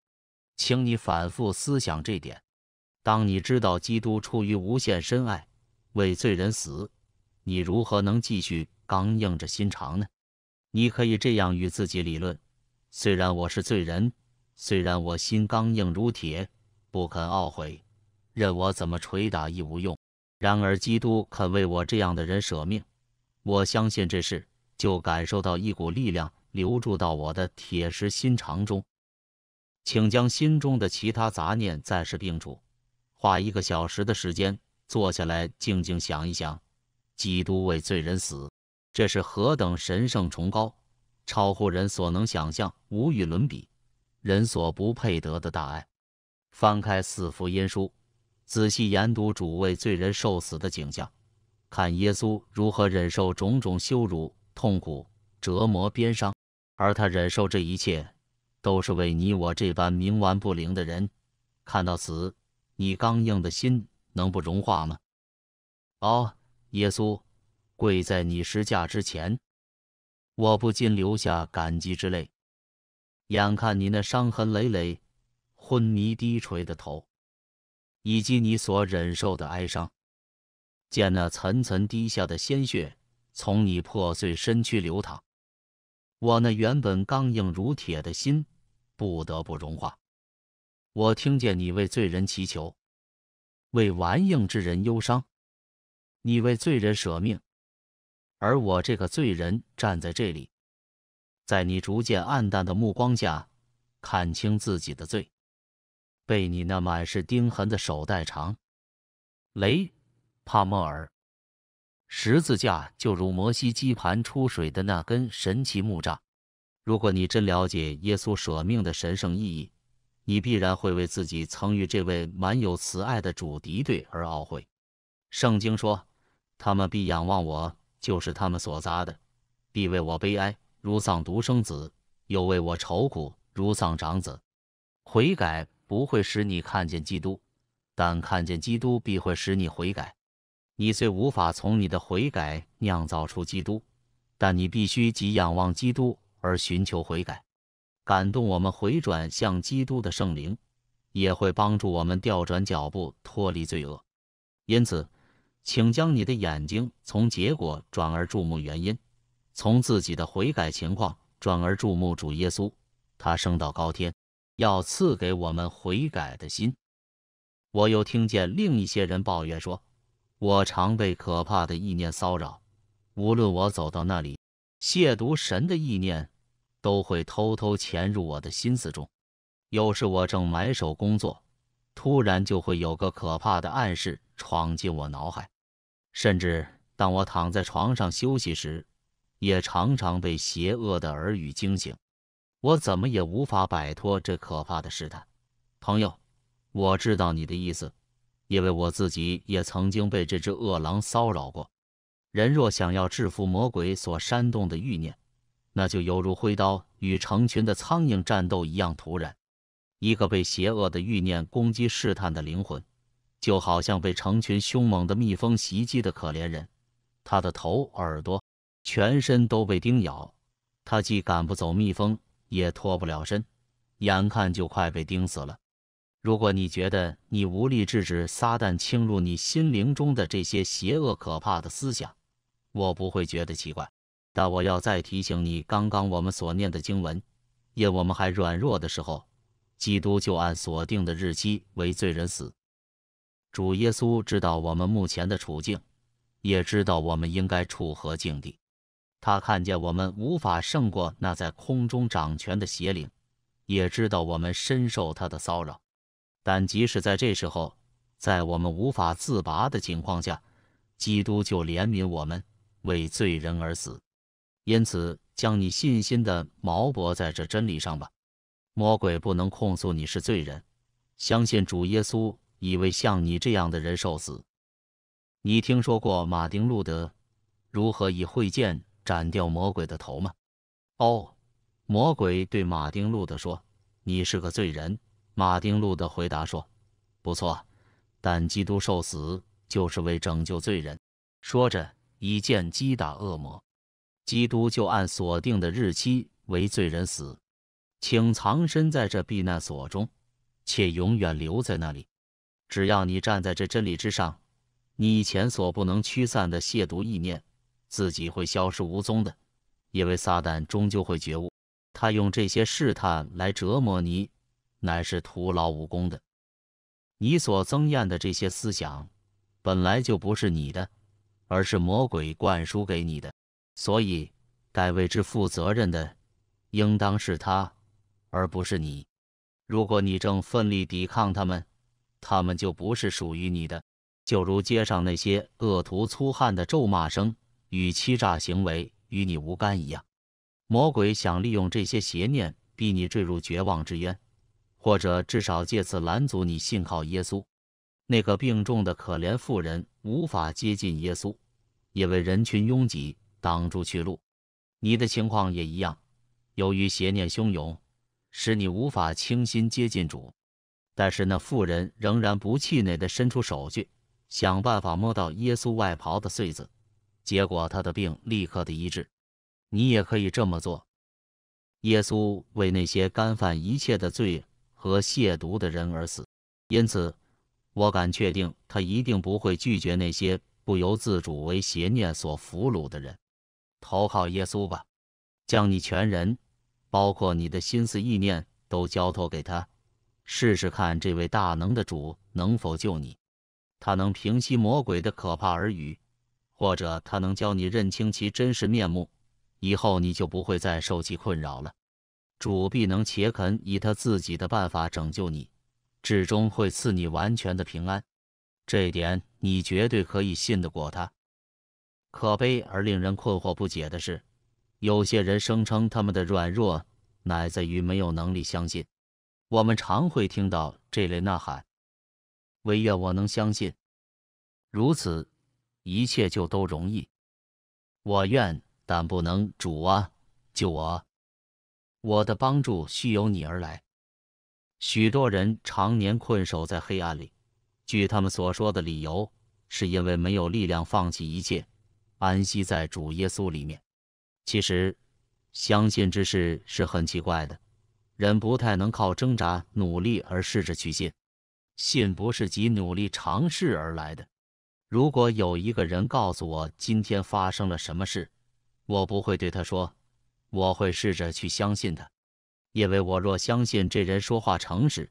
请你反复思想这点。当你知道基督出于无限深爱为罪人死，你如何能继续刚硬着心肠呢？你可以这样与自己理论：虽然我是罪人，虽然我心刚硬如铁，不肯懊悔，任我怎么捶打亦无用。然而基督肯为我这样的人舍命，我相信这事，就感受到一股力量留住到我的铁石心肠中。请将心中的其他杂念暂时摒除。花一个小时的时间坐下来，静静想一想，基督为罪人死，这是何等神圣崇高，超乎人所能想象，无与伦比，人所不配得的大爱。翻开四福音书，仔细研读主为罪人受死的景象，看耶稣如何忍受种种羞辱、痛苦、折磨、鞭伤，而他忍受这一切，都是为你我这般冥顽不灵的人。看到此。你刚硬的心能不融化吗？哦，耶稣，跪在你十架之前，我不禁流下感激之泪。眼看你那伤痕累累、昏迷低垂的头，以及你所忍受的哀伤，见那层层滴下的鲜血从你破碎身躯流淌，我那原本刚硬如铁的心不得不融化。我听见你为罪人祈求，为顽硬之人忧伤，你为罪人舍命，而我这个罪人站在这里，在你逐渐暗淡的目光下看清自己的罪，被你那满是钉痕的手代偿。雷帕莫尔，十字架就如摩西基盘出水的那根神奇木杖，如果你真了解耶稣舍命的神圣意义。你必然会为自己曾与这位满有慈爱的主敌对而懊悔。圣经说：“他们必仰望我，就是他们所砸的，必为我悲哀，如丧独生子；又为我愁苦，如丧长子。”悔改不会使你看见基督，但看见基督必会使你悔改。你虽无法从你的悔改酿造出基督，但你必须即仰望基督而寻求悔改。感动我们回转向基督的圣灵，也会帮助我们调转脚步，脱离罪恶。因此，请将你的眼睛从结果转而注目原因，从自己的悔改情况转而注目主耶稣，他升到高天，要赐给我们悔改的心。我又听见另一些人抱怨说：“我常被可怕的意念骚扰，无论我走到那里，亵渎神的意念。”都会偷偷潜入我的心思中。有时我正埋首工作，突然就会有个可怕的暗示闯进我脑海；甚至当我躺在床上休息时，也常常被邪恶的耳语惊醒。我怎么也无法摆脱这可怕的试探。朋友，我知道你的意思，因为我自己也曾经被这只恶狼骚扰过。人若想要制服魔鬼所煽动的欲念，那就犹如挥刀与成群的苍蝇战斗一样突然。一个被邪恶的欲念攻击试探的灵魂，就好像被成群凶猛的蜜蜂袭击的可怜人，他的头、耳朵、全身都被叮咬，他既赶不走蜜蜂，也脱不了身，眼看就快被叮死了。如果你觉得你无力制止撒旦侵入你心灵中的这些邪恶可怕的思想，我不会觉得奇怪。但我要再提醒你，刚刚我们所念的经文，因我们还软弱的时候，基督就按所定的日期为罪人死。主耶稣知道我们目前的处境，也知道我们应该处何境地。他看见我们无法胜过那在空中掌权的邪灵，也知道我们深受他的骚扰。但即使在这时候，在我们无法自拔的情况下，基督就怜悯我们，为罪人而死。因此，将你信心的锚泊在这真理上吧。魔鬼不能控诉你是罪人，相信主耶稣已为像你这样的人受死。你听说过马丁·路德如何以会剑斩掉魔鬼的头吗？哦，魔鬼对马丁·路德说：“你是个罪人。”马丁·路德回答说：“不错，但基督受死就是为拯救罪人。”说着，以剑击打恶魔。基督就按锁定的日期为罪人死，请藏身在这避难所中，且永远留在那里。只要你站在这真理之上，你以前所不能驱散的亵渎意念，自己会消失无踪的，因为撒旦终究会觉悟。他用这些试探来折磨你，乃是徒劳无功的。你所增艳的这些思想，本来就不是你的，而是魔鬼灌输给你的。所以，该为之负责任的，应当是他，而不是你。如果你正奋力抵抗他们，他们就不是属于你的。就如街上那些恶徒粗汉的咒骂声与欺诈行为与你无干一样，魔鬼想利用这些邪念逼你坠入绝望之渊，或者至少借此拦阻你信靠耶稣。那个病重的可怜妇人无法接近耶稣，因为人群拥挤。挡住去路，你的情况也一样。由于邪念汹涌，使你无法清新接近主。但是那妇人仍然不气馁地伸出手去，想办法摸到耶稣外袍的穗子，结果他的病立刻的医治。你也可以这么做。耶稣为那些干犯一切的罪和亵渎的人而死，因此我敢确定，他一定不会拒绝那些不由自主为邪念所俘虏的人。投靠耶稣吧，将你全人，包括你的心思意念，都交托给他，试试看这位大能的主能否救你。他能平息魔鬼的可怕耳语，或者他能教你认清其真实面目，以后你就不会再受其困扰了。主必能且肯以他自己的办法拯救你，至终会赐你完全的平安。这点你绝对可以信得过他。可悲而令人困惑不解的是，有些人声称他们的软弱乃在于没有能力相信。我们常会听到这类呐喊：“唯愿我能相信，如此一切就都容易。”我愿，但不能。主啊，救我！我的帮助需由你而来。许多人常年困守在黑暗里，据他们所说的理由，是因为没有力量放弃一切。安息在主耶稣里面。其实，相信之事是很奇怪的。人不太能靠挣扎、努力而试着去信。信不是及努力尝试而来的。如果有一个人告诉我今天发生了什么事，我不会对他说，我会试着去相信他，因为我若相信这人说话诚实，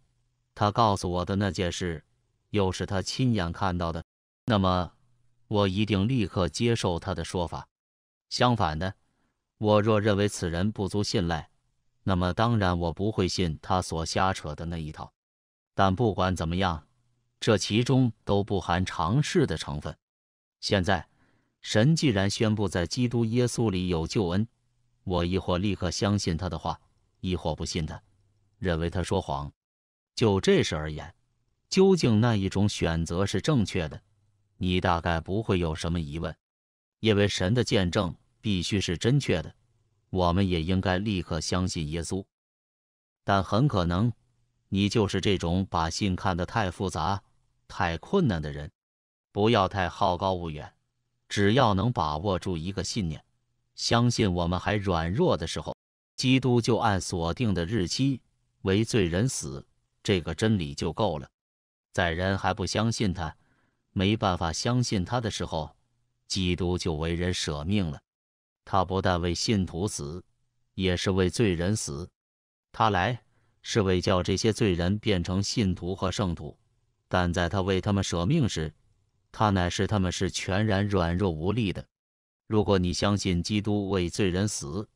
他告诉我的那件事又是他亲眼看到的，那么。我一定立刻接受他的说法。相反的，我若认为此人不足信赖，那么当然我不会信他所瞎扯的那一套。但不管怎么样，这其中都不含尝试的成分。现在，神既然宣布在基督耶稣里有救恩，我亦或立刻相信他的话，亦或不信他，认为他说谎。就这事而言，究竟那一种选择是正确的？你大概不会有什么疑问，因为神的见证必须是真确的，我们也应该立刻相信耶稣。但很可能你就是这种把信看得太复杂、太困难的人。不要太好高骛远，只要能把握住一个信念，相信我们还软弱的时候，基督就按锁定的日期为罪人死，这个真理就够了。在人还不相信他。没办法相信他的时候，基督就为人舍命了。他不但为信徒死，也是为罪人死。他来是为叫这些罪人变成信徒和圣徒。但在他为他们舍命时，他乃是他们是全然软弱无力的。如果你相信基督为罪人死，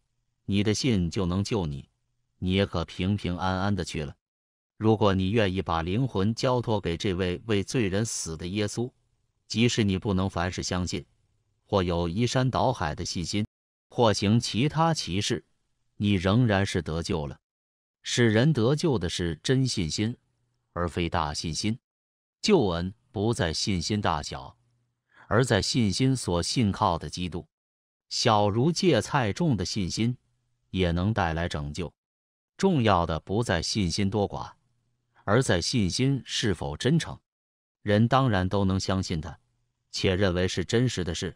你的信就能救你，你也可平平安安的去了。如果你愿意把灵魂交托给这位为罪人死的耶稣，即使你不能凡事相信，或有移山倒海的信心，或行其他奇事，你仍然是得救了。使人得救的是真信心，而非大信心。救恩不在信心大小，而在信心所信靠的基督。小如芥菜种的信心也能带来拯救。重要的不在信心多寡。而在信心是否真诚，人当然都能相信他，且认为是真实的事。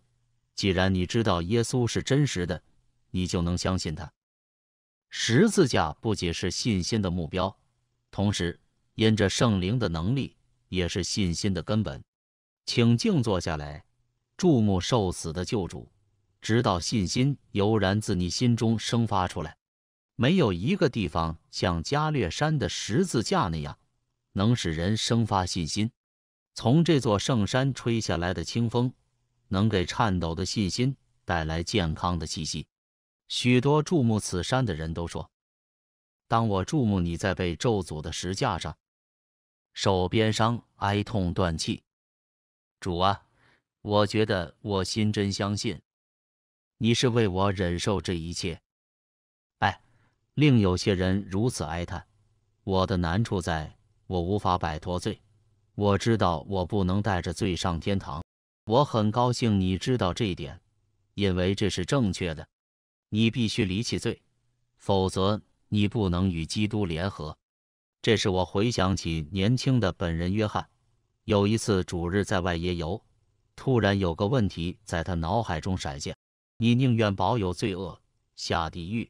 既然你知道耶稣是真实的，你就能相信他。十字架不仅是信心的目标，同时因着圣灵的能力，也是信心的根本。请静坐下来，注目受死的救主，直到信心油然自你心中生发出来。没有一个地方像加略山的十字架那样。能使人生发信心。从这座圣山吹下来的清风，能给颤抖的信心带来健康的气息。许多注目此山的人都说：“当我注目你在被咒诅的石架上，手边伤、哀痛、断气，主啊，我觉得我心真相信你是为我忍受这一切。”哎，另有些人如此哀叹：“我的难处在。”我无法摆脱罪，我知道我不能带着罪上天堂。我很高兴你知道这一点，因为这是正确的。你必须离弃罪，否则你不能与基督联合。这是我回想起年轻的本人约翰，有一次主日在外野游，突然有个问题在他脑海中闪现：你宁愿保有罪恶下地狱，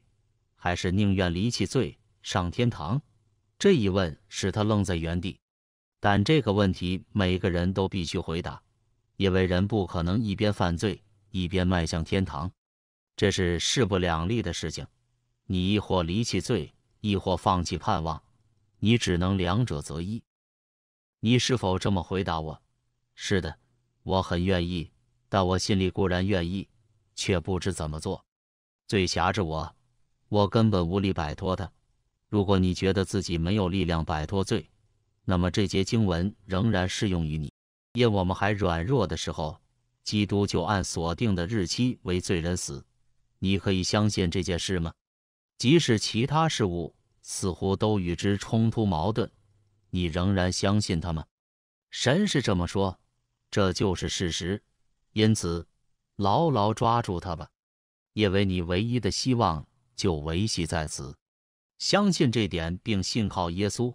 还是宁愿离弃罪上天堂？这一问使他愣在原地，但这个问题每个人都必须回答，因为人不可能一边犯罪一边迈向天堂，这是势不两立的事情。你亦或离弃罪，亦或放弃盼望，你只能两者择一。你是否这么回答我？是的，我很愿意，但我心里固然愿意，却不知怎么做。罪辖制我，我根本无力摆脱他。如果你觉得自己没有力量摆脱罪，那么这节经文仍然适用于你。因我们还软弱的时候，基督就按锁定的日期为罪人死。你可以相信这件事吗？即使其他事物似乎都与之冲突矛盾，你仍然相信他吗？神是这么说，这就是事实。因此，牢牢抓住他吧，因为你唯一的希望就维系在此。相信这点，并信靠耶稣，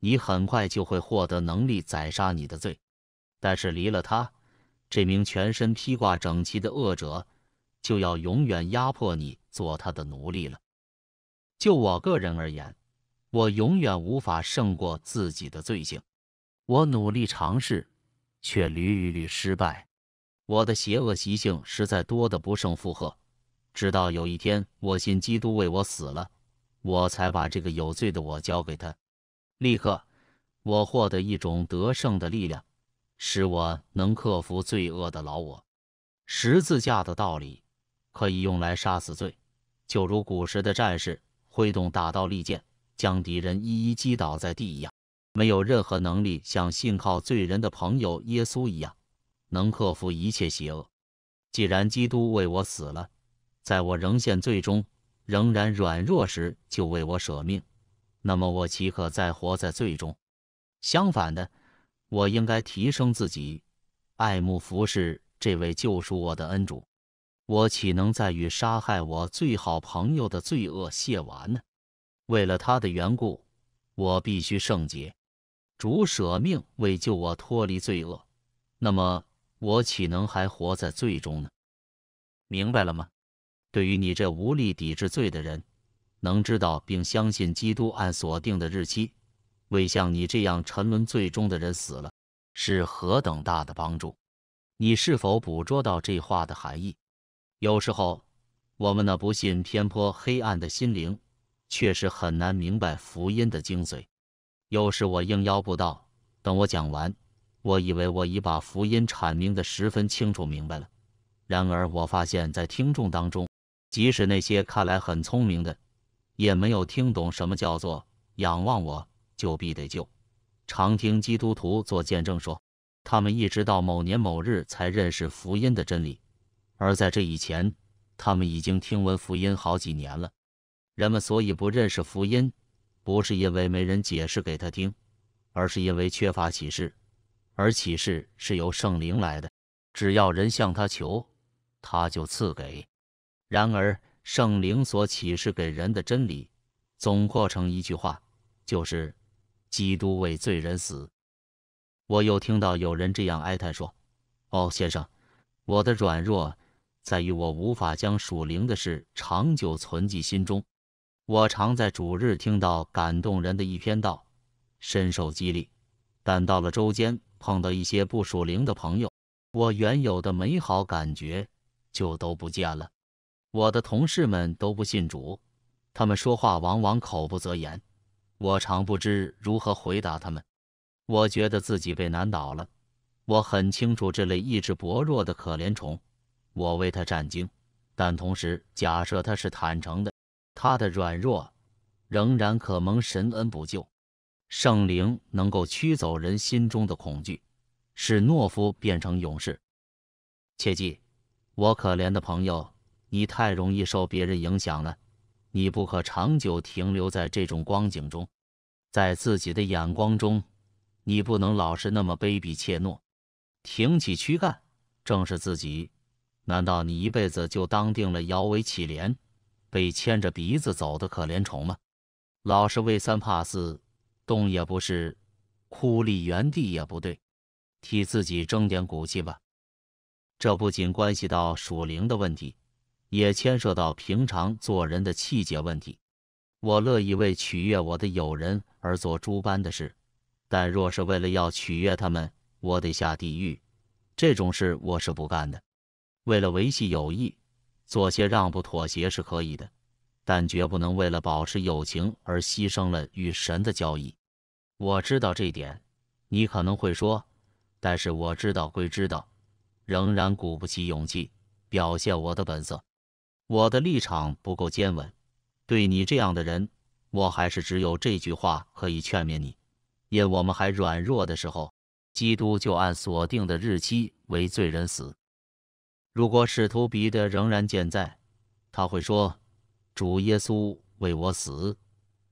你很快就会获得能力宰杀你的罪。但是离了他，这名全身披挂整齐的恶者就要永远压迫你，做他的奴隶了。就我个人而言，我永远无法胜过自己的罪行。我努力尝试，却屡屡失败。我的邪恶习性实在多得不胜负荷。直到有一天，我信基督为我死了。我才把这个有罪的我交给他，立刻我获得一种得胜的力量，使我能克服罪恶的老我。十字架的道理可以用来杀死罪，就如古时的战士挥动大刀利剑，将敌人一一击倒在地一样。没有任何能力像信靠罪人的朋友耶稣一样，能克服一切邪恶。既然基督为我死了，在我仍陷罪中。仍然软弱时就为我舍命，那么我岂可再活在罪中？相反的，我应该提升自己，爱慕服侍这位救赎我的恩主。我岂能再与杀害我最好朋友的罪恶谢完呢？为了他的缘故，我必须圣洁。主舍命为救我脱离罪恶，那么我岂能还活在罪中呢？明白了吗？对于你这无力抵制罪的人，能知道并相信基督按所定的日期为像你这样沉沦最终的人死了，是何等大的帮助！你是否捕捉到这话的含义？有时候，我们那不信偏颇、黑暗的心灵，确实很难明白福音的精髓。有时我应邀不到，等我讲完，我以为我已把福音阐明的十分清楚明白了。然而，我发现，在听众当中，即使那些看来很聪明的，也没有听懂什么叫做仰望我，就必得救。常听基督徒做见证说，他们一直到某年某日才认识福音的真理，而在这以前，他们已经听闻福音好几年了。人们所以不认识福音，不是因为没人解释给他听，而是因为缺乏启示，而启示是由圣灵来的。只要人向他求，他就赐给。然而，圣灵所启示给人的真理，总括成一句话，就是“基督为罪人死”。我又听到有人这样哀叹说：“哦，先生，我的软弱在于我无法将属灵的事长久存记心中。我常在主日听到感动人的一篇道，深受激励；但到了周间，碰到一些不属灵的朋友，我原有的美好感觉就都不见了。”我的同事们都不信主，他们说话往往口不择言，我常不知如何回答他们。我觉得自己被难倒了。我很清楚这类意志薄弱的可怜虫，我为他震惊，但同时假设他是坦诚的，他的软弱仍然可蒙神恩补救。圣灵能够驱走人心中的恐惧，使懦夫变成勇士。切记，我可怜的朋友。你太容易受别人影响了，你不可长久停留在这种光景中。在自己的眼光中，你不能老是那么卑鄙怯懦，挺起躯干，正视自己。难道你一辈子就当定了摇尾乞怜、被牵着鼻子走的可怜虫吗？老是畏三怕四，动也不是，哭立原地也不对，替自己争点骨气吧。这不仅关系到属灵的问题。也牵涉到平常做人的气节问题。我乐意为取悦我的友人而做诸般的事，但若是为了要取悦他们，我得下地狱，这种事我是不干的。为了维系友谊，做些让步、妥协是可以的，但绝不能为了保持友情而牺牲了与神的交易。我知道这点。你可能会说：“但是我知道归知道，仍然鼓不起勇气表现我的本色。”我的立场不够坚稳，对你这样的人，我还是只有这句话可以劝勉你：因我们还软弱的时候，基督就按锁定的日期为罪人死。如果使徒彼得仍然健在，他会说：“主耶稣为我死。”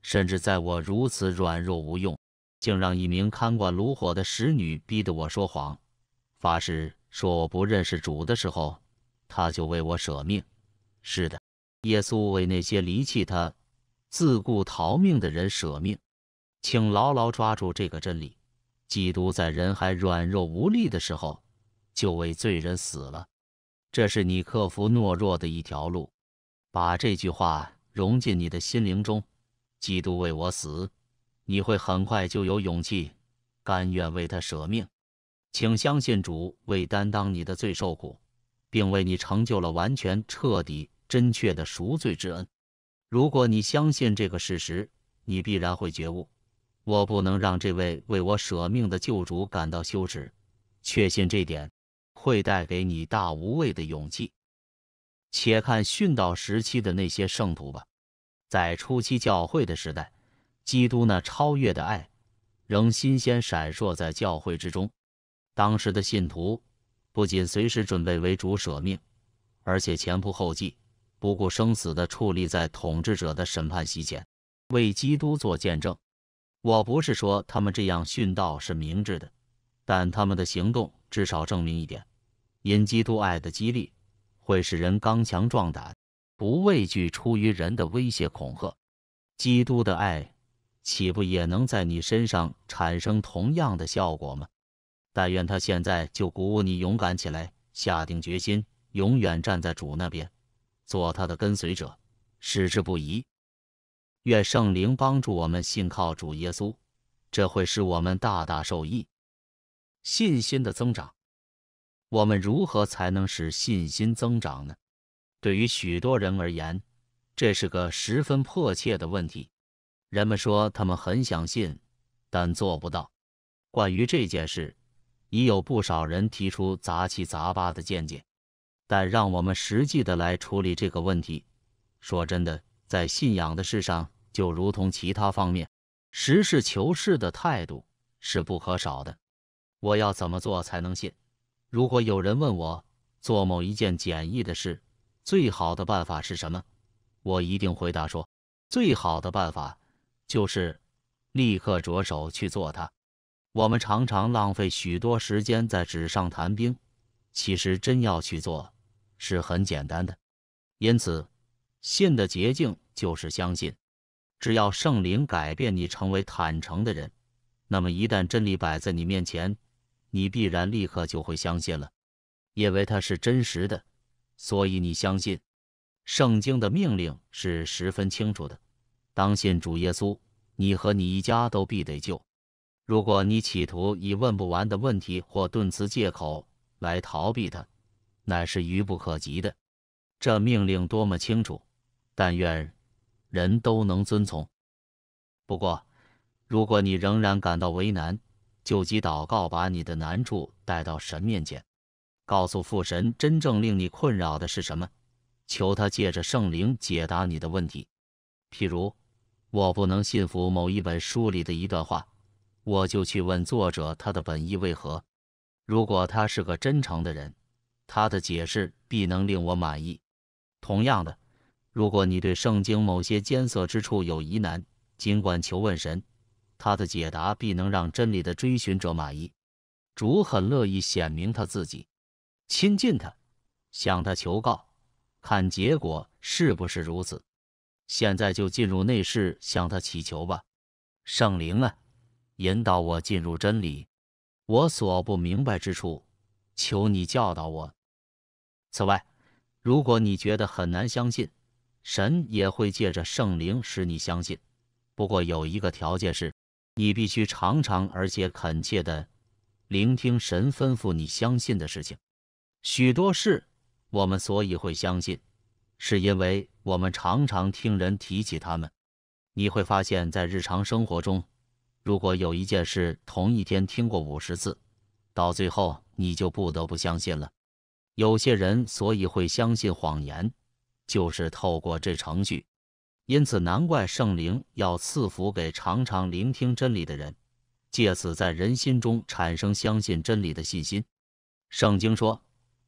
甚至在我如此软弱无用，竟让一名看管炉火的使女逼得我说谎，发誓说我不认识主的时候，他就为我舍命。是的，耶稣为那些离弃他、自顾逃命的人舍命，请牢牢抓住这个真理：基督在人还软弱无力的时候，就为罪人死了。这是你克服懦弱的一条路。把这句话融进你的心灵中：基督为我死，你会很快就有勇气，甘愿为他舍命。请相信主为担当你的罪受苦，并为你成就了完全彻底。真确的赎罪之恩。如果你相信这个事实，你必然会觉悟。我不能让这位为我舍命的救主感到羞耻。确信这点，会带给你大无畏的勇气。且看殉道时期的那些圣徒吧。在初期教会的时代，基督那超越的爱仍新鲜闪烁在教会之中。当时的信徒不仅随时准备为主舍命，而且前仆后继。不顾生死地矗立在统治者的审判席前，为基督做见证。我不是说他们这样殉道是明智的，但他们的行动至少证明一点：因基督爱的激励，会使人刚强壮胆，不畏惧出于人的威胁恐吓。基督的爱岂不也能在你身上产生同样的效果吗？但愿他现在就鼓舞你勇敢起来，下定决心，永远站在主那边。做他的跟随者，矢志不移。愿圣灵帮助我们信靠主耶稣，这会使我们大大受益。信心的增长，我们如何才能使信心增长呢？对于许多人而言，这是个十分迫切的问题。人们说他们很想信，但做不到。关于这件事，已有不少人提出杂七杂八的见解。但让我们实际的来处理这个问题。说真的，在信仰的事上，就如同其他方面，实事求是的态度是不可少的。我要怎么做才能信？如果有人问我做某一件简易的事，最好的办法是什么？我一定回答说，最好的办法就是立刻着手去做它。我们常常浪费许多时间在纸上谈兵，其实真要去做。是很简单的，因此信的捷径就是相信。只要圣灵改变你成为坦诚的人，那么一旦真理摆在你面前，你必然立刻就会相信了，因为它是真实的。所以你相信，圣经的命令是十分清楚的：当信主耶稣，你和你一家都必得救。如果你企图以问不完的问题或顿词借口来逃避它，乃是愚不可及的。这命令多么清楚！但愿人都能遵从。不过，如果你仍然感到为难，就即祷告，把你的难处带到神面前，告诉父神真正令你困扰的是什么，求他借着圣灵解答你的问题。譬如，我不能信服某一本书里的一段话，我就去问作者，他的本意为何？如果他是个真诚的人。他的解释必能令我满意。同样的，如果你对圣经某些艰涩之处有疑难，尽管求问神，他的解答必能让真理的追寻者满意。主很乐意显明他自己，亲近他，向他求告，看结果是不是如此。现在就进入内室，向他祈求吧，圣灵啊，引导我进入真理，我所不明白之处，求你教导我。此外，如果你觉得很难相信，神也会借着圣灵使你相信。不过有一个条件是，你必须常常而且恳切的聆听神吩咐你相信的事情。许多事我们所以会相信，是因为我们常常听人提起他们。你会发现，在日常生活中，如果有一件事同一天听过五十次，到最后你就不得不相信了。有些人所以会相信谎言，就是透过这程序。因此，难怪圣灵要赐福给常常聆听真理的人，借此在人心中产生相信真理的信心。圣经说：“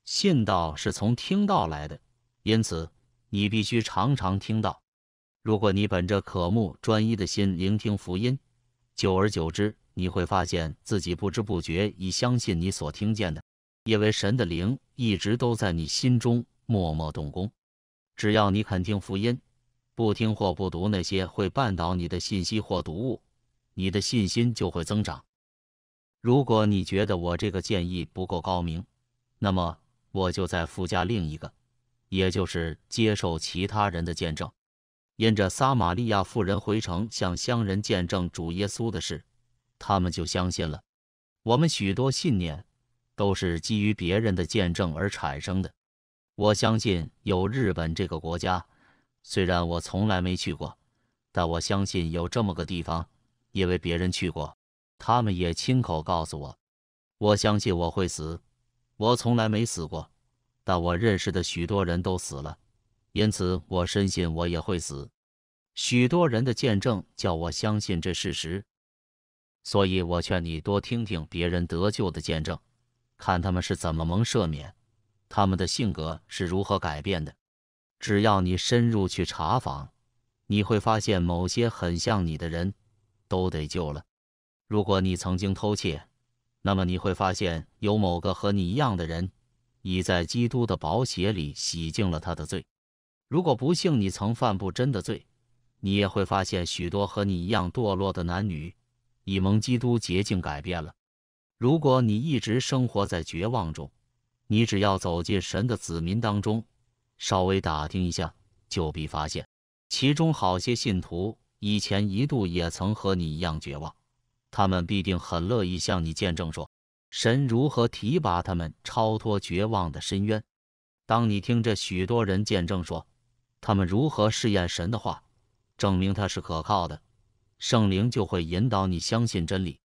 信道是从听道来的。”因此，你必须常常听到。如果你本着渴慕、专一的心聆听福音，久而久之，你会发现自己不知不觉已相信你所听见的，因为神的灵。一直都在你心中默默动工。只要你肯听福音，不听或不读那些会绊倒你的信息或读物，你的信心就会增长。如果你觉得我这个建议不够高明，那么我就再附加另一个，也就是接受其他人的见证。因着撒玛利亚妇人回城向乡人见证主耶稣的事，他们就相信了。我们许多信念。都是基于别人的见证而产生的。我相信有日本这个国家，虽然我从来没去过，但我相信有这么个地方，因为别人去过，他们也亲口告诉我。我相信我会死，我从来没死过，但我认识的许多人都死了，因此我深信我也会死。许多人的见证叫我相信这事实，所以我劝你多听听别人得救的见证。看他们是怎么蒙赦免，他们的性格是如何改变的。只要你深入去查访，你会发现某些很像你的人都得救了。如果你曾经偷窃，那么你会发现有某个和你一样的人已在基督的宝血里洗净了他的罪。如果不幸你曾犯不真的罪，你也会发现许多和你一样堕落的男女已蒙基督洁净改变了。如果你一直生活在绝望中，你只要走进神的子民当中，稍微打听一下，就必发现其中好些信徒以前一度也曾和你一样绝望。他们必定很乐意向你见证说神如何提拔他们超脱绝望的深渊。当你听着许多人见证说他们如何试验神的话，证明他是可靠的，圣灵就会引导你相信真理。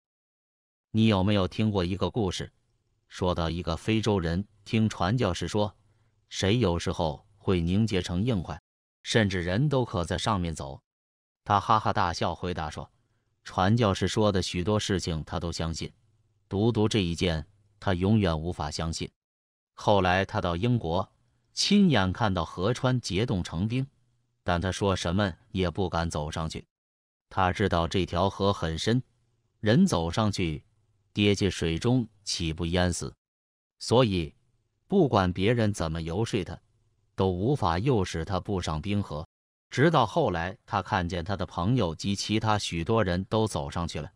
你有没有听过一个故事？说到一个非洲人听传教士说，水有时候会凝结成硬块，甚至人都可在上面走。他哈哈大笑，回答说：“传教士说的许多事情他都相信，独独这一件他永远无法相信。”后来他到英国，亲眼看到河川结冻成冰，但他说什么也不敢走上去。他知道这条河很深，人走上去。跌进水中岂不淹死？所以不管别人怎么游说他，都无法诱使他步上冰河。直到后来，他看见他的朋友及其他许多人都走上去了，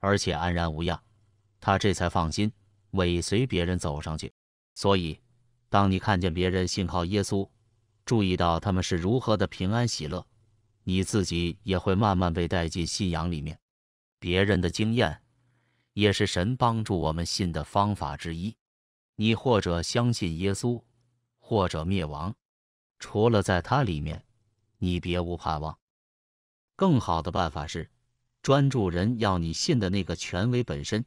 而且安然无恙，他这才放心尾随别人走上去。所以，当你看见别人信靠耶稣，注意到他们是如何的平安喜乐，你自己也会慢慢被带进信仰里面。别人的经验。也是神帮助我们信的方法之一。你或者相信耶稣，或者灭亡。除了在他里面，你别无盼望。更好的办法是专注人要你信的那个权威本身，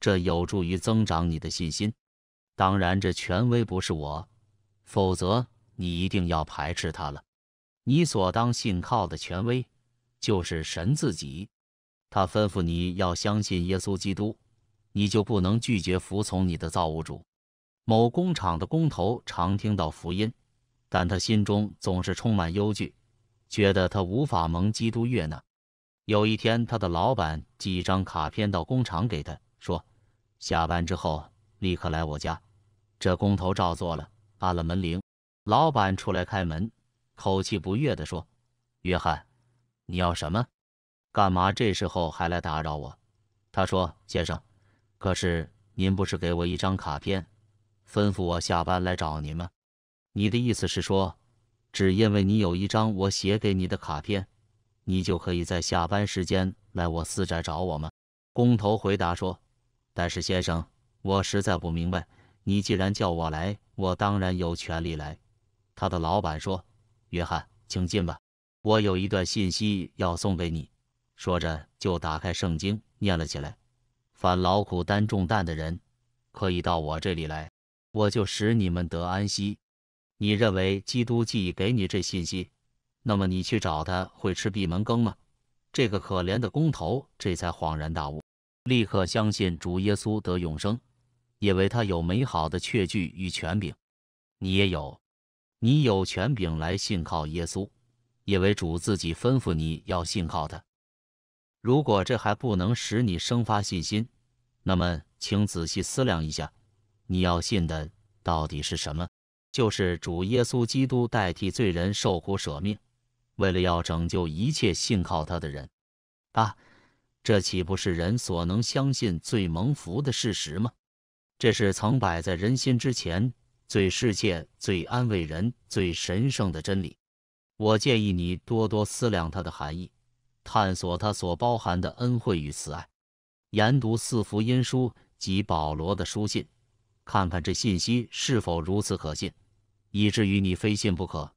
这有助于增长你的信心。当然，这权威不是我，否则你一定要排斥他了。你所当信靠的权威就是神自己。他吩咐你要相信耶稣基督，你就不能拒绝服从你的造物主。某工厂的工头常听到福音，但他心中总是充满忧惧，觉得他无法蒙基督悦纳。有一天，他的老板寄一张卡片到工厂给他，说下班之后立刻来我家。这工头照做了，按了门铃，老板出来开门，口气不悦地说：“约翰，你要什么？”干嘛这时候还来打扰我？他说：“先生，可是您不是给我一张卡片，吩咐我下班来找您吗？你的意思是说，只因为你有一张我写给你的卡片，你就可以在下班时间来我私宅找我吗？”工头回答说：“但是先生，我实在不明白，你既然叫我来，我当然有权利来。”他的老板说：“约翰，请进吧，我有一段信息要送给你。”说着，就打开圣经念了起来：“凡劳苦担重担的人，可以到我这里来，我就使你们得安息。”你认为基督既给你这信息，那么你去找他会吃闭门羹吗？这个可怜的工头这才恍然大悟，立刻相信主耶稣得永生，因为他有美好的确据与权柄。你也有，你有权柄来信靠耶稣，因为主自己吩咐你要信靠他。如果这还不能使你生发信心，那么请仔细思量一下，你要信的到底是什么？就是主耶稣基督代替罪人受苦舍命，为了要拯救一切信靠他的人。啊，这岂不是人所能相信最蒙福的事实吗？这是曾摆在人心之前最世界、最安慰人、最神圣的真理。我建议你多多思量它的含义。探索它所包含的恩惠与慈爱，研读四福音书及保罗的书信，看看这信息是否如此可信，以至于你非信不可。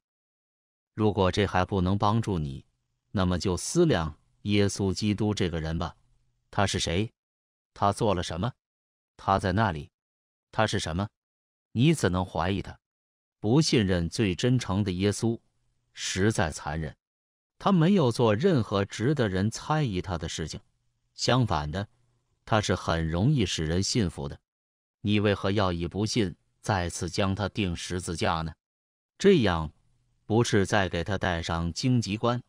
如果这还不能帮助你，那么就思量耶稣基督这个人吧。他是谁？他做了什么？他在那里？他是什么？你怎能怀疑他？不信任最真诚的耶稣，实在残忍。他没有做任何值得人猜疑他的事情，相反的，他是很容易使人信服的。你为何要以不信再次将他钉十字架呢？这样不是在给他戴上荆棘冠，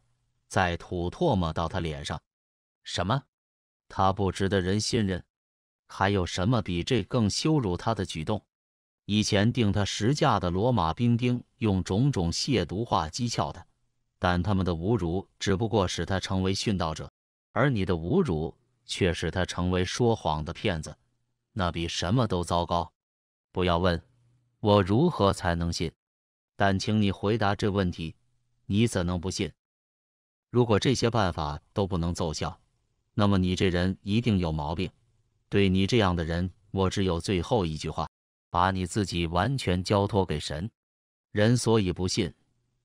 再吐唾沫到他脸上？什么？他不值得人信任？还有什么比这更羞辱他的举动？以前定他十架的罗马兵丁用种种亵渎话讥诮他。但他们的侮辱只不过使他成为殉道者，而你的侮辱却使他成为说谎的骗子，那比什么都糟糕。不要问我如何才能信，但请你回答这问题：你怎能不信？如果这些办法都不能奏效，那么你这人一定有毛病。对你这样的人，我只有最后一句话：把你自己完全交托给神。人所以不信。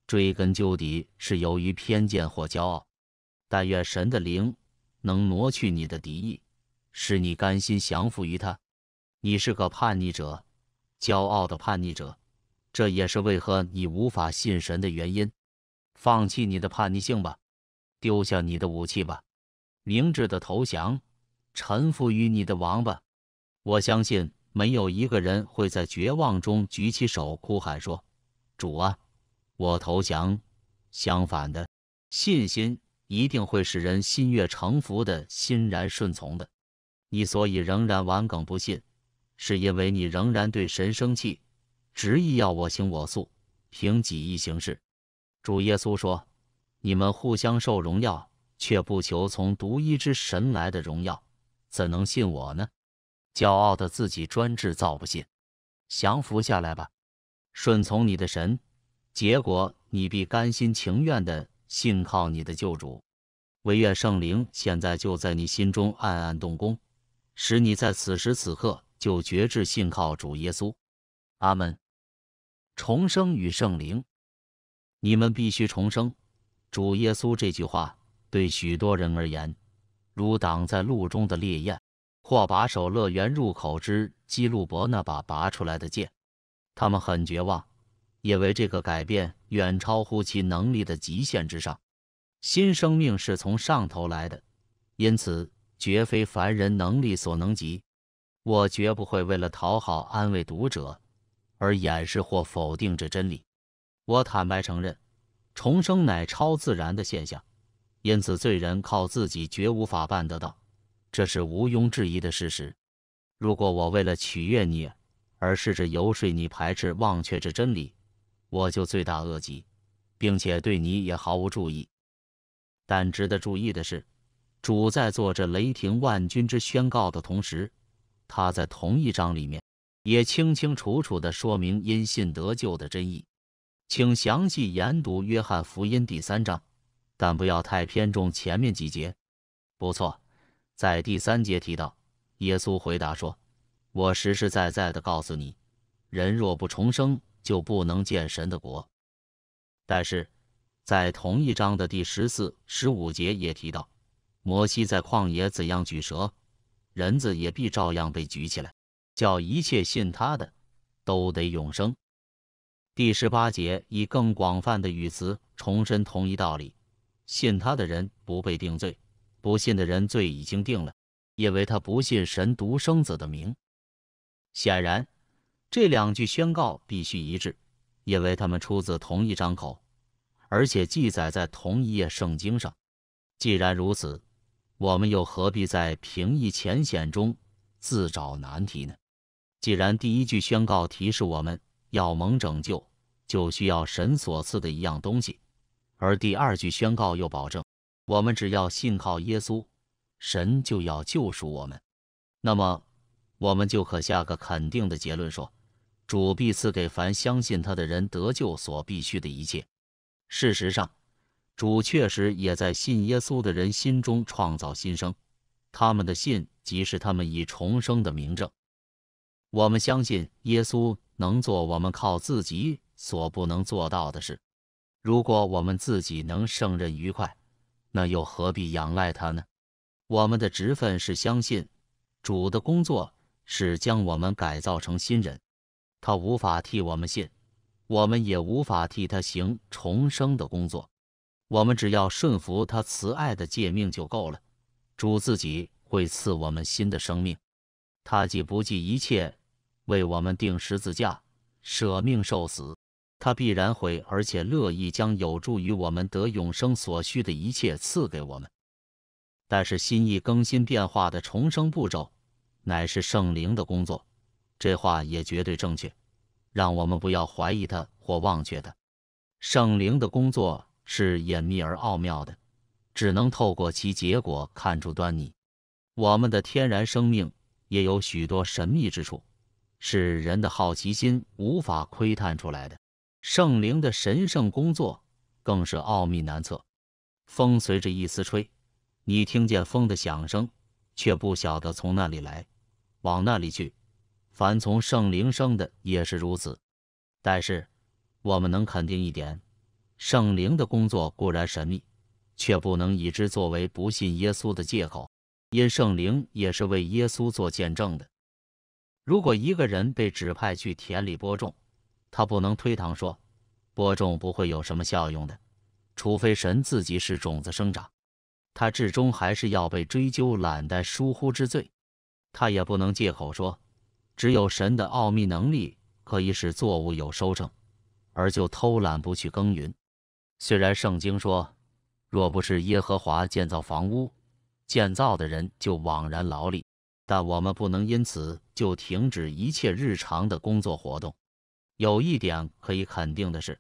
追根究底是由于偏见或骄傲，但愿神的灵能挪去你的敌意，使你甘心降服于他。你是个叛逆者，骄傲的叛逆者，这也是为何你无法信神的原因。放弃你的叛逆性吧，丢下你的武器吧，明智的投降，臣服于你的王吧。我相信没有一个人会在绝望中举起手哭喊说：“主啊！”我投降。相反的，信心一定会使人心悦诚服的欣然顺从的。你所以仍然顽梗不信，是因为你仍然对神生气，执意要我行我素，凭己意行事。主耶稣说：“你们互相受荣耀，却不求从独一之神来的荣耀，怎能信我呢？”骄傲的自己专制造不信。降服下来吧，顺从你的神。结果你必甘心情愿地信靠你的救主，唯愿圣灵现在就在你心中暗暗动工，使你在此时此刻就决志信靠主耶稣。阿门。重生与圣灵，你们必须重生。主耶稣这句话对许多人而言，如挡在路中的烈焰，或把手乐园入口之基路伯那把拔出来的剑，他们很绝望。因为这个改变远超乎其能力的极限之上，新生命是从上头来的，因此绝非凡人能力所能及。我绝不会为了讨好、安慰读者而掩饰或否定这真理。我坦白承认，重生乃超自然的现象，因此罪人靠自己绝无法办得到，这是毋庸置疑的事实。如果我为了取悦你而试着游说你排斥忘却这真理，我就罪大恶极，并且对你也毫无注意。但值得注意的是，主在做这雷霆万钧之宣告的同时，他在同一章里面也清清楚楚地说明因信得救的真意。请详细研读《约翰福音》第三章，但不要太偏重前面几节。不错，在第三节提到，耶稣回答说：“我实实在在地告诉你，人若不重生。”就不能见神的国。但是在同一章的第十四、十五节也提到，摩西在旷野怎样举蛇，人子也必照样被举起来，叫一切信他的都得永生。第十八节以更广泛的语词重申同一道理：信他的人不被定罪，不信的人罪已经定了，因为他不信神独生子的名。显然。这两句宣告必须一致，因为它们出自同一张口，而且记载在同一页圣经上。既然如此，我们又何必在平易浅显中自找难题呢？既然第一句宣告提示我们要蒙拯救，就需要神所赐的一样东西；而第二句宣告又保证我们只要信靠耶稣，神就要救赎我们。那么，我们就可下个肯定的结论说。主必赐给凡相信他的人得救所必须的一切。事实上，主确实也在信耶稣的人心中创造新生，他们的信即是他们已重生的明证。我们相信耶稣能做我们靠自己所不能做到的事。如果我们自己能胜任愉快，那又何必仰赖他呢？我们的职分是相信主的工作是将我们改造成新人。他无法替我们信，我们也无法替他行重生的工作。我们只要顺服他慈爱的诫命就够了。主自己会赐我们新的生命。他既不计一切为我们定十字架、舍命受死，他必然会而且乐意将有助于我们得永生所需的一切赐给我们。但是心意更新变化的重生步骤，乃是圣灵的工作。这话也绝对正确，让我们不要怀疑他或忘却他。圣灵的工作是隐秘而奥妙的，只能透过其结果看出端倪。我们的天然生命也有许多神秘之处，是人的好奇心无法窥探出来的。圣灵的神圣工作更是奥秘难测。风随着一丝吹，你听见风的响声，却不晓得从那里来，往那里去。凡从圣灵生的也是如此，但是我们能肯定一点：圣灵的工作固然神秘，却不能以之作为不信耶稣的借口，因圣灵也是为耶稣做见证的。如果一个人被指派去田里播种，他不能推搪说播种不会有什么效用的，除非神自己使种子生长，他至终还是要被追究懒怠疏忽之罪。他也不能借口说。只有神的奥秘能力可以使作物有收成，而就偷懒不去耕耘。虽然圣经说，若不是耶和华建造房屋，建造的人就枉然劳力，但我们不能因此就停止一切日常的工作活动。有一点可以肯定的是，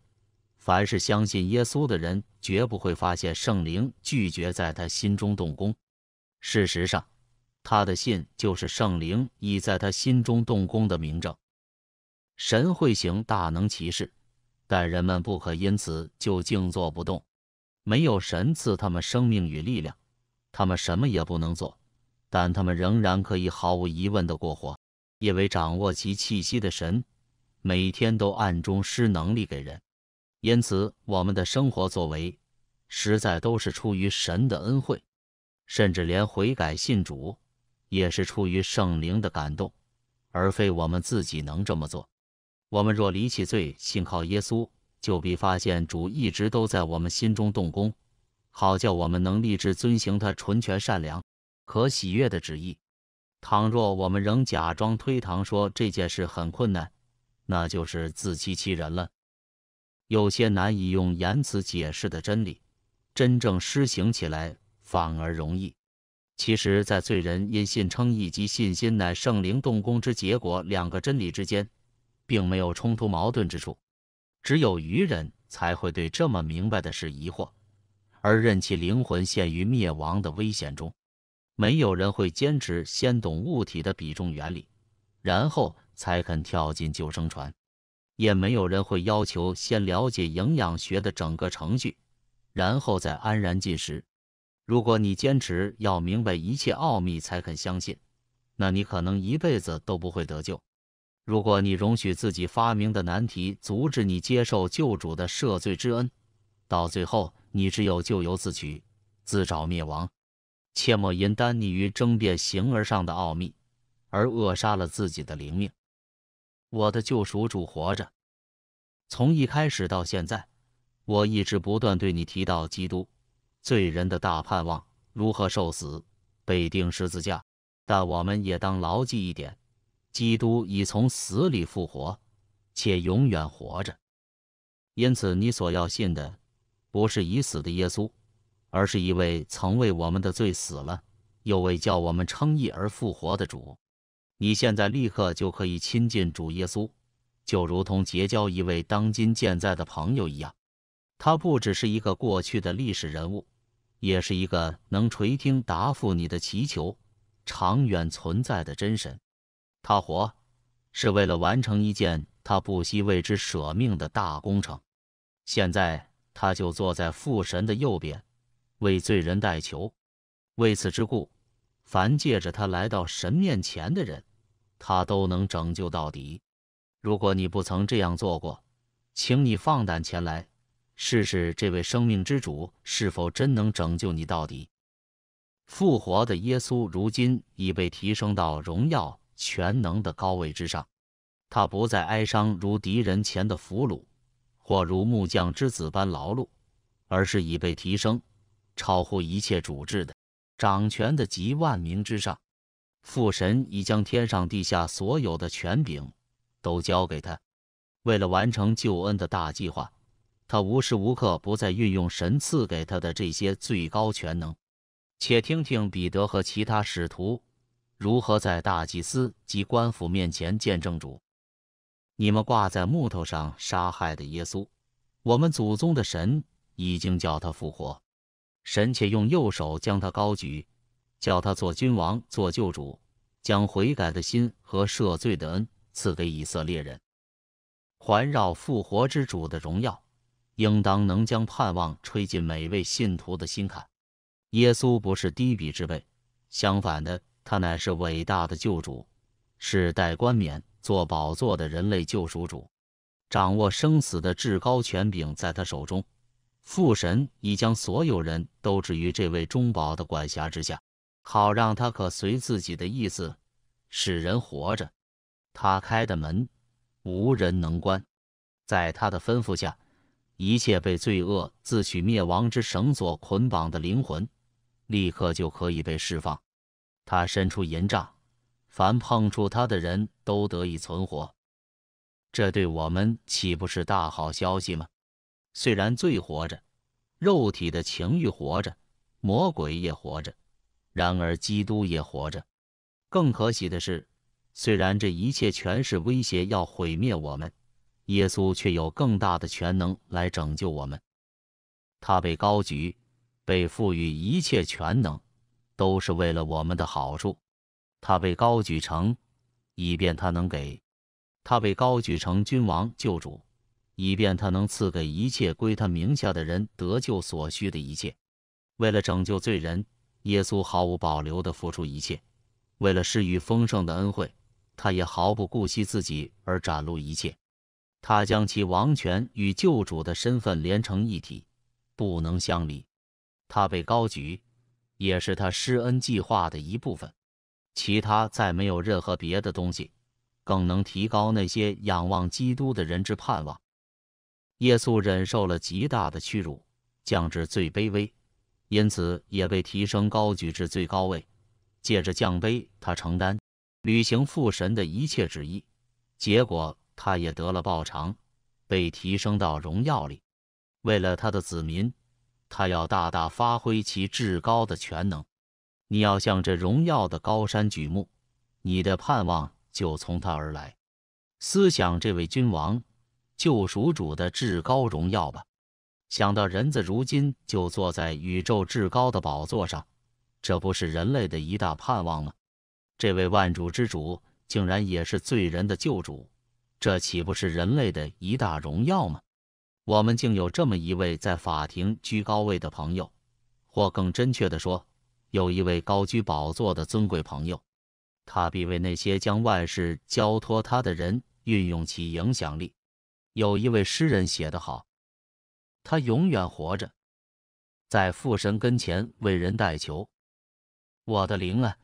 凡是相信耶稣的人，绝不会发现圣灵拒绝在他心中动工。事实上，他的信就是圣灵已在他心中动工的明证。神会行大能奇事，但人们不可因此就静坐不动。没有神赐他们生命与力量，他们什么也不能做。但他们仍然可以毫无疑问地过活，因为掌握其气息的神每天都暗中施能力给人。因此，我们的生活作为实在都是出于神的恩惠，甚至连悔改信主。也是出于圣灵的感动，而非我们自己能这么做。我们若离弃罪，信靠耶稣，就必发现主一直都在我们心中动工，好叫我们能立志遵行他纯全善良、可喜悦的旨意。倘若我们仍假装推搪，说这件事很困难，那就是自欺欺人了。有些难以用言辞解释的真理，真正施行起来反而容易。其实，在罪人因信称义及信心乃圣灵动工之结果两个真理之间，并没有冲突矛盾之处。只有愚人才会对这么明白的事疑惑，而任其灵魂陷于灭亡的危险中。没有人会坚持先懂物体的比重原理，然后才肯跳进救生船；也没有人会要求先了解营养学的整个程序，然后再安然进食。如果你坚持要明白一切奥秘才肯相信，那你可能一辈子都不会得救。如果你容许自己发明的难题阻止你接受救主的赦罪之恩，到最后你只有咎由自取，自找灭亡。切莫因耽溺于争辩形而上的奥秘而扼杀了自己的灵命。我的救赎主活着，从一开始到现在，我一直不断对你提到基督。罪人的大盼望如何受死，被钉十字架。但我们也当牢记一点：基督已从死里复活，且永远活着。因此，你所要信的不是已死的耶稣，而是一位曾为我们的罪死了，又为叫我们称义而复活的主。你现在立刻就可以亲近主耶稣，就如同结交一位当今健在的朋友一样。他不只是一个过去的历史人物。也是一个能垂听答复你的祈求、长远存在的真神。他活是为了完成一件他不惜为之舍命的大工程。现在他就坐在父神的右边，为罪人代求。为此之故，凡借着他来到神面前的人，他都能拯救到底。如果你不曾这样做过，请你放胆前来。试试这位生命之主是否真能拯救你到底？复活的耶稣如今已被提升到荣耀、全能的高位之上，他不再哀伤如敌人前的俘虏，或如木匠之子般劳碌，而是已被提升，超乎一切主治的、掌权的及万民之上。父神已将天上地下所有的权柄都交给他，为了完成救恩的大计划。他无时无刻不在运用神赐给他的这些最高全能。且听听彼得和其他使徒如何在大祭司及官府面前见证主：“你们挂在木头上杀害的耶稣，我们祖宗的神已经叫他复活。神且用右手将他高举，叫他做君王、做救主，将悔改的心和赦罪的恩赐给以色列人。环绕复活之主的荣耀。”应当能将盼望吹进每位信徒的心坎。耶稣不是低鄙之辈，相反的，他乃是伟大的救主，是戴冠冕坐宝座的人类救赎主，掌握生死的至高权柄在他手中。父神已将所有人都置于这位中宝的管辖之下，好让他可随自己的意思使人活着。他开的门无人能关，在他的吩咐下。一切被罪恶自取灭亡之绳索捆绑的灵魂，立刻就可以被释放。他伸出银杖，凡碰触他的人都得以存活。这对我们岂不是大好消息吗？虽然罪活着，肉体的情欲活着，魔鬼也活着，然而基督也活着。更可喜的是，虽然这一切全是威胁要毁灭我们。耶稣却有更大的全能来拯救我们，他被高举，被赋予一切全能，都是为了我们的好处。他被高举成，以便他能给；他被高举成君王救主，以便他能赐给一切归他名下的人得救所需的一切。为了拯救罪人，耶稣毫无保留的付出一切；为了施予丰盛的恩惠，他也毫不顾惜自己而展露一切。他将其王权与救主的身份连成一体，不能相离。他被高举，也是他施恩计划的一部分。其他再没有任何别的东西，更能提高那些仰望基督的人之盼望。耶稣忍受了极大的屈辱，降至最卑微，因此也被提升高举至最高位。借着降卑，他承担履行父神的一切旨意。结果。他也得了报偿，被提升到荣耀里。为了他的子民，他要大大发挥其至高的全能。你要向这荣耀的高山举目，你的盼望就从他而来。思想这位君王、救赎主的至高荣耀吧。想到人子如今就坐在宇宙至高的宝座上，这不是人类的一大盼望吗？这位万主之主竟然也是罪人的救主。这岂不是人类的一大荣耀吗？我们竟有这么一位在法庭居高位的朋友，或更准确的说，有一位高居宝座的尊贵朋友，他必为那些将万事交托他的人运用其影响力。有一位诗人写得好：“他永远活着，在父神跟前为人代求。”我的灵啊，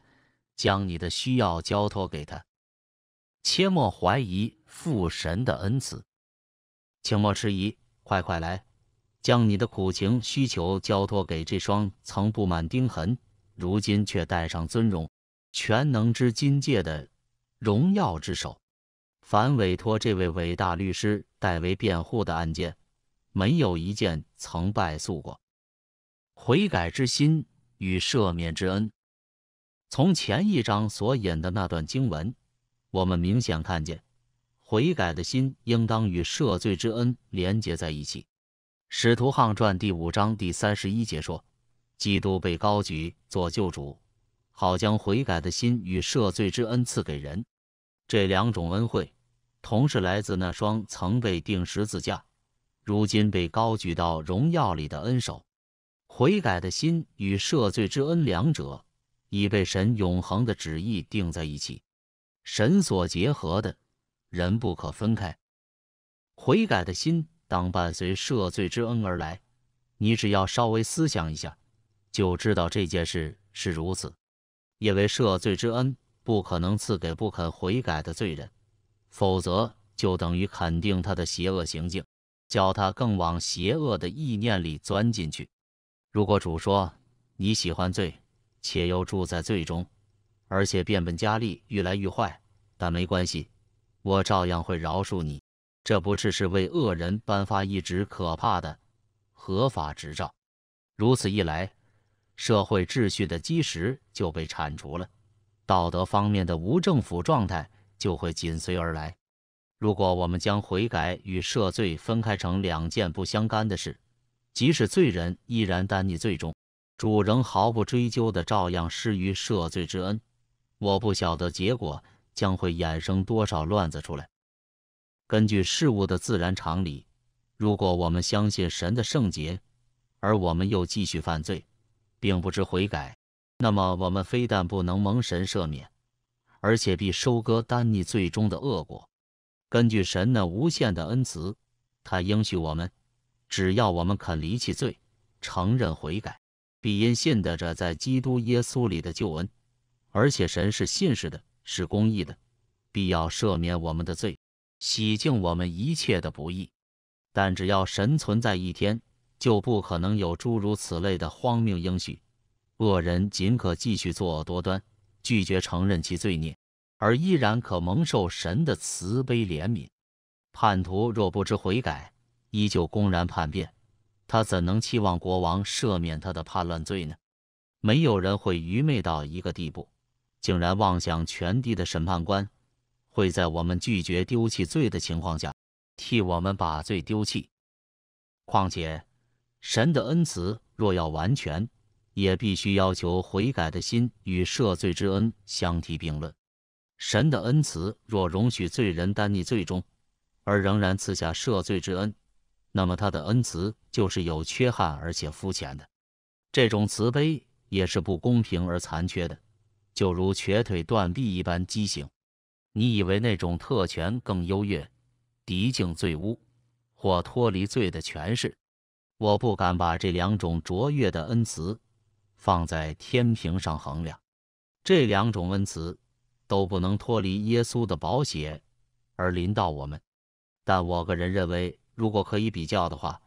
将你的需要交托给他，切莫怀疑。父神的恩赐，请莫迟疑，快快来，将你的苦情需求交托给这双曾布满钉痕，如今却戴上尊荣、全能之金戒的荣耀之手。凡委托这位伟大律师代为辩护的案件，没有一件曾败诉过。悔改之心与赦免之恩，从前一章所引的那段经文，我们明显看见。悔改的心应当与赦罪之恩连结在一起，《使徒行传》第五章第三十一节说：“基督被高举做救主，好将悔改的心与赦罪之恩赐给人。这两种恩惠，同是来自那双曾被钉十字架，如今被高举到荣耀里的恩手。悔改的心与赦罪之恩，两者已被神永恒的旨意定在一起。神所结合的。”人不可分开，悔改的心当伴随赦罪之恩而来。你只要稍微思想一下，就知道这件事是如此。因为赦罪之恩不可能赐给不肯悔改的罪人，否则就等于肯定他的邪恶行径，叫他更往邪恶的意念里钻进去。如果主说你喜欢罪，且又住在罪中，而且变本加厉，愈来愈坏，但没关系。我照样会饶恕你，这不是是为恶人颁发一纸可怕的合法执照。如此一来，社会秩序的基石就被铲除了，道德方面的无政府状态就会紧随而来。如果我们将悔改与赦罪分开成两件不相干的事，即使罪人依然担逆罪重，主仍毫不追究的照样施于赦罪之恩。我不晓得结果。将会衍生多少乱子出来？根据事物的自然常理，如果我们相信神的圣洁，而我们又继续犯罪，并不知悔改，那么我们非但不能蒙神赦免，而且必收割丹尼罪中的恶果。根据神那无限的恩慈，他应许我们，只要我们肯离弃罪，承认悔改，必因信得着在基督耶稣里的救恩。而且神是信实的。是公义的，必要赦免我们的罪，洗净我们一切的不义。但只要神存在一天，就不可能有诸如此类的荒谬应许。恶人仅可继续作恶多端，拒绝承认其罪孽，而依然可蒙受神的慈悲怜悯。叛徒若不知悔改，依旧公然叛变，他怎能期望国王赦免他的叛乱罪呢？没有人会愚昧到一个地步。竟然妄想全地的审判官会在我们拒绝丢弃罪的情况下替我们把罪丢弃。况且，神的恩慈若要完全，也必须要求悔改的心与赦罪之恩相提并论。神的恩慈若容许罪人担逆罪中，而仍然赐下赦罪之恩，那么他的恩慈就是有缺憾而且肤浅的。这种慈悲也是不公平而残缺的。就如瘸腿断臂一般畸形。你以为那种特权更优越，敌境罪污，或脱离罪的权势？我不敢把这两种卓越的恩赐放在天平上衡量。这两种恩赐都不能脱离耶稣的宝血而临到我们。但我个人认为，如果可以比较的话，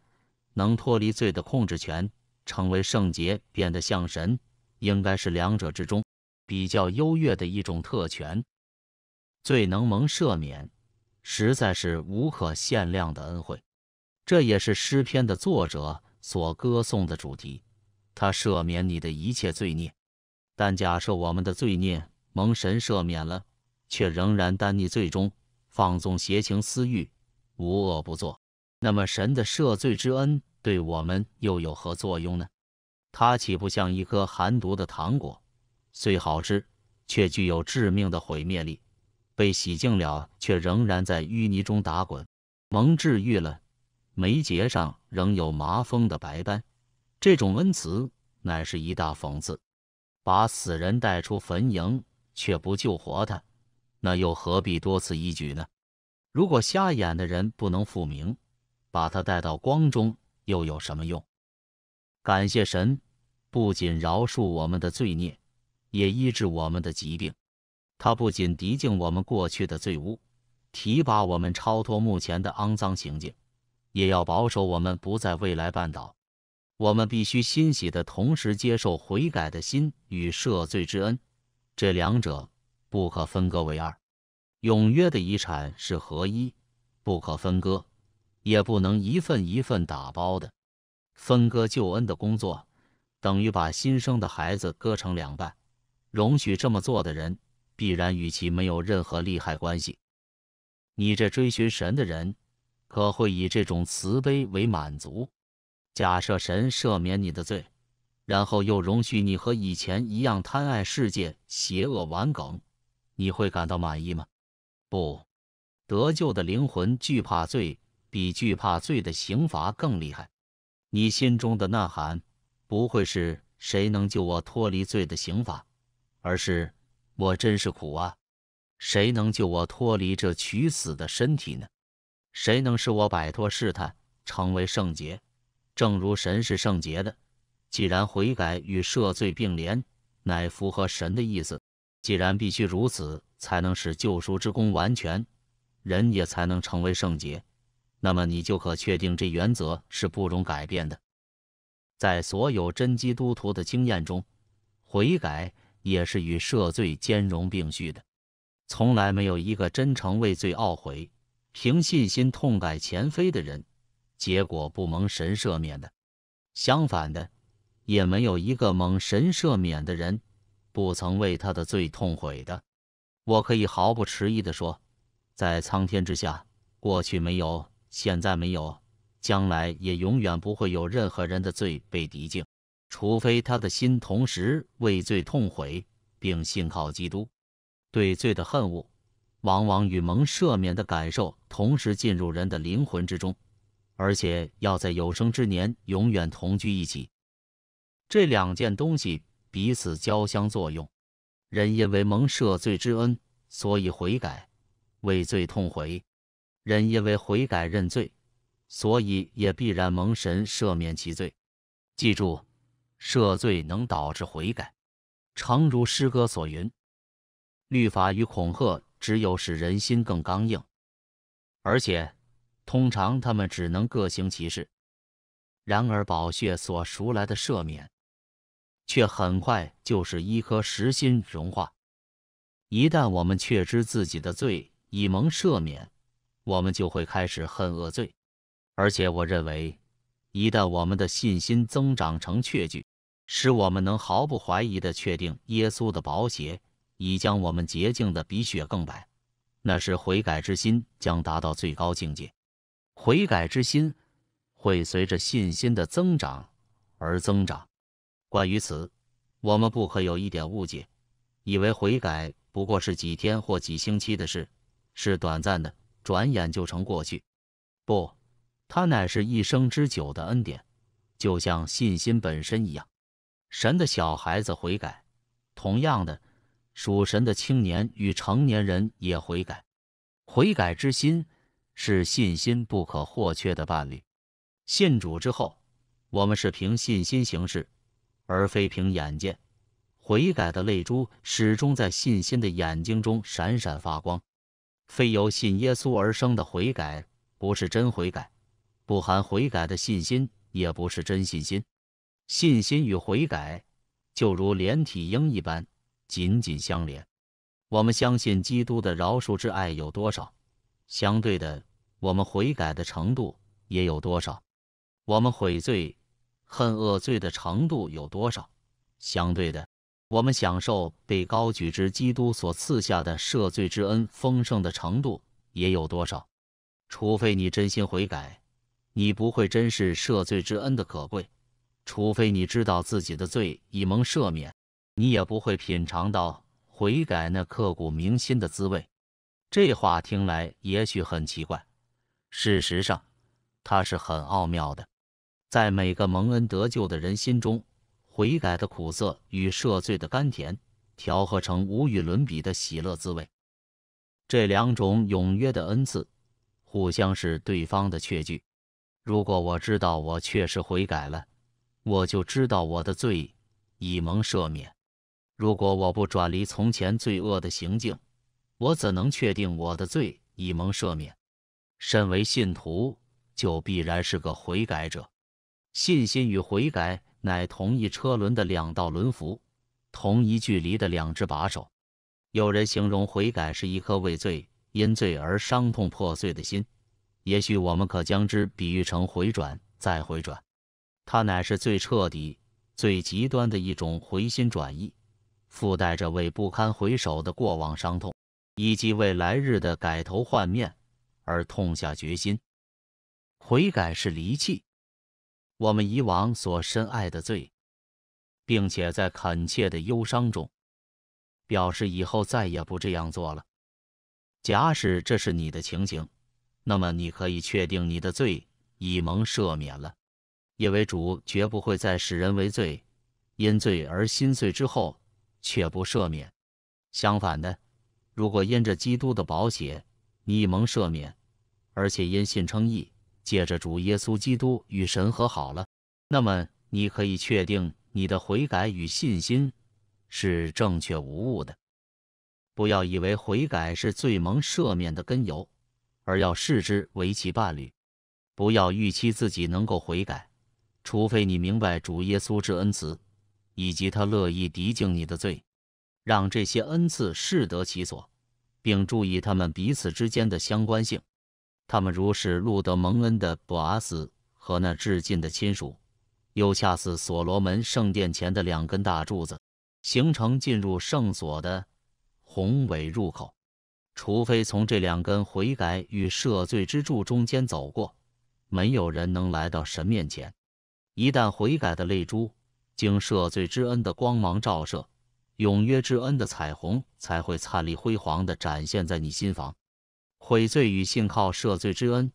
能脱离罪的控制权，成为圣洁，变得像神，应该是两者之中。比较优越的一种特权，罪能蒙赦免，实在是无可限量的恩惠。这也是诗篇的作者所歌颂的主题。他赦免你的一切罪孽，但假设我们的罪孽蒙神赦免了，却仍然单逆罪中，放纵邪情私欲，无恶不作，那么神的赦罪之恩对我们又有何作用呢？它岂不像一颗含毒的糖果？虽好吃，却具有致命的毁灭力。被洗净了，却仍然在淤泥中打滚；蒙治愈了，眉睫上仍有麻风的白斑。这种恩慈乃是一大讽刺：把死人带出坟营，却不救活他，那又何必多此一举呢？如果瞎眼的人不能复明，把他带到光中又有什么用？感谢神，不仅饶恕我们的罪孽。也医治我们的疾病，他不仅涤净我们过去的罪污，提拔我们超脱目前的肮脏行径，也要保守我们不在未来绊倒。我们必须欣喜的同时接受悔改的心与赦罪之恩，这两者不可分割为二。永约的遗产是合一，不可分割，也不能一份一份打包的分割救恩的工作，等于把新生的孩子割成两半。容许这么做的人，必然与其没有任何利害关系。你这追寻神的人，可会以这种慈悲为满足？假设神赦免你的罪，然后又容许你和以前一样贪爱世界、邪恶玩梗，你会感到满意吗？不得救的灵魂惧怕罪，比惧怕罪的刑罚更厉害。你心中的呐喊，不会是谁能救我脱离罪的刑罚？而是我真是苦啊！谁能救我脱离这取死的身体呢？谁能使我摆脱试探，成为圣洁？正如神是圣洁的，既然悔改与赦罪并联，乃符合神的意思；既然必须如此，才能使救赎之功完全，人也才能成为圣洁，那么你就可确定这原则是不容改变的。在所有真基督徒的经验中，悔改。也是与赦罪兼容并蓄的。从来没有一个真诚畏罪懊悔、凭信心痛改前非的人，结果不蒙神赦免的。相反的，也没有一个蒙神赦免的人不曾为他的罪痛悔的。我可以毫不迟疑的说，在苍天之下，过去没有，现在没有，将来也永远不会有任何人的罪被涤净。除非他的心同时畏罪痛悔，并信靠基督，对罪的恨恶往往与蒙赦免的感受同时进入人的灵魂之中，而且要在有生之年永远同居一起。这两件东西彼此交相作用。人因为蒙赦罪之恩，所以悔改畏罪痛悔；人因为悔改认罪，所以也必然蒙神赦免其罪。记住。赦罪能导致悔改，诚如诗歌所云。律法与恐吓只有使人心更刚硬，而且通常他们只能各行其事。然而，宝血所赎来的赦免，却很快就是一颗石心融化。一旦我们确知自己的罪已蒙赦免，我们就会开始恨恶罪。而且，我认为，一旦我们的信心增长成确据。使我们能毫不怀疑地确定，耶稣的宝血已将我们洁净的比雪更白。那时悔改之心将达到最高境界，悔改之心会随着信心的增长而增长。关于此，我们不可有一点误解，以为悔改不过是几天或几星期的事，是短暂的，转眼就成过去。不，它乃是一生之久的恩典，就像信心本身一样。神的小孩子悔改，同样的，属神的青年与成年人也悔改。悔改之心是信心不可或缺的伴侣。信主之后，我们是凭信心行事，而非凭眼见。悔改的泪珠始终在信心的眼睛中闪闪发光。非由信耶稣而生的悔改不是真悔改，不含悔改的信心也不是真信心。信心与悔改就如连体婴一般紧紧相连。我们相信基督的饶恕之爱有多少，相对的，我们悔改的程度也有多少。我们悔罪恨恶罪的程度有多少，相对的，我们享受被高举之基督所赐下的赦罪之恩丰盛的程度也有多少。除非你真心悔改，你不会珍视赦罪之恩的可贵。除非你知道自己的罪已蒙赦免，你也不会品尝到悔改那刻骨铭心的滋味。这话听来也许很奇怪，事实上它是很奥妙的。在每个蒙恩得救的人心中，悔改的苦涩与赦罪的甘甜调和成无与伦比的喜乐滋味。这两种踊跃的恩赐互相是对方的确据。如果我知道我确实悔改了。我就知道我的罪已蒙赦免。如果我不转离从前罪恶的行径，我怎能确定我的罪已蒙赦免？身为信徒，就必然是个悔改者。信心与悔改乃同一车轮的两道轮辐，同一距离的两只把手。有人形容悔改是一颗为罪因罪而伤痛破碎的心，也许我们可将之比喻成回转再回转。它乃是最彻底、最极端的一种回心转意，附带着为不堪回首的过往伤痛，以及为来日的改头换面而痛下决心。悔改是离弃我们以往所深爱的罪，并且在恳切的忧伤中表示以后再也不这样做了。假使这是你的情形，那么你可以确定你的罪已蒙赦免了。因为主绝不会再使人为罪，因罪而心碎之后却不赦免。相反的，如果因着基督的宝血你蒙赦免，而且因信称义，借着主耶稣基督与神和好了，那么你可以确定你的悔改与信心是正确无误的。不要以为悔改是罪蒙赦免的根由，而要视之为其伴侣。不要预期自己能够悔改。除非你明白主耶稣之恩慈，以及他乐意涤净你的罪，让这些恩赐适得其所，并注意他们彼此之间的相关性，他们如是路德蒙恩的布阿斯和那致敬的亲属，又恰似所罗门圣殿前的两根大柱子，形成进入圣所的宏伟入口。除非从这两根悔改与赦罪之柱中间走过，没有人能来到神面前。一旦悔改的泪珠经赦罪之恩的光芒照射，永约之恩的彩虹才会灿丽辉煌地展现在你心房。悔罪与信靠赦罪之恩，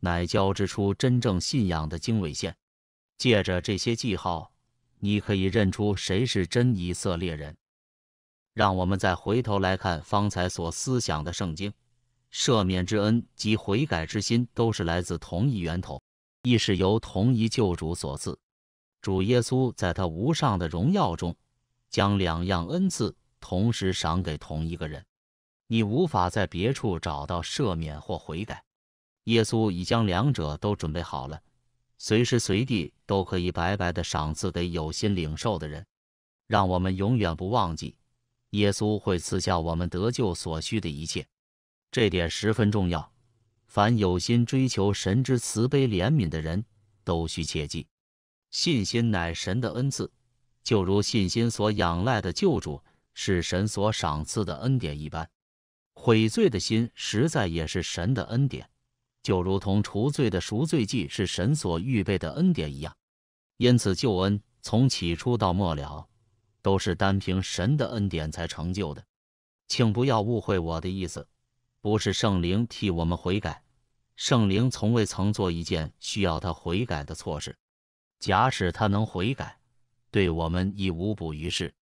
乃交织出真正信仰的经纬线。借着这些记号，你可以认出谁是真以色列人。让我们再回头来看方才所思想的圣经：赦免之恩及悔改之心，都是来自同一源头。亦是由同一救主所赐，主耶稣在他无上的荣耀中，将两样恩赐同时赏给同一个人。你无法在别处找到赦免或悔改，耶稣已将两者都准备好了，随时随地都可以白白的赏赐给有心领受的人。让我们永远不忘记，耶稣会赐下我们得救所需的一切，这点十分重要。凡有心追求神之慈悲怜悯的人都需切记，信心乃神的恩赐，就如信心所仰赖的救助是神所赏赐的恩典一般。悔罪的心实在也是神的恩典，就如同除罪的赎罪祭是神所预备的恩典一样。因此，救恩从起初到末了都是单凭神的恩典才成就的。请不要误会我的意思，不是圣灵替我们悔改。圣灵从未曾做一件需要他悔改的错事。假使他能悔改，对我们亦无补于事。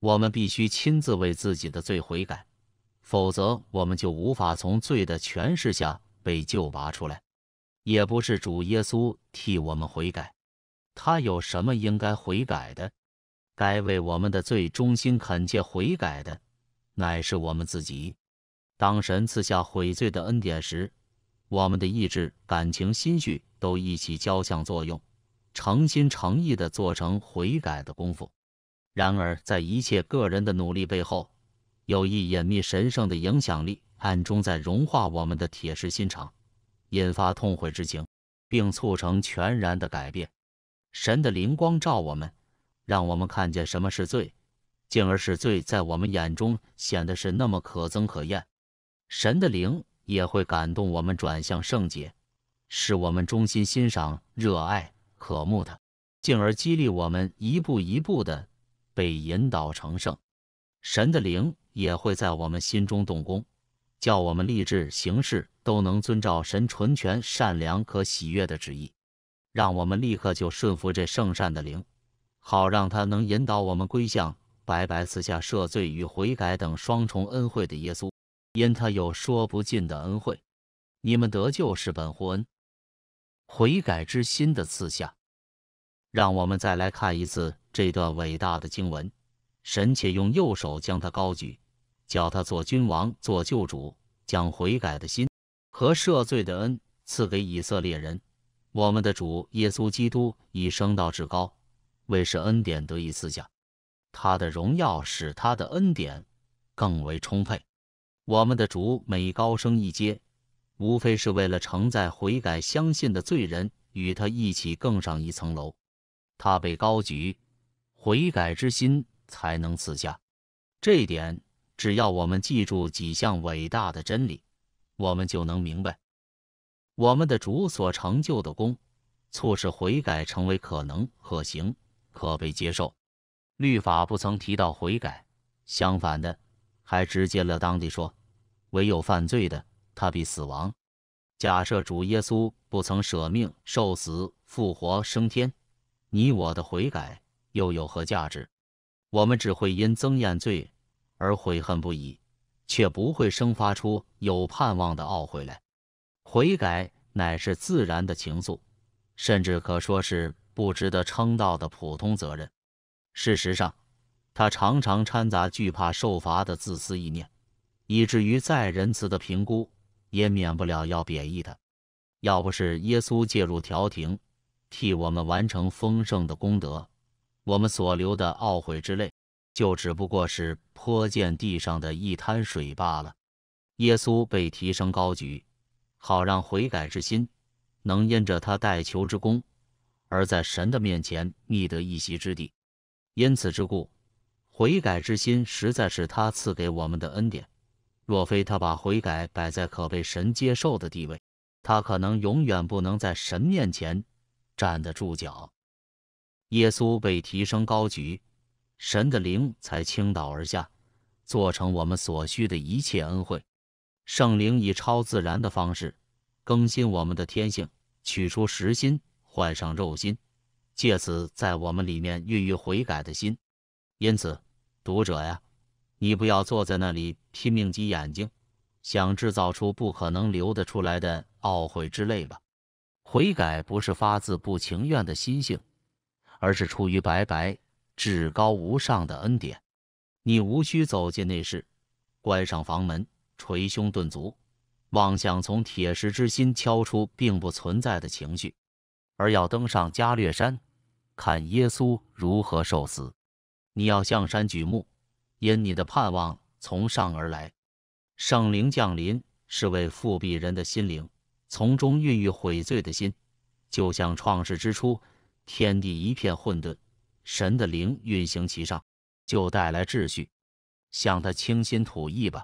我们必须亲自为自己的罪悔改，否则我们就无法从罪的权势下被救拔出来。也不是主耶稣替我们悔改，他有什么应该悔改的？该为我们的罪忠心恳切悔改的，乃是我们自己。当神赐下悔罪的恩典时。我们的意志、感情、心绪都一起交相作用，诚心诚意的做成悔改的功夫。然而，在一切个人的努力背后，有一隐秘神圣的影响力，暗中在融化我们的铁石心肠，引发痛悔之情，并促成全然的改变。神的灵光照我们，让我们看见什么是罪，进而使罪在我们眼中显得是那么可憎可厌。神的灵。也会感动我们转向圣洁，使我们衷心欣赏、热爱、渴慕他，进而激励我们一步一步的被引导成圣。神的灵也会在我们心中动工，叫我们立志行事都能遵照神纯全、善良和喜悦的旨意，让我们立刻就顺服这圣善的灵，好让他能引导我们归向白白赐下赦罪与悔改等双重恩惠的耶稣。因他有说不尽的恩惠，你们得救是本乎恩、悔改之心的赐下。让我们再来看一次这段伟大的经文：神且用右手将他高举，叫他做君王、做救主，将悔改的心和赦罪的恩赐给以色列人。我们的主耶稣基督已升到至高，为是恩典得以赐下。他的荣耀使他的恩典更为充沛。我们的主每高升一阶，无非是为了承载悔改、相信的罪人，与他一起更上一层楼。他被高举，悔改之心才能赐下。这一点，只要我们记住几项伟大的真理，我们就能明白，我们的主所成就的功，促使悔改成为可能、可行、可被接受。律法不曾提到悔改，相反的。还直接了当地说：“唯有犯罪的，他必死亡。”假设主耶稣不曾舍命受死、复活升天，你我的悔改又有何价值？我们只会因增验罪而悔恨不已，却不会生发出有盼望的懊悔来。悔改乃是自然的情愫，甚至可说是不值得称道的普通责任。事实上，他常常掺杂惧怕受罚的自私意念，以至于再仁慈的评估也免不了要贬义他。要不是耶稣介入调停，替我们完成丰盛的功德，我们所流的懊悔之泪就只不过是泼溅地上的一滩水罢了。耶稣被提升高举，好让悔改之心能因着他代求之功而在神的面前觅得一席之地。因此之故。悔改之心实在是他赐给我们的恩典。若非他把悔改摆在可被神接受的地位，他可能永远不能在神面前站得住脚。耶稣被提升高举，神的灵才倾倒而下，做成我们所需的一切恩惠。圣灵以超自然的方式更新我们的天性，取出实心，换上肉心，借此在我们里面孕育悔改的心。因此。读者呀，你不要坐在那里拼命挤眼睛，想制造出不可能流得出来的懊悔之泪吧。悔改不是发自不情愿的心性，而是出于白白至高无上的恩典。你无需走进内室，关上房门，捶胸顿足，妄想从铁石之心敲出并不存在的情绪，而要登上加略山，看耶稣如何受死。你要向山举目，因你的盼望从上而来。圣灵降临是为复辟人的心灵，从中孕育悔罪的心。就像创世之初，天地一片混沌，神的灵运行其上，就带来秩序。向他倾心吐意吧，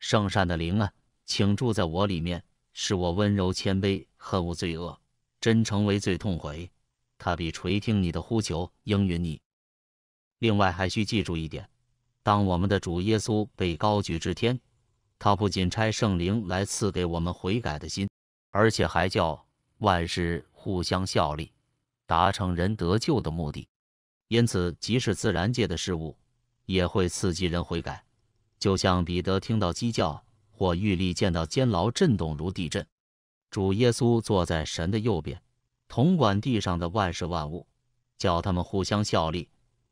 圣善的灵啊，请住在我里面，使我温柔谦卑，恨恶罪恶，真诚为罪痛悔。他必垂听你的呼求，应允你。另外还需记住一点：当我们的主耶稣被高举至天，他不仅差圣灵来赐给我们悔改的心，而且还叫万事互相效力，达成人得救的目的。因此，即使自然界的事物也会刺激人悔改，就像彼得听到鸡叫或玉立见到监牢震动如地震。主耶稣坐在神的右边，统管地上的万事万物，叫他们互相效力。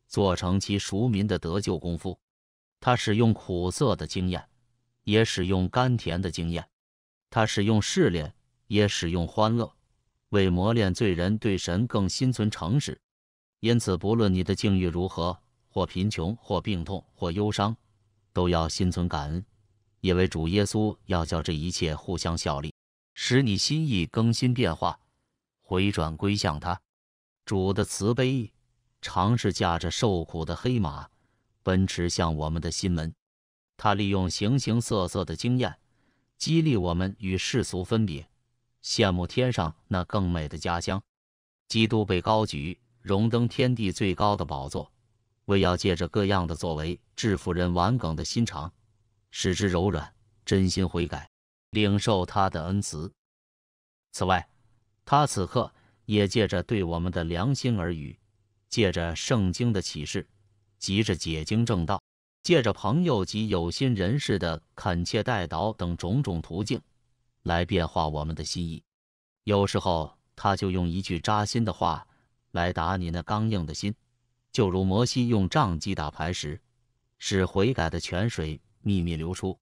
做成其赎民的得救功夫，他使用苦涩的经验，也使用甘甜的经验；他使用试炼，也使用欢乐，为磨练罪人对神更心存诚实。因此，不论你的境遇如何，或贫穷，或病痛，或忧伤，都要心存感恩，因为主耶稣要叫这一切互相效力，使你心意更新变化，回转归向他。主的慈悲。尝试驾着受苦的黑马，奔驰向我们的心门。他利用形形色色的经验，激励我们与世俗分别，羡慕天上那更美的家乡。基督被高举，荣登天地最高的宝座，为要借着各样的作为，制服人顽梗的心肠，使之柔软，真心悔改，领受他的恩慈。此外，他此刻也借着对我们的良心而语。借着圣经的启示，急着解经正道，借着朋友及有心人士的恳切代祷等种种途径，来变化我们的心意。有时候，他就用一句扎心的话来打你那刚硬的心，就如摩西用杖击打磐石，使悔改的泉水秘密流出。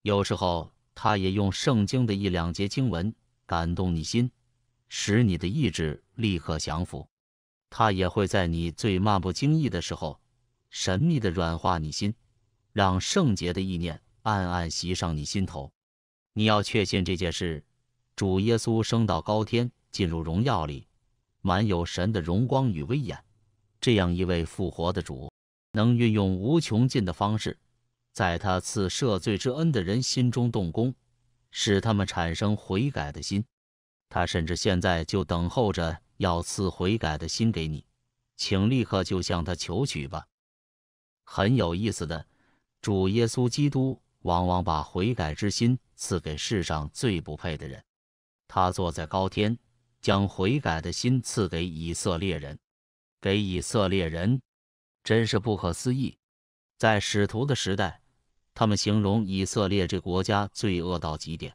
有时候，他也用圣经的一两节经文感动你心，使你的意志立刻降服。他也会在你最漫不经意的时候，神秘的软化你心，让圣洁的意念暗暗袭上你心头。你要确信这件事：主耶稣升到高天，进入荣耀里，满有神的荣光与威严。这样一位复活的主，能运用无穷尽的方式，在他赐赦罪之恩的人心中动工，使他们产生悔改的心。他甚至现在就等候着。要赐悔改的心给你，请立刻就向他求取吧。很有意思的，主耶稣基督往往把悔改之心赐给世上最不配的人。他坐在高天，将悔改的心赐给以色列人，给以色列人，真是不可思议。在使徒的时代，他们形容以色列这国家罪恶到极点，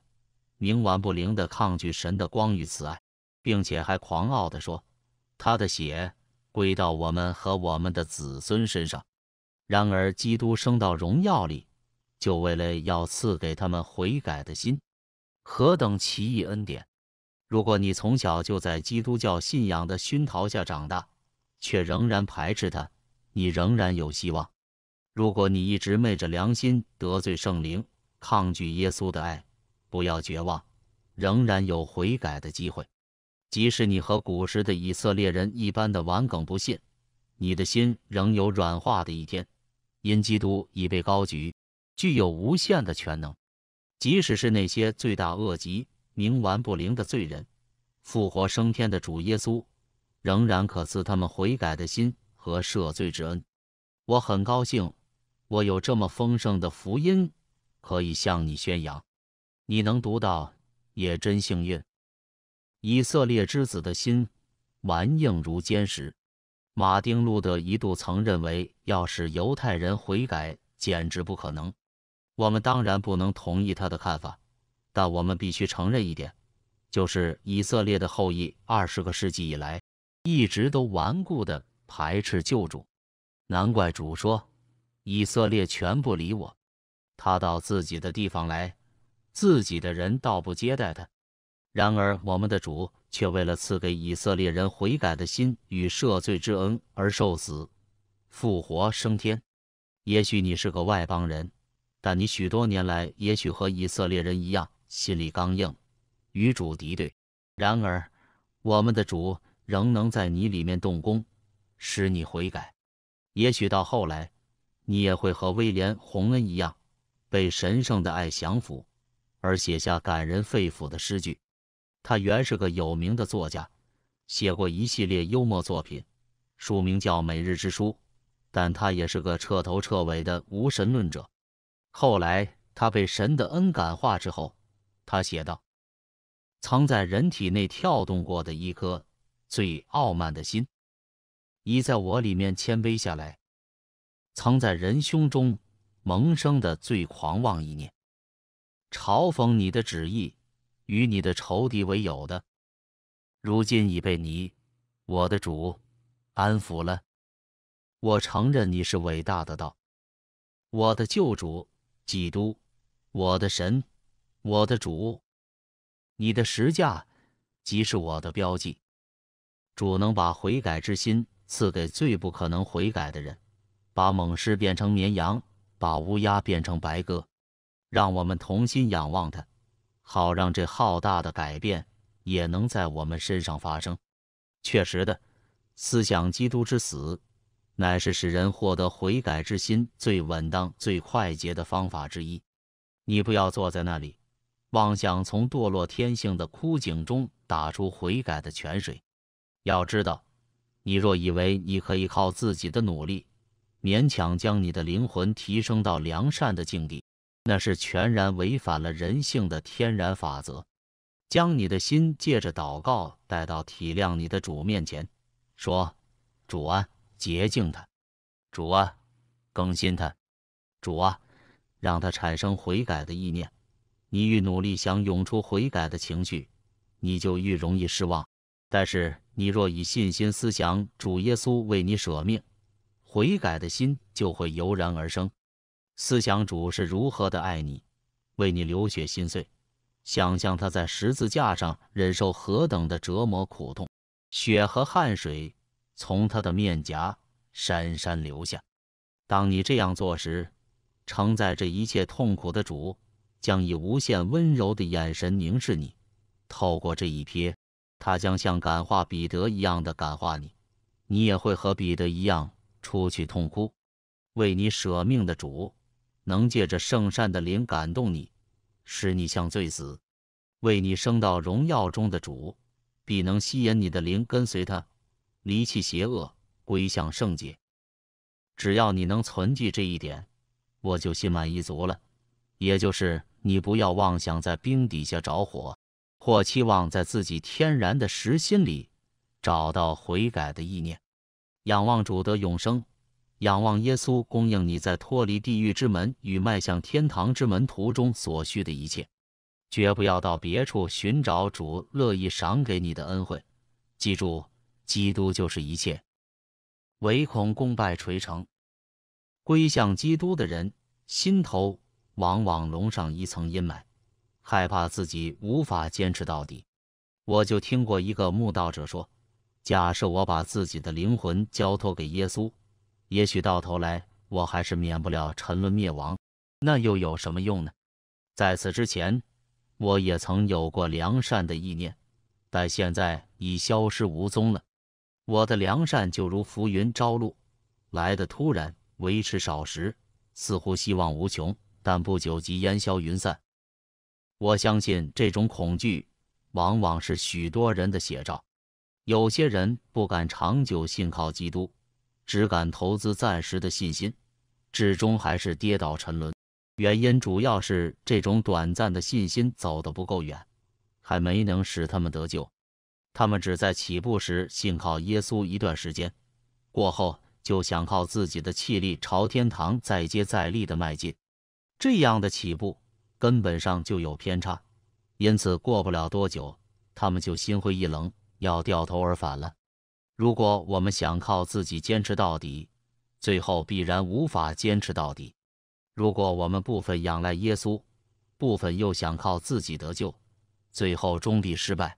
冥顽不灵的抗拒神的光与慈爱。并且还狂傲地说：“他的血归到我们和我们的子孙身上。”然而，基督升到荣耀里，就为了要赐给他们悔改的心，何等奇异恩典！如果你从小就在基督教信仰的熏陶下长大，却仍然排斥他，你仍然有希望；如果你一直昧着良心得罪圣灵、抗拒耶稣的爱，不要绝望，仍然有悔改的机会。即使你和古时的以色列人一般的顽梗不信，你的心仍有软化的一天，因基督已被高举，具有无限的全能。即使是那些罪大恶极、冥顽不灵的罪人，复活升天的主耶稣仍然可赐他们悔改的心和赦罪之恩。我很高兴，我有这么丰盛的福音可以向你宣扬，你能读到也真幸运。以色列之子的心顽硬如坚石。马丁路德一度曾认为，要使犹太人悔改简直不可能。我们当然不能同意他的看法，但我们必须承认一点，就是以色列的后裔二十个世纪以来，一直都顽固的排斥救主。难怪主说，以色列全不理我，他到自己的地方来，自己的人倒不接待他。然而，我们的主却为了赐给以色列人悔改的心与赦罪之恩而受死、复活、升天。也许你是个外邦人，但你许多年来也许和以色列人一样心里刚硬，与主敌对。然而，我们的主仍能在你里面动工，使你悔改。也许到后来，你也会和威廉·洪恩一样，被神圣的爱降服，而写下感人肺腑的诗句。他原是个有名的作家，写过一系列幽默作品，书名叫《每日之书》。但他也是个彻头彻尾的无神论者。后来他被神的恩感化之后，他写道：“曾在人体内跳动过的一颗最傲慢的心，已在我里面谦卑下来；曾在人胸中萌生的最狂妄一念，嘲讽你的旨意。”与你的仇敌为友的，如今已被你，我的主，安抚了。我承认你是伟大的道，我的救主，基督，我的神，我的主。你的十架即是我的标记。主能把悔改之心赐给最不可能悔改的人，把猛狮变成绵羊，把乌鸦变成白鸽。让我们同心仰望他。好让这浩大的改变也能在我们身上发生。确实的，思想基督之死，乃是使人获得悔改之心最稳当、最快捷的方法之一。你不要坐在那里妄想从堕落天性的枯井中打出悔改的泉水。要知道，你若以为你可以靠自己的努力，勉强将你的灵魂提升到良善的境地，那是全然违反了人性的天然法则。将你的心借着祷告带到体谅你的主面前，说：“主啊，洁净他；主啊，更新他；主啊，让他产生悔改的意念。”你愈努力想涌出悔改的情绪，你就愈容易失望。但是你若以信心思想主耶稣为你舍命，悔改的心就会油然而生。思想主是如何的爱你，为你流血心碎，想象他在十字架上忍受何等的折磨苦痛，血和汗水从他的面颊潸潸流下。当你这样做时，承载这一切痛苦的主将以无限温柔的眼神凝视你，透过这一瞥，他将像感化彼得一样的感化你，你也会和彼得一样出去痛哭，为你舍命的主。能借着圣善的灵感动你，使你向罪死，为你升到荣耀中的主，必能吸引你的灵跟随他，离弃邪恶，归向圣洁。只要你能存记这一点，我就心满意足了。也就是你不要妄想在冰底下着火，或期望在自己天然的实心里找到悔改的意念，仰望主得永生。仰望耶稣供应你在脱离地狱之门与迈向天堂之门途中所需的一切，绝不要到别处寻找主乐意赏给你的恩惠。记住，基督就是一切，唯恐功败垂成。归向基督的人心头往往笼上一层阴霾，害怕自己无法坚持到底。我就听过一个慕道者说：“假设我把自己的灵魂交托给耶稣。”也许到头来我还是免不了沉沦灭亡，那又有什么用呢？在此之前，我也曾有过良善的意念，但现在已消失无踪了。我的良善就如浮云朝露，来的突然，维持少时，似乎希望无穷，但不久即烟消云散。我相信这种恐惧往往是许多人的写照。有些人不敢长久信靠基督。只敢投资暂时的信心，至终还是跌倒沉沦。原因主要是这种短暂的信心走得不够远，还没能使他们得救。他们只在起步时信靠耶稣一段时间，过后就想靠自己的气力朝天堂再接再厉的迈进。这样的起步根本上就有偏差，因此过不了多久，他们就心灰意冷，要掉头而返了。如果我们想靠自己坚持到底，最后必然无法坚持到底；如果我们部分仰赖耶稣，部分又想靠自己得救，最后终必失败。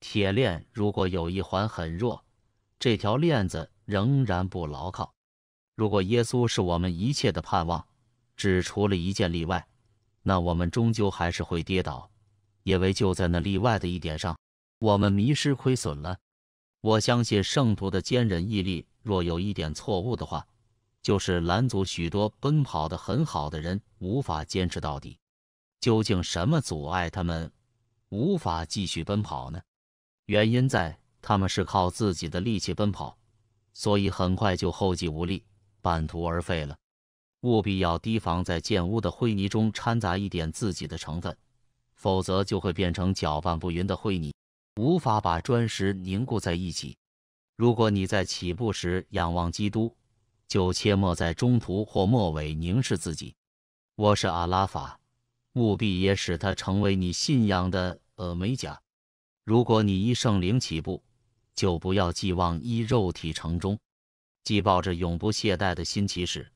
铁链如果有一环很弱，这条链子仍然不牢靠。如果耶稣是我们一切的盼望，只除了一件例外，那我们终究还是会跌倒，因为就在那例外的一点上，我们迷失亏损了。我相信圣徒的坚韧毅力。若有一点错误的话，就是蓝族许多奔跑的很好的人无法坚持到底。究竟什么阻碍他们无法继续奔跑呢？原因在他们是靠自己的力气奔跑，所以很快就后继无力，半途而废了。务必要提防在建屋的灰泥中掺杂一点自己的成分，否则就会变成搅拌不匀的灰泥。无法把砖石凝固在一起。如果你在起步时仰望基督，就切莫在中途或末尾凝视自己。我是阿拉法，务必也使它成为你信仰的呃美甲。如果你依圣灵起步，就不要寄望依肉体成终。既抱着永不懈怠的新骑士，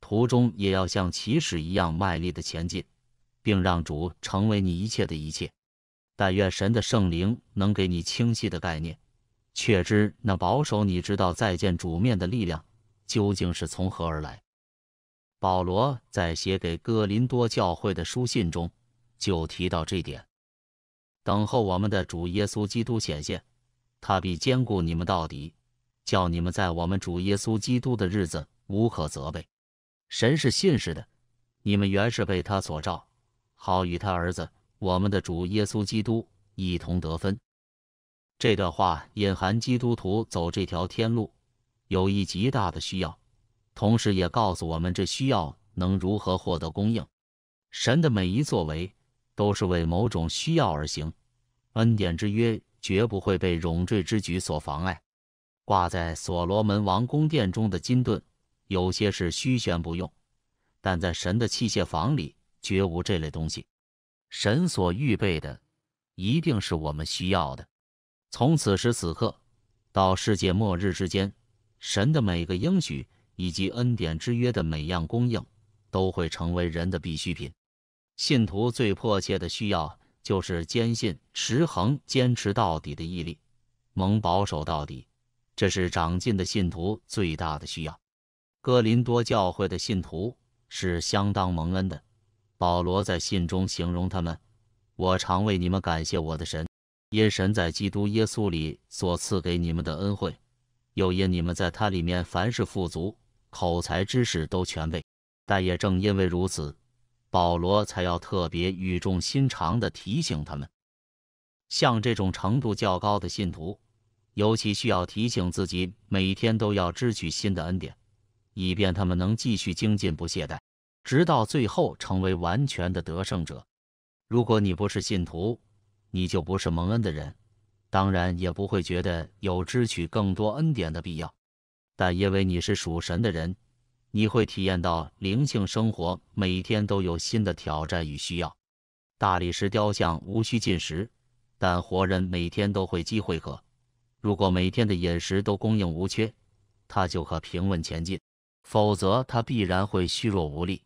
途中也要像骑士一样卖力的前进，并让主成为你一切的一切。但愿神的圣灵能给你清晰的概念，确知那保守你知道再见主面的力量究竟是从何而来。保罗在写给哥林多教会的书信中就提到这点：等候我们的主耶稣基督显现，他必坚固你们到底，叫你们在我们主耶稣基督的日子无可责备。神是信实的，你们原是被他所召，好与他儿子。我们的主耶稣基督一同得分。这段话隐含基督徒走这条天路有一极大的需要，同时也告诉我们这需要能如何获得供应。神的每一作为都是为某种需要而行，恩典之约绝不会被冗赘之举所妨碍。挂在所罗门王宫殿中的金盾有些是虚悬不用，但在神的器械房里绝无这类东西。神所预备的，一定是我们需要的。从此时此刻到世界末日之间，神的每个应许以及恩典之约的每样供应，都会成为人的必需品。信徒最迫切的需要，就是坚信持恒、坚持到底的毅力，蒙保守到底。这是长进的信徒最大的需要。哥林多教会的信徒是相当蒙恩的。保罗在信中形容他们：“我常为你们感谢我的神，因神在基督耶稣里所赐给你们的恩惠，又因你们在他里面凡事富足，口才知识都全备。”但也正因为如此，保罗才要特别语重心长地提醒他们：像这种程度较高的信徒，尤其需要提醒自己，每天都要支取新的恩典，以便他们能继续精进，不懈怠。直到最后成为完全的得胜者。如果你不是信徒，你就不是蒙恩的人，当然也不会觉得有支取更多恩典的必要。但因为你是属神的人，你会体验到灵性生活每天都有新的挑战与需要。大理石雕像无需进食，但活人每天都会饥会渴。如果每天的饮食都供应无缺，他就可平稳前进；否则，他必然会虚弱无力。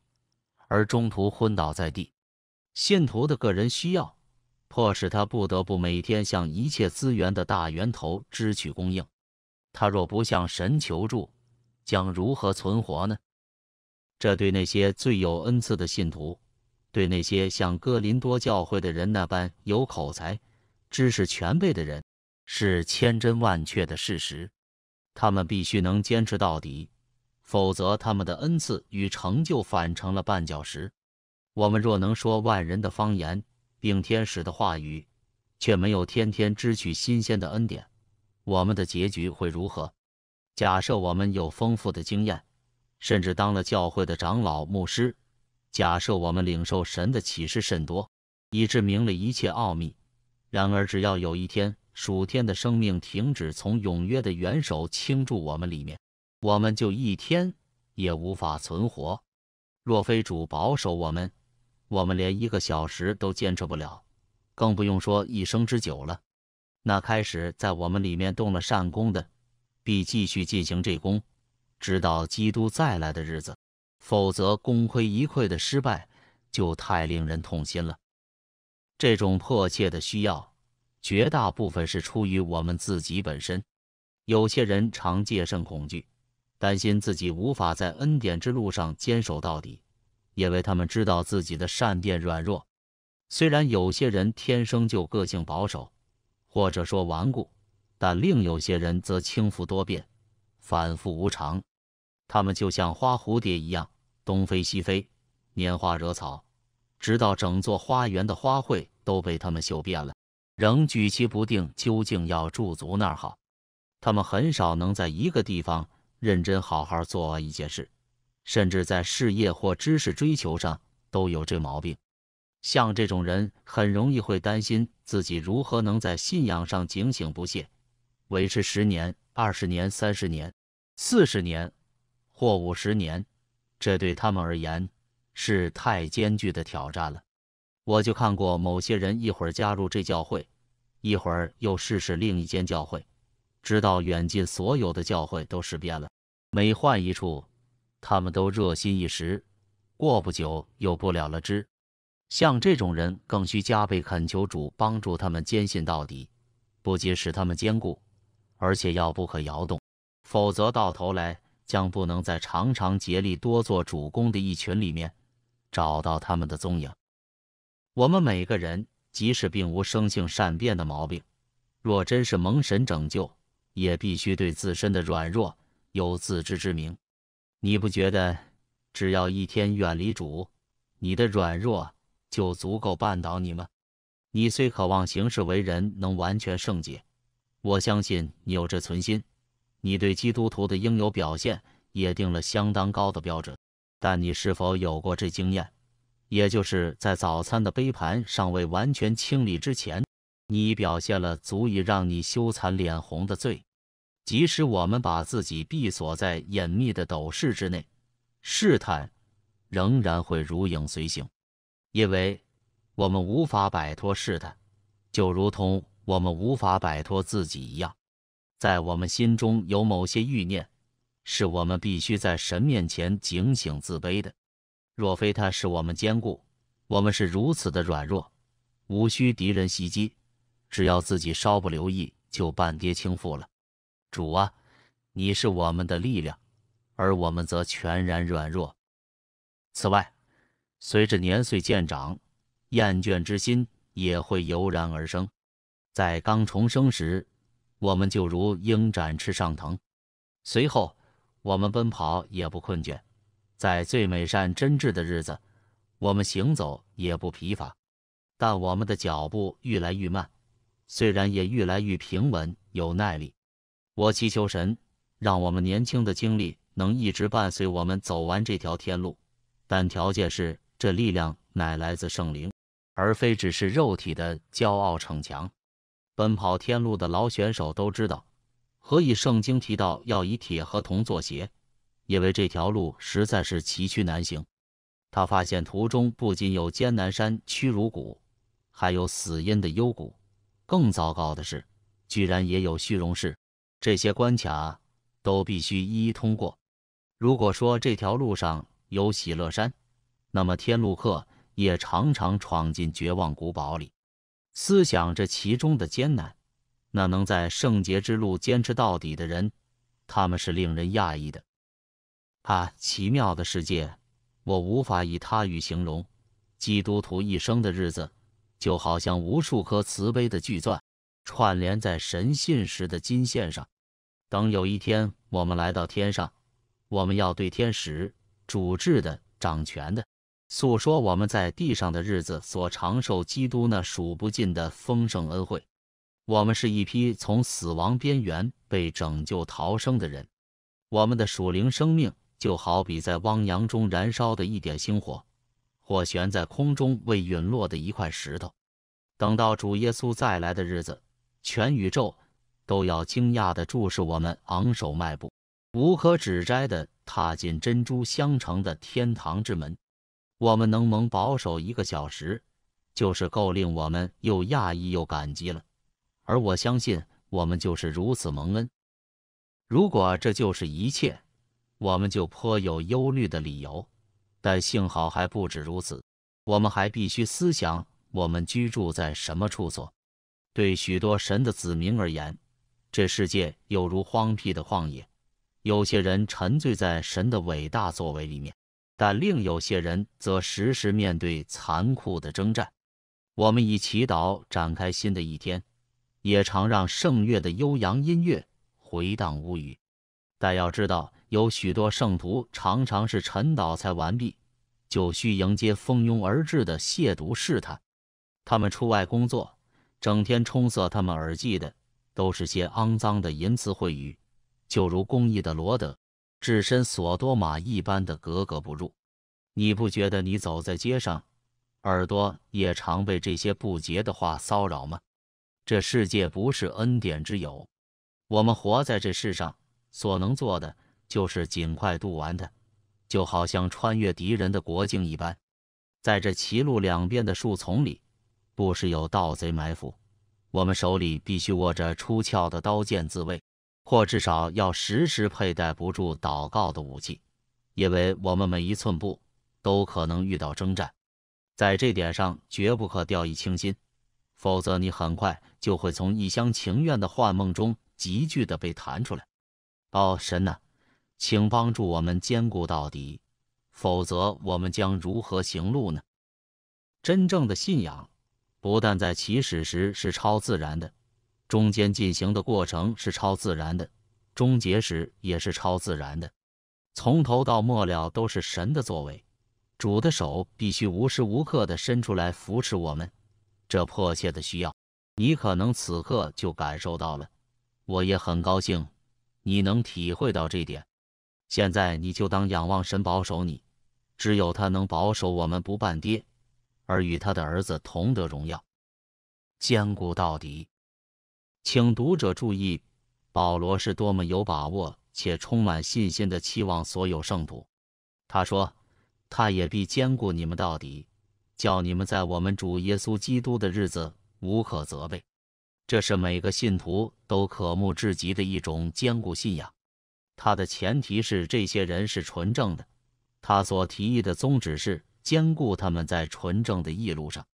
而中途昏倒在地，信徒的个人需要迫使他不得不每天向一切资源的大源头支取供应。他若不向神求助，将如何存活呢？这对那些最有恩赐的信徒，对那些像哥林多教会的人那般有口才、知识全备的人，是千真万确的事实。他们必须能坚持到底。否则，他们的恩赐与成就反成了绊脚石。我们若能说万人的方言，并天使的话语，却没有天天支取新鲜的恩典，我们的结局会如何？假设我们有丰富的经验，甚至当了教会的长老、牧师；假设我们领受神的启示甚多，以致明了一切奥秘。然而，只要有一天，属天的生命停止从永约的元首倾注我们里面。我们就一天也无法存活，若非主保守我们，我们连一个小时都坚持不了，更不用说一生之久了。那开始在我们里面动了善功的，必继续进行这功，直到基督再来的日子。否则，功亏一篑的失败就太令人痛心了。这种迫切的需要，绝大部分是出于我们自己本身。有些人常借甚恐惧。担心自己无法在恩典之路上坚守到底，因为他们知道自己的善变软弱。虽然有些人天生就个性保守，或者说顽固，但另有些人则轻浮多变、反复无常。他们就像花蝴蝶一样东飞西飞，拈花惹草，直到整座花园的花卉都被他们嗅遍了，仍举棋不定究竟要驻足那儿好。他们很少能在一个地方。认真好好做一件事，甚至在事业或知识追求上都有这毛病。像这种人，很容易会担心自己如何能在信仰上警醒不懈，维持十年、二十年、三十年、四十年或五十年。这对他们而言是太艰巨的挑战了。我就看过某些人一会儿加入这教会，一会儿又试试另一间教会。直到远近所有的教会都失变了，每换一处，他们都热心一时，过不久又不了了之。像这种人，更需加倍恳求主帮助他们坚信到底，不仅使他们坚固，而且要不可摇动，否则到头来将不能在常常竭力多做主公的一群里面找到他们的踪影。我们每个人，即使并无生性善变的毛病，若真是蒙神拯救，也必须对自身的软弱有自知之明。你不觉得，只要一天远离主，你的软弱就足够绊倒你吗？你虽渴望行事为人能完全圣洁，我相信你有这存心，你对基督徒的应有表现也定了相当高的标准。但你是否有过这经验？也就是在早餐的杯盘尚未完全清理之前。你已表现了足以让你羞惭脸红的罪。即使我们把自己闭锁在隐秘的斗室之内，试探仍然会如影随形，因为我们无法摆脱试探，就如同我们无法摆脱自己一样。在我们心中有某些欲念，是我们必须在神面前警醒自卑的。若非他使我们坚固，我们是如此的软弱，无需敌人袭击。只要自己稍不留意，就半跌倾覆了。主啊，你是我们的力量，而我们则全然软弱。此外，随着年岁渐长，厌倦之心也会油然而生。在刚重生时，我们就如鹰展翅上腾；随后，我们奔跑也不困倦，在最美善真挚的日子，我们行走也不疲乏。但我们的脚步愈来愈慢。虽然也愈来愈平稳，有耐力。我祈求神，让我们年轻的精力能一直伴随我们走完这条天路，但条件是这力量乃来自圣灵，而非只是肉体的骄傲逞强。奔跑天路的老选手都知道，何以圣经提到要以铁和铜做鞋，因为这条路实在是崎岖难行。他发现途中不仅有艰难山、屈辱谷，还有死荫的幽谷。更糟糕的是，居然也有虚荣事。这些关卡都必须一一通过。如果说这条路上有喜乐山，那么天路客也常常闯进绝望古堡里，思想这其中的艰难。那能在圣洁之路坚持到底的人，他们是令人讶异的。啊，奇妙的世界，我无法以他语形容基督徒一生的日子。就好像无数颗慈悲的巨钻串联在神信时的金线上，等有一天我们来到天上，我们要对天使主治的掌权的诉说我们在地上的日子所长寿基督那数不尽的丰盛恩惠。我们是一批从死亡边缘被拯救逃生的人，我们的属灵生命就好比在汪洋中燃烧的一点星火。或悬在空中未陨落的一块石头，等到主耶稣再来的日子，全宇宙都要惊讶地注视我们昂首迈步，无可指摘地踏进珍珠相城的天堂之门。我们能蒙保守一个小时，就是够令我们又讶异又感激了。而我相信，我们就是如此蒙恩。如果这就是一切，我们就颇有忧虑的理由。但幸好还不止如此，我们还必须思想我们居住在什么处所。对许多神的子民而言，这世界有如荒僻的旷野。有些人沉醉在神的伟大作为里面，但另有些人则时时面对残酷的征战。我们以祈祷展开新的一天，也常让圣乐的悠扬音乐回荡屋宇。但要知道。有许多圣徒常常是沉倒才完毕，就需迎接蜂拥而至的亵渎试探。他们出外工作，整天充塞他们耳际的都是些肮脏的淫词秽语，就如公益的罗德置身索多玛一般的格格不入。你不觉得你走在街上，耳朵也常被这些不洁的话骚扰吗？这世界不是恩典之友。我们活在这世上所能做的。就是尽快渡完的，就好像穿越敌人的国境一般。在这歧路两边的树丛里，不时有盗贼埋伏，我们手里必须握着出鞘的刀剑自卫，或至少要时时佩戴不住祷告的武器，因为我们每一寸步都可能遇到征战。在这点上，绝不可掉以轻心，否则你很快就会从一厢情愿的幻梦中急剧的被弹出来。哦，神呐。请帮助我们坚固到底，否则我们将如何行路呢？真正的信仰不但在起始时是超自然的，中间进行的过程是超自然的，终结时也是超自然的。从头到末了都是神的作为，主的手必须无时无刻地伸出来扶持我们。这迫切的需要，你可能此刻就感受到了。我也很高兴你能体会到这点。现在你就当仰望神保守你，只有他能保守我们不犯跌，而与他的儿子同得荣耀，坚固到底。请读者注意，保罗是多么有把握且充满信心的期望所有圣徒。他说：“他也必坚固你们到底，叫你们在我们主耶稣基督的日子无可责备。”这是每个信徒都渴慕至极的一种坚固信仰。他的前提是这些人是纯正的，他所提议的宗旨是兼顾他们在纯正的义路上。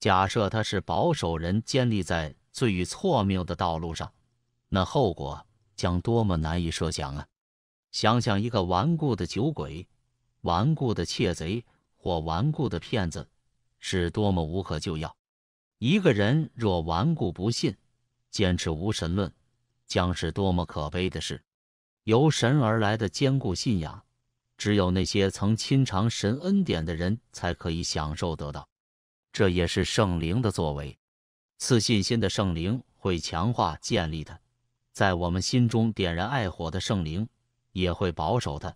假设他是保守人，建立在最错谬的道路上，那后果将多么难以设想啊！想想一个顽固的酒鬼、顽固的窃贼或顽固的骗子，是多么无可救药。一个人若顽固不信、坚持无神论，将是多么可悲的事。由神而来的坚固信仰，只有那些曾亲尝神恩典的人才可以享受得到。这也是圣灵的作为。赐信心的圣灵会强化、建立它，在我们心中点燃爱火的圣灵也会保守它，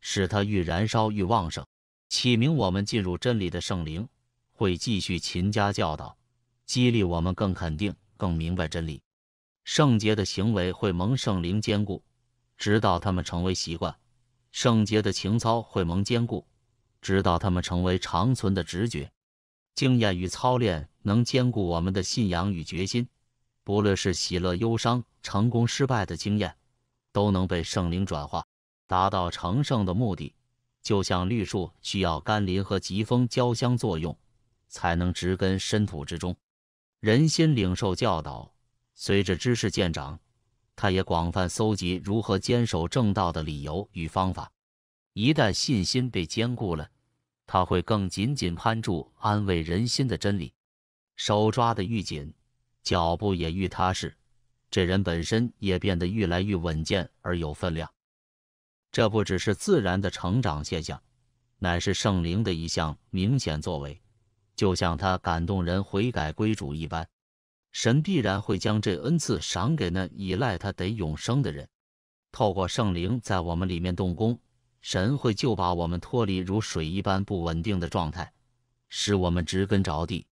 使它愈燃烧愈旺盛。启明我们进入真理的圣灵会继续勤加教导，激励我们更肯定、更明白真理。圣洁的行为会蒙圣灵坚固。直到他们成为习惯，圣洁的情操会蒙坚固；直到他们成为长存的直觉，经验与操练能兼顾我们的信仰与决心。不论是喜乐、忧伤、成功、失败的经验，都能被圣灵转化，达到成圣的目的。就像绿树需要甘霖和疾风交相作用，才能植根深土之中。人心领受教导，随着知识渐长。他也广泛搜集如何坚守正道的理由与方法。一旦信心被坚固了，他会更紧紧攀住安慰人心的真理，手抓得愈紧，脚步也愈踏实，这人本身也变得愈来愈稳健而有分量。这不只是自然的成长现象，乃是圣灵的一项明显作为，就像他感动人悔改归主一般。神必然会将这恩赐赏给那依赖他得永生的人。透过圣灵在我们里面动工，神会就把我们脱离如水一般不稳定的状态，使我们植根着地。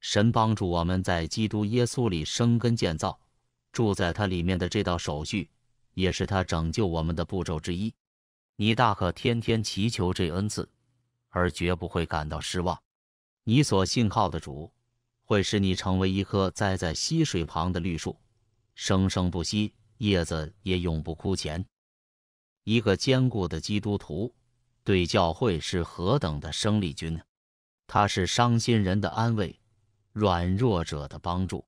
神帮助我们在基督耶稣里生根建造，住在他里面的这道手续，也是他拯救我们的步骤之一。你大可天天祈求这恩赐，而绝不会感到失望。你所信靠的主。会使你成为一棵栽在溪水旁的绿树，生生不息，叶子也永不枯前。一个坚固的基督徒对教会是何等的生力军呢？他是伤心人的安慰，软弱者的帮助。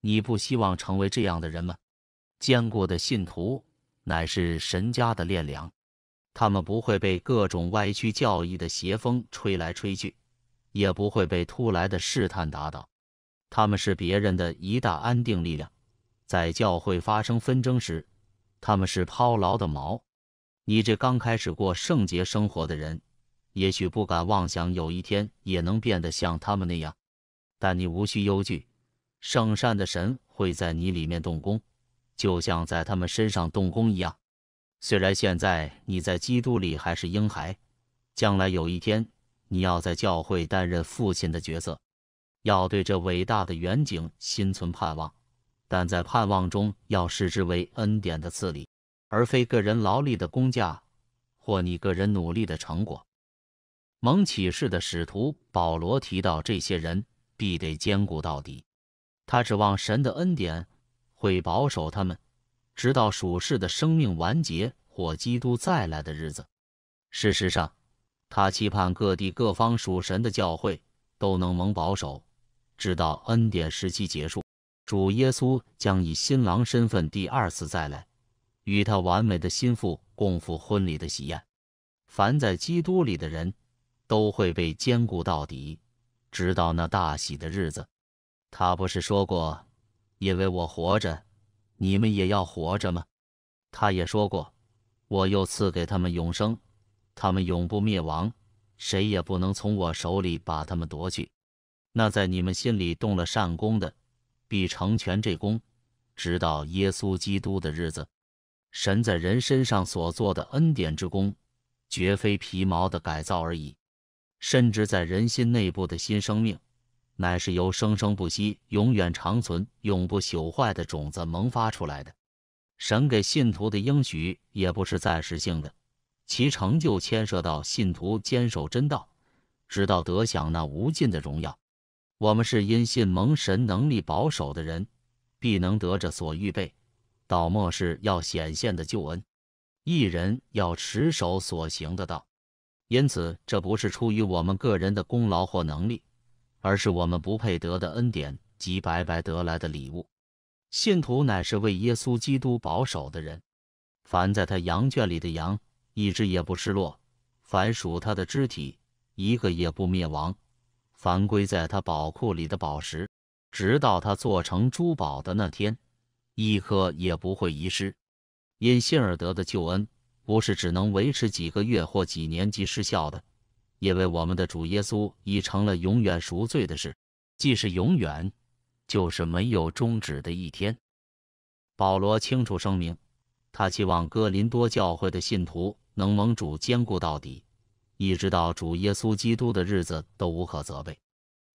你不希望成为这样的人吗？坚固的信徒乃是神家的炼粮，他们不会被各种歪曲教义的邪风吹来吹去，也不会被突来的试探打倒。他们是别人的一大安定力量，在教会发生纷争时，他们是抛牢的锚。你这刚开始过圣洁生活的人，也许不敢妄想有一天也能变得像他们那样，但你无需忧惧，圣善的神会在你里面动工，就像在他们身上动工一样。虽然现在你在基督里还是婴孩，将来有一天你要在教会担任父亲的角色。要对这伟大的远景心存盼望，但在盼望中要视之为恩典的赐礼，而非个人劳力的工价或你个人努力的成果。蒙启示的使徒保罗提到，这些人必得坚固到底。他指望神的恩典会保守他们，直到属世的生命完结或基督再来的日子。事实上，他期盼各地各方属神的教会都能蒙保守。直到恩典时期结束，主耶稣将以新郎身份第二次再来，与他完美的心腹共赴婚礼的喜宴。凡在基督里的人都会被坚固到底，直到那大喜的日子。他不是说过，因为我活着，你们也要活着吗？他也说过，我又赐给他们永生，他们永不灭亡，谁也不能从我手里把他们夺去。那在你们心里动了善功的，必成全这功，直到耶稣基督的日子。神在人身上所做的恩典之功，绝非皮毛的改造而已，甚至在人心内部的新生命，乃是由生生不息、永远长存、永不朽坏的种子萌发出来的。神给信徒的应许也不是暂时性的，其成就牵涉到信徒坚守真道，直到得享那无尽的荣耀。我们是因信蒙神能力保守的人，必能得着所预备到末世要显现的救恩。一人要持守所行的道，因此这不是出于我们个人的功劳或能力，而是我们不配得的恩典及白白得来的礼物。信徒乃是为耶稣基督保守的人，凡在他羊圈里的羊，一只也不失落；凡属他的肢体，一个也不灭亡。凡归在他宝库里的宝石，直到他做成珠宝的那天，一颗也不会遗失。因信而得的救恩，不是只能维持几个月或几年即失效的，因为我们的主耶稣已成了永远赎罪的事，既是永远，就是没有终止的一天。保罗清楚声明，他希望哥林多教会的信徒能蒙主坚固到底。一直到主耶稣基督的日子都无可责备，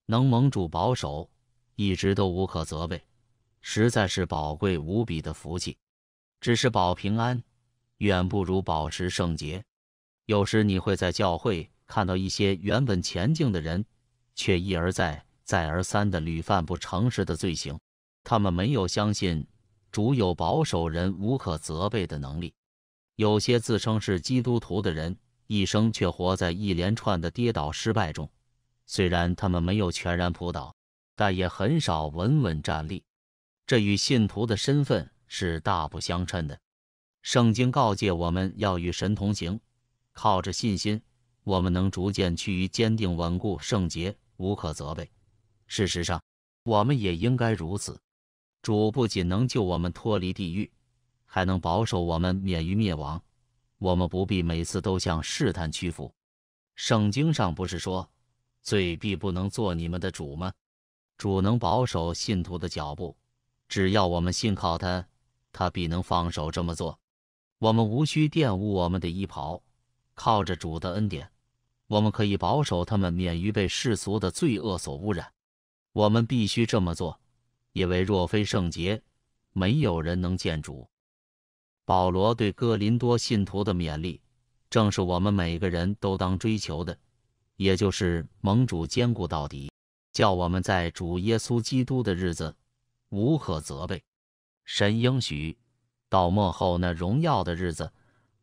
能蒙主保守，一直都无可责备，实在是宝贵无比的福气。只是保平安远不如保持圣洁。有时你会在教会看到一些原本前进的人，却一而再、再而三的屡犯不诚实的罪行。他们没有相信主有保守人无可责备的能力。有些自称是基督徒的人。一生却活在一连串的跌倒失败中，虽然他们没有全然扑倒，但也很少稳稳站立。这与信徒的身份是大不相称的。圣经告诫我们要与神同行，靠着信心，我们能逐渐趋于坚定、稳固、圣洁、无可责备。事实上，我们也应该如此。主不仅能救我们脱离地狱，还能保守我们免于灭亡。我们不必每次都向试探屈服。圣经上不是说，罪必不能做你们的主吗？主能保守信徒的脚步，只要我们信靠他，他必能放手这么做。我们无需玷污我们的衣袍，靠着主的恩典，我们可以保守他们免于被世俗的罪恶所污染。我们必须这么做，因为若非圣洁，没有人能见主。保罗对哥林多信徒的勉励，正是我们每个人都当追求的，也就是盟主坚固到底，叫我们在主耶稣基督的日子无可责备。神应许，到末后那荣耀的日子，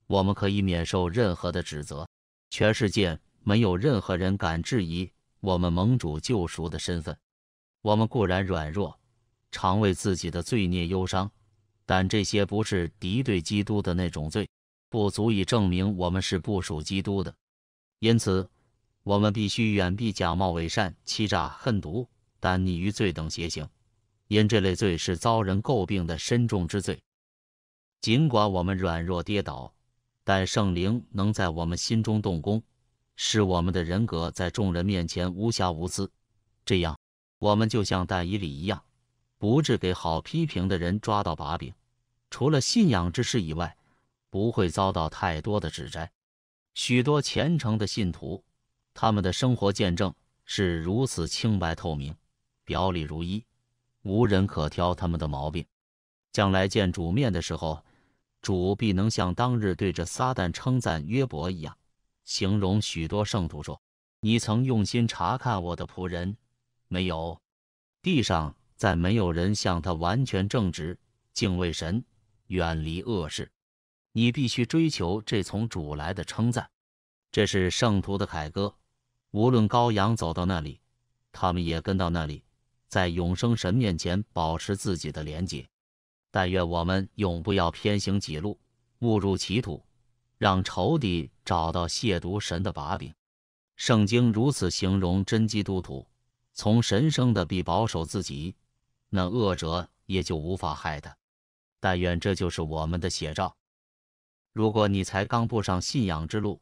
我们可以免受任何的指责。全世界没有任何人敢质疑我们盟主救赎的身份。我们固然软弱，常为自己的罪孽忧伤。但这些不是敌对基督的那种罪，不足以证明我们是不属基督的。因此，我们必须远避假冒伪善、欺诈、恨毒、但逆于罪等邪行，因这类罪是遭人诟病的深重之罪。尽管我们软弱跌倒，但圣灵能在我们心中动工，使我们的人格在众人面前无瑕无私。这样，我们就像但以理一样，不致给好批评的人抓到把柄。除了信仰之事以外，不会遭到太多的指摘。许多虔诚的信徒，他们的生活见证是如此清白透明，表里如一，无人可挑他们的毛病。将来见主面的时候，主必能像当日对着撒旦称赞约伯一样，形容许多圣徒说：“你曾用心查看我的仆人没有？地上再没有人像他完全正直，敬畏神。”远离恶事，你必须追求这从主来的称赞，这是圣徒的凯歌。无论羔羊走到那里，他们也跟到那里，在永生神面前保持自己的廉洁。但愿我们永不要偏行己路，误入歧途，让仇敌找到亵渎神的把柄。圣经如此形容真基督徒：从神生的必保守自己，那恶者也就无法害他。但愿这就是我们的写照。如果你才刚步上信仰之路，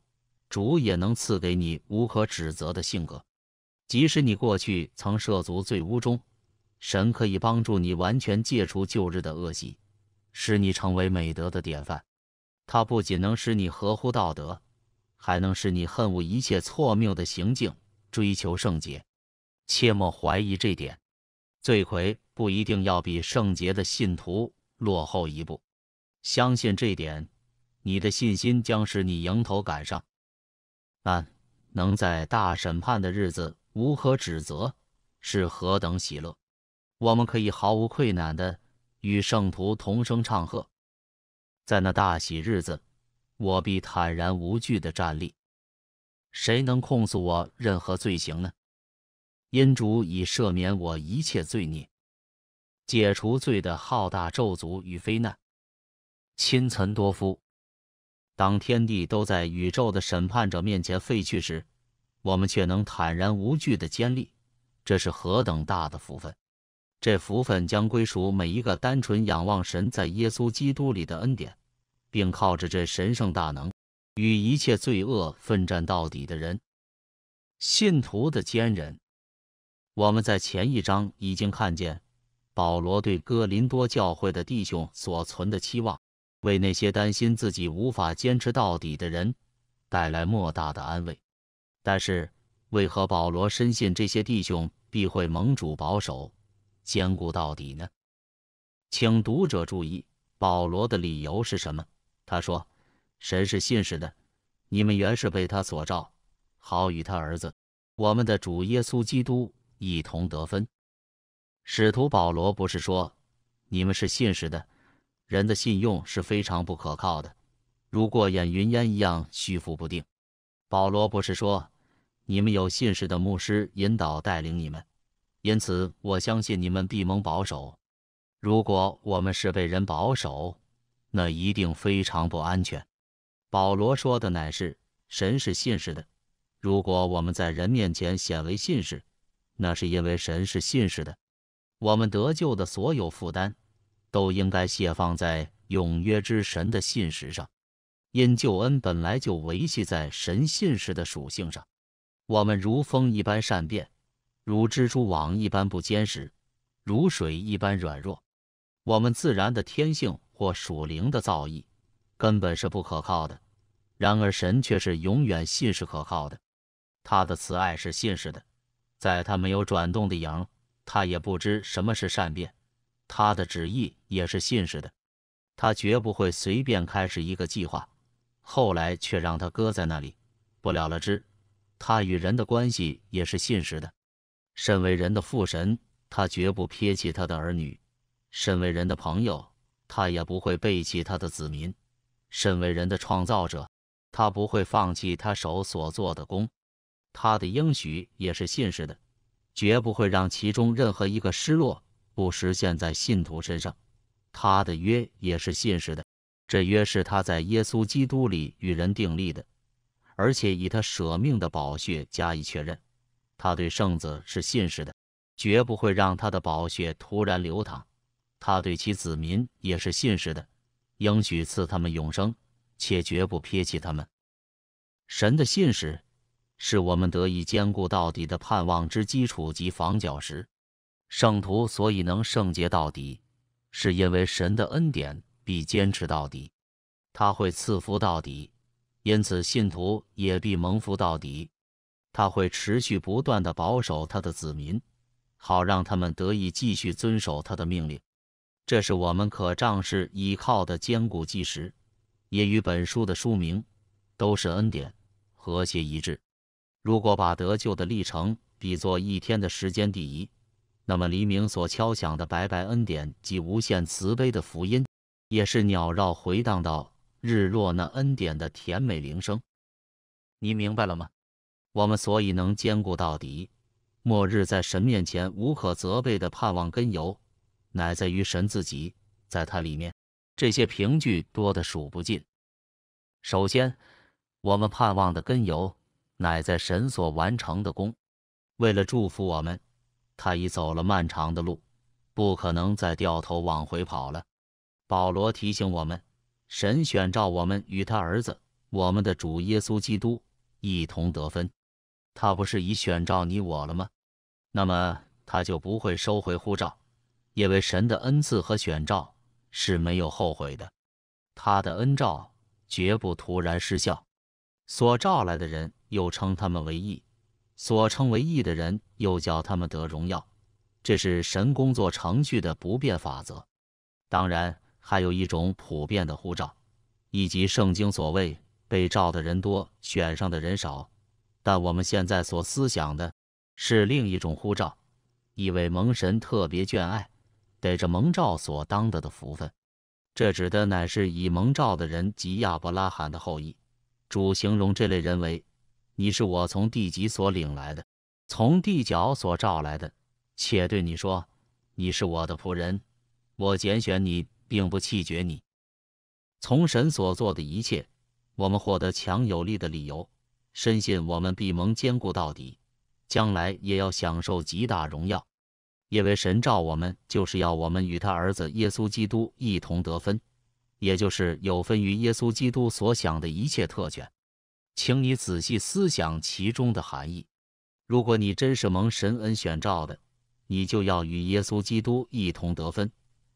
主也能赐给你无可指责的性格。即使你过去曾涉足罪污中，神可以帮助你完全戒除旧日的恶习，使你成为美德的典范。它不仅能使你合乎道德，还能使你恨恶一切错谬的行径，追求圣洁。切莫怀疑这点。罪魁不一定要比圣洁的信徒。落后一步，相信这点，你的信心将使你迎头赶上。但能在大审判的日子无可指责，是何等喜乐！我们可以毫无愧难的与圣徒同声唱和。在那大喜日子，我必坦然无惧的站立。谁能控诉我任何罪行呢？因主已赦免我一切罪孽。解除罪的浩大咒诅与非难，亲岑多夫。当天地都在宇宙的审判者面前废去时，我们却能坦然无惧的坚立，这是何等大的福分！这福分将归属每一个单纯仰望神在耶稣基督里的恩典，并靠着这神圣大能与一切罪恶奋战到底的人，信徒的坚忍。我们在前一章已经看见。保罗对哥林多教会的弟兄所存的期望，为那些担心自己无法坚持到底的人带来莫大的安慰。但是，为何保罗深信这些弟兄必会盟主保守、坚固到底呢？请读者注意，保罗的理由是什么？他说：“神是信实的，你们原是被他所召，好与他儿子我们的主耶稣基督一同得分。”使徒保罗不是说你们是信实的，人的信用是非常不可靠的，如过眼云烟一样虚浮不定。保罗不是说你们有信实的牧师引导带领你们，因此我相信你们必蒙保守。如果我们是被人保守，那一定非常不安全。保罗说的乃是神是信实的，如果我们在人面前显为信实，那是因为神是信实的。我们得救的所有负担都应该泄放在永约之神的信实上，因救恩本来就维系在神信实的属性上。我们如风一般善变，如蜘蛛网一般不坚实，如水一般软弱。我们自然的天性或属灵的造诣根本是不可靠的，然而神却是永远信实可靠的。他的慈爱是信实的，在他没有转动的影。他也不知什么是善变，他的旨意也是信实的，他绝不会随便开始一个计划，后来却让他搁在那里不了了之。他与人的关系也是信实的，身为人的父神，他绝不撇弃他的儿女；身为人的朋友，他也不会背弃他的子民；身为人的创造者，他不会放弃他手所做的功。他的应许也是信实的。绝不会让其中任何一个失落，不实现在信徒身上。他的约也是信实的，这约是他在耶稣基督里与人订立的，而且以他舍命的宝血加以确认。他对圣子是信实的，绝不会让他的宝血突然流淌。他对其子民也是信实的，应许赐他们永生，且绝不撇弃他们。神的信使。是我们得以坚固到底的盼望之基础及防角石。圣徒所以能圣洁到底，是因为神的恩典必坚持到底，他会赐福到底，因此信徒也必蒙福到底。他会持续不断的保守他的子民，好让他们得以继续遵守他的命令。这是我们可仗势倚靠的坚固基石，也与本书的书名都是恩典和谐一致。如果把得救的历程比作一天的时间第一，那么黎明所敲响的白白恩典及无限慈悲的福音，也是鸟绕回荡到日落那恩典的甜美铃声。你明白了吗？我们所以能坚固到底，末日在神面前无可责备的盼望根由，乃在于神自己，在他里面。这些凭据多得数不尽。首先，我们盼望的根由。乃在神所完成的功。为了祝福我们，他已走了漫长的路，不可能再掉头往回跑了。保罗提醒我们，神选召我们与他儿子，我们的主耶稣基督一同得分。他不是已选召你我了吗？那么他就不会收回护照，因为神的恩赐和选召是没有后悔的。他的恩召绝不突然失效，所召来的人。又称他们为义，所称为义的人又叫他们得荣耀，这是神工作程序的不变法则。当然，还有一种普遍的呼召，以及圣经所谓被召的人多，选上的人少。但我们现在所思想的是另一种呼召，意为蒙神特别眷爱，得着蒙召所当得的福分。这指的乃是以蒙召的人及亚伯拉罕的后裔。主形容这类人为。你是我从地级所领来的，从地角所召来的，且对你说，你是我的仆人，我拣选你，并不弃绝你。从神所做的一切，我们获得强有力的理由，深信我们必蒙坚固到底，将来也要享受极大荣耀，因为神召我们，就是要我们与他儿子耶稣基督一同得分，也就是有分于耶稣基督所享的一切特权。请你仔细思想其中的含义。如果你真是蒙神恩选召的，你就要与耶稣基督一同得分，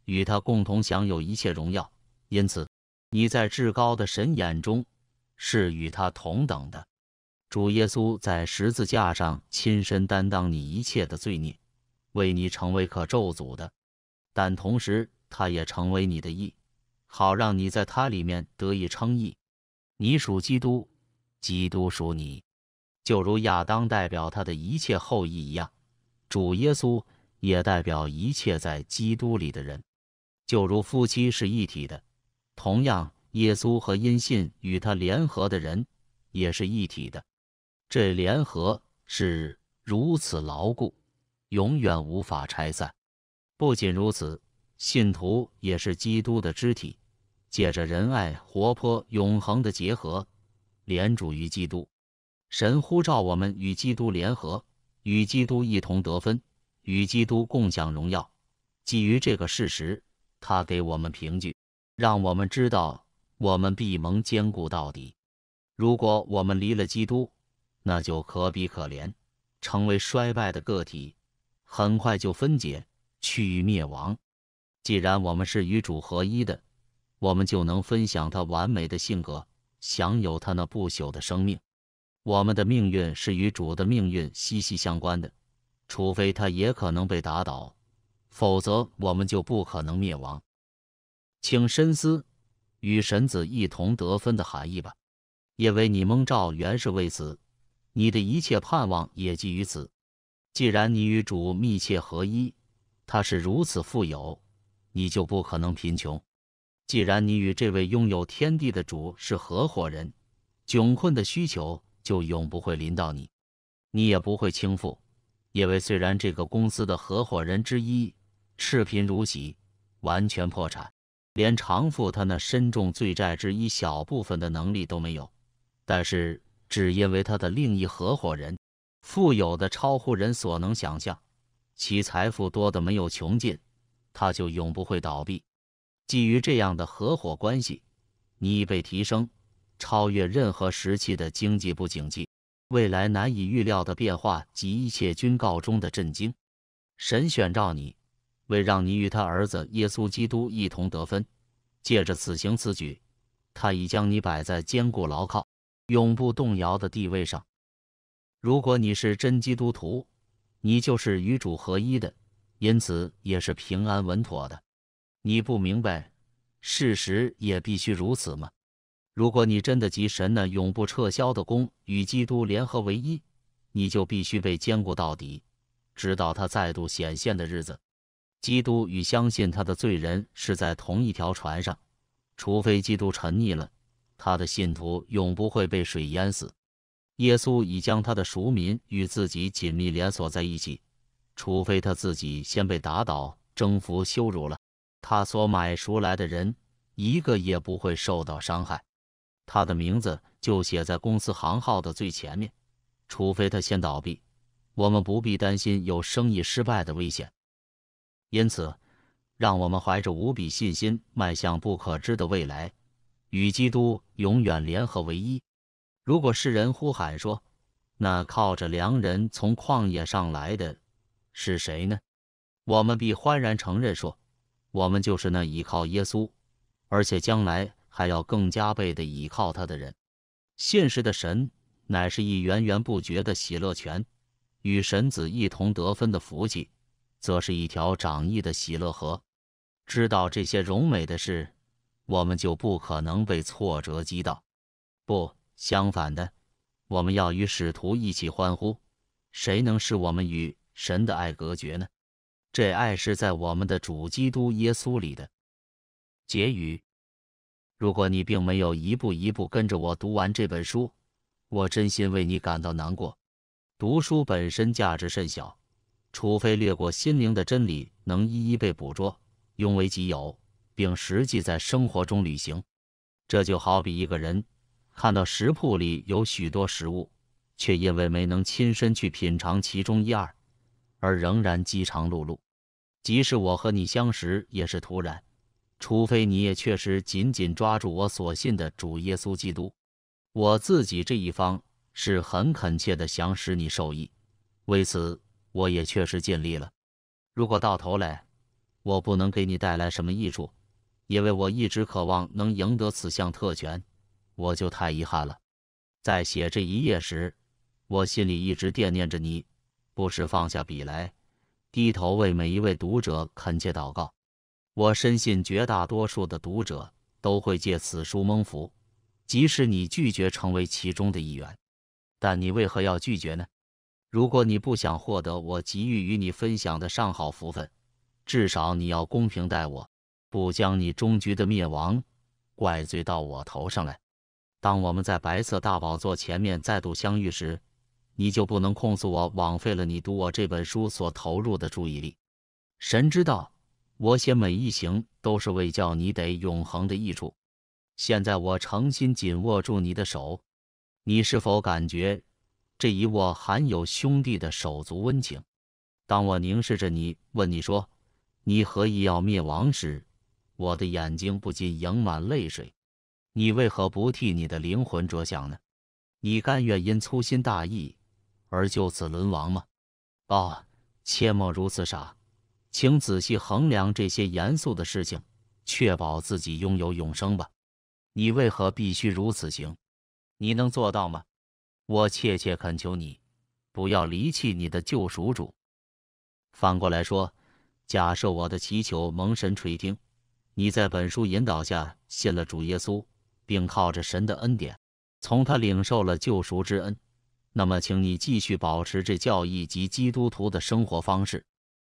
与他共同享有一切荣耀。因此，你在至高的神眼中是与他同等的。主耶稣在十字架上亲身担当你一切的罪孽，为你成为可咒诅的；但同时，他也成为你的义，好让你在他里面得以称义。你属基督。基督属你，就如亚当代表他的一切后裔一样，主耶稣也代表一切在基督里的人。就如夫妻是一体的，同样，耶稣和因信与他联合的人也是一体的。这联合是如此牢固，永远无法拆散。不仅如此，信徒也是基督的肢体，借着仁爱、活泼、永恒的结合。联主于基督，神呼召我们与基督联合，与基督一同得分，与基督共享荣耀。基于这个事实，他给我们凭据，让我们知道我们必蒙坚固到底。如果我们离了基督，那就可悲可怜，成为衰败的个体，很快就分解，趋于灭亡。既然我们是与主合一的，我们就能分享他完美的性格。享有他那不朽的生命。我们的命运是与主的命运息息相关的，除非他也可能被打倒，否则我们就不可能灭亡。请深思与神子一同得分的含义吧，因为你蒙召原是为此，你的一切盼望也基于此。既然你与主密切合一，他是如此富有，你就不可能贫穷。既然你与这位拥有天地的主是合伙人，窘困的需求就永不会临到你，你也不会倾负，因为虽然这个公司的合伙人之一赤贫如洗，完全破产，连偿付他那身重罪债之一小部分的能力都没有，但是只因为他的另一合伙人富有的超乎人所能想象，其财富多的没有穷尽，他就永不会倒闭。基于这样的合伙关系，你已被提升，超越任何时期的经济不景气、未来难以预料的变化及一切军告中的震惊。神选召你，为让你与他儿子耶稣基督一同得分。借着此行此举，他已将你摆在坚固牢靠、永不动摇的地位上。如果你是真基督徒，你就是与主合一的，因此也是平安稳妥的。你不明白事实也必须如此吗？如果你真的集神那永不撤销的功与基督联合为一，你就必须被坚固到底，直到他再度显现的日子。基督与相信他的罪人是在同一条船上，除非基督沉溺了，他的信徒永不会被水淹死。耶稣已将他的赎民与自己紧密连锁在一起，除非他自己先被打倒、征服、羞辱了。他所买赎来的人，一个也不会受到伤害。他的名字就写在公司行号的最前面，除非他先倒闭，我们不必担心有生意失败的危险。因此，让我们怀着无比信心迈向不可知的未来，与基督永远联合为一。如果世人呼喊说：“那靠着良人从旷野上来的是谁呢？”我们必欢然承认说。我们就是那倚靠耶稣，而且将来还要更加倍的倚靠他的人。现实的神乃是一源源不绝的喜乐泉，与神子一同得分的福气，则是一条长溢的喜乐河。知道这些荣美的事，我们就不可能被挫折击倒。不，相反的，我们要与使徒一起欢呼。谁能使我们与神的爱隔绝呢？这爱是在我们的主基督耶稣里的。结语：如果你并没有一步一步跟着我读完这本书，我真心为你感到难过。读书本身价值甚小，除非略过心灵的真理能一一被捕捉，拥为己有，并实际在生活中履行。这就好比一个人看到食铺里有许多食物，却因为没能亲身去品尝其中一二。而仍然饥肠辘辘，即使我和你相识也是突然，除非你也确实紧紧抓住我所信的主耶稣基督。我自己这一方是很恳切的想使你受益，为此我也确实尽力了。如果到头来我不能给你带来什么益处，因为我一直渴望能赢得此项特权，我就太遗憾了。在写这一页时，我心里一直惦念着你。不时放下笔来，低头为每一位读者恳切祷告。我深信绝大多数的读者都会借此书蒙福。即使你拒绝成为其中的一员，但你为何要拒绝呢？如果你不想获得我急于与你分享的上好福分，至少你要公平待我，不将你终局的灭亡怪罪到我头上来。当我们在白色大宝座前面再度相遇时，你就不能控诉我枉费了你读我这本书所投入的注意力？神知道，我写每一行都是为叫你得永恒的益处。现在我诚心紧握住你的手，你是否感觉这一握含有兄弟的手足温情？当我凝视着你，问你说你何意要灭亡时，我的眼睛不禁盈满泪水。你为何不替你的灵魂着想呢？你甘愿因粗心大意？而就此沦亡吗？哦，切莫如此傻，请仔细衡量这些严肃的事情，确保自己拥有永生吧。你为何必须如此行？你能做到吗？我切切恳求你，不要离弃你的救赎主。反过来说，假设我的祈求蒙神垂听，你在本书引导下信了主耶稣，并靠着神的恩典，从他领受了救赎之恩。那么，请你继续保持这教义及基督徒的生活方式，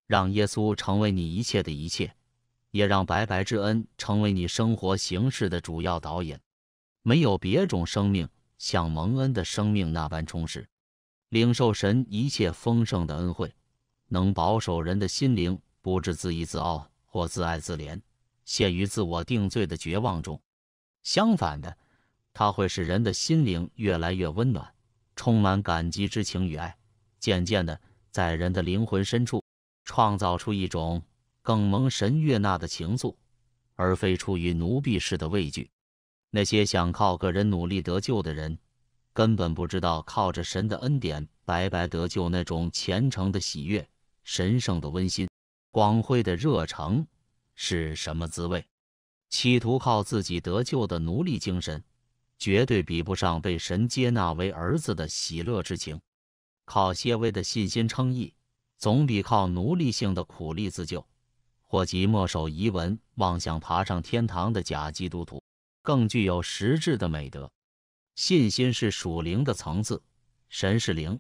让耶稣成为你一切的一切，也让白白之恩成为你生活形式的主要导演。没有别种生命像蒙恩的生命那般充实，领受神一切丰盛的恩惠，能保守人的心灵不至自以自傲或自爱自怜，陷于自我定罪的绝望中。相反的，它会使人的心灵越来越温暖。充满感激之情与爱，渐渐的在人的灵魂深处创造出一种更蒙神悦纳的情愫，而非出于奴婢式的畏惧。那些想靠个人努力得救的人，根本不知道靠着神的恩典白白得救那种虔诚的喜悦、神圣的温馨、光辉的热诚是什么滋味。企图靠自己得救的奴隶精神。绝对比不上被神接纳为儿子的喜乐之情。靠些微的信心称义，总比靠奴隶性的苦力自救，或即墨守遗文妄想爬上天堂的假基督徒更具有实质的美德。信心是属灵的层次，神是灵，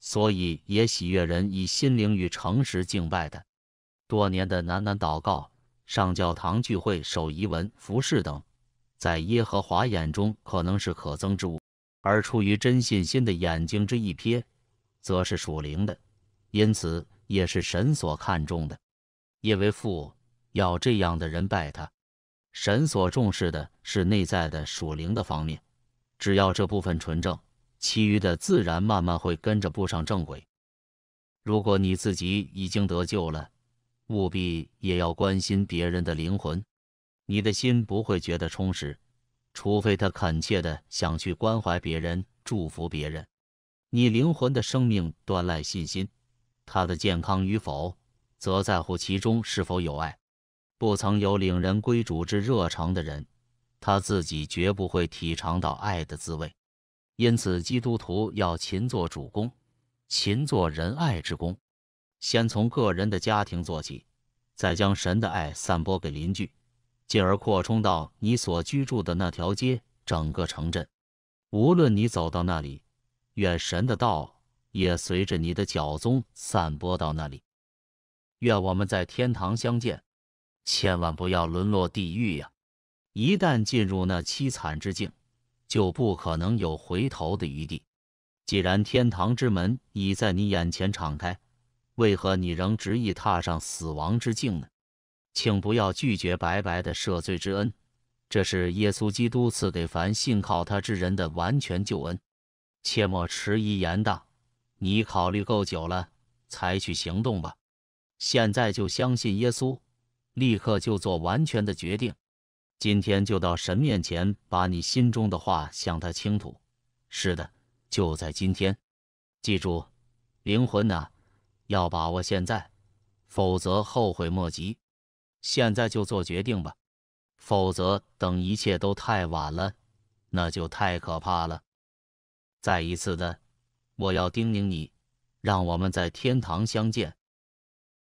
所以也喜悦人以心灵与诚实敬拜的。多年的喃喃祷告、上教堂聚会、守遗文、服侍等。在耶和华眼中可能是可憎之物，而出于真信心的眼睛之一瞥，则是属灵的，因此也是神所看重的。因为父要这样的人拜他，神所重视的是内在的属灵的方面，只要这部分纯正，其余的自然慢慢会跟着步上正轨。如果你自己已经得救了，务必也要关心别人的灵魂。你的心不会觉得充实，除非他恳切的想去关怀别人、祝福别人。你灵魂的生命端赖信心，他的健康与否，则在乎其中是否有爱。不曾有领人归主之热诚的人，他自己绝不会体尝到爱的滋味。因此，基督徒要勤做主公，勤做仁爱之公，先从个人的家庭做起，再将神的爱散播给邻居。进而扩充到你所居住的那条街、整个城镇，无论你走到那里，愿神的道也随着你的脚踪散播到那里。愿我们在天堂相见，千万不要沦落地狱呀！一旦进入那凄惨之境，就不可能有回头的余地。既然天堂之门已在你眼前敞开，为何你仍执意踏上死亡之境呢？请不要拒绝白白的赦罪之恩，这是耶稣基督赐给凡信靠他之人的完全救恩。切莫迟疑言道，你考虑够久了，采取行动吧。现在就相信耶稣，立刻就做完全的决定。今天就到神面前，把你心中的话向他倾吐。是的，就在今天。记住，灵魂呐，要把握现在，否则后悔莫及。现在就做决定吧，否则等一切都太晚了，那就太可怕了。再一次的，我要叮咛你，让我们在天堂相见。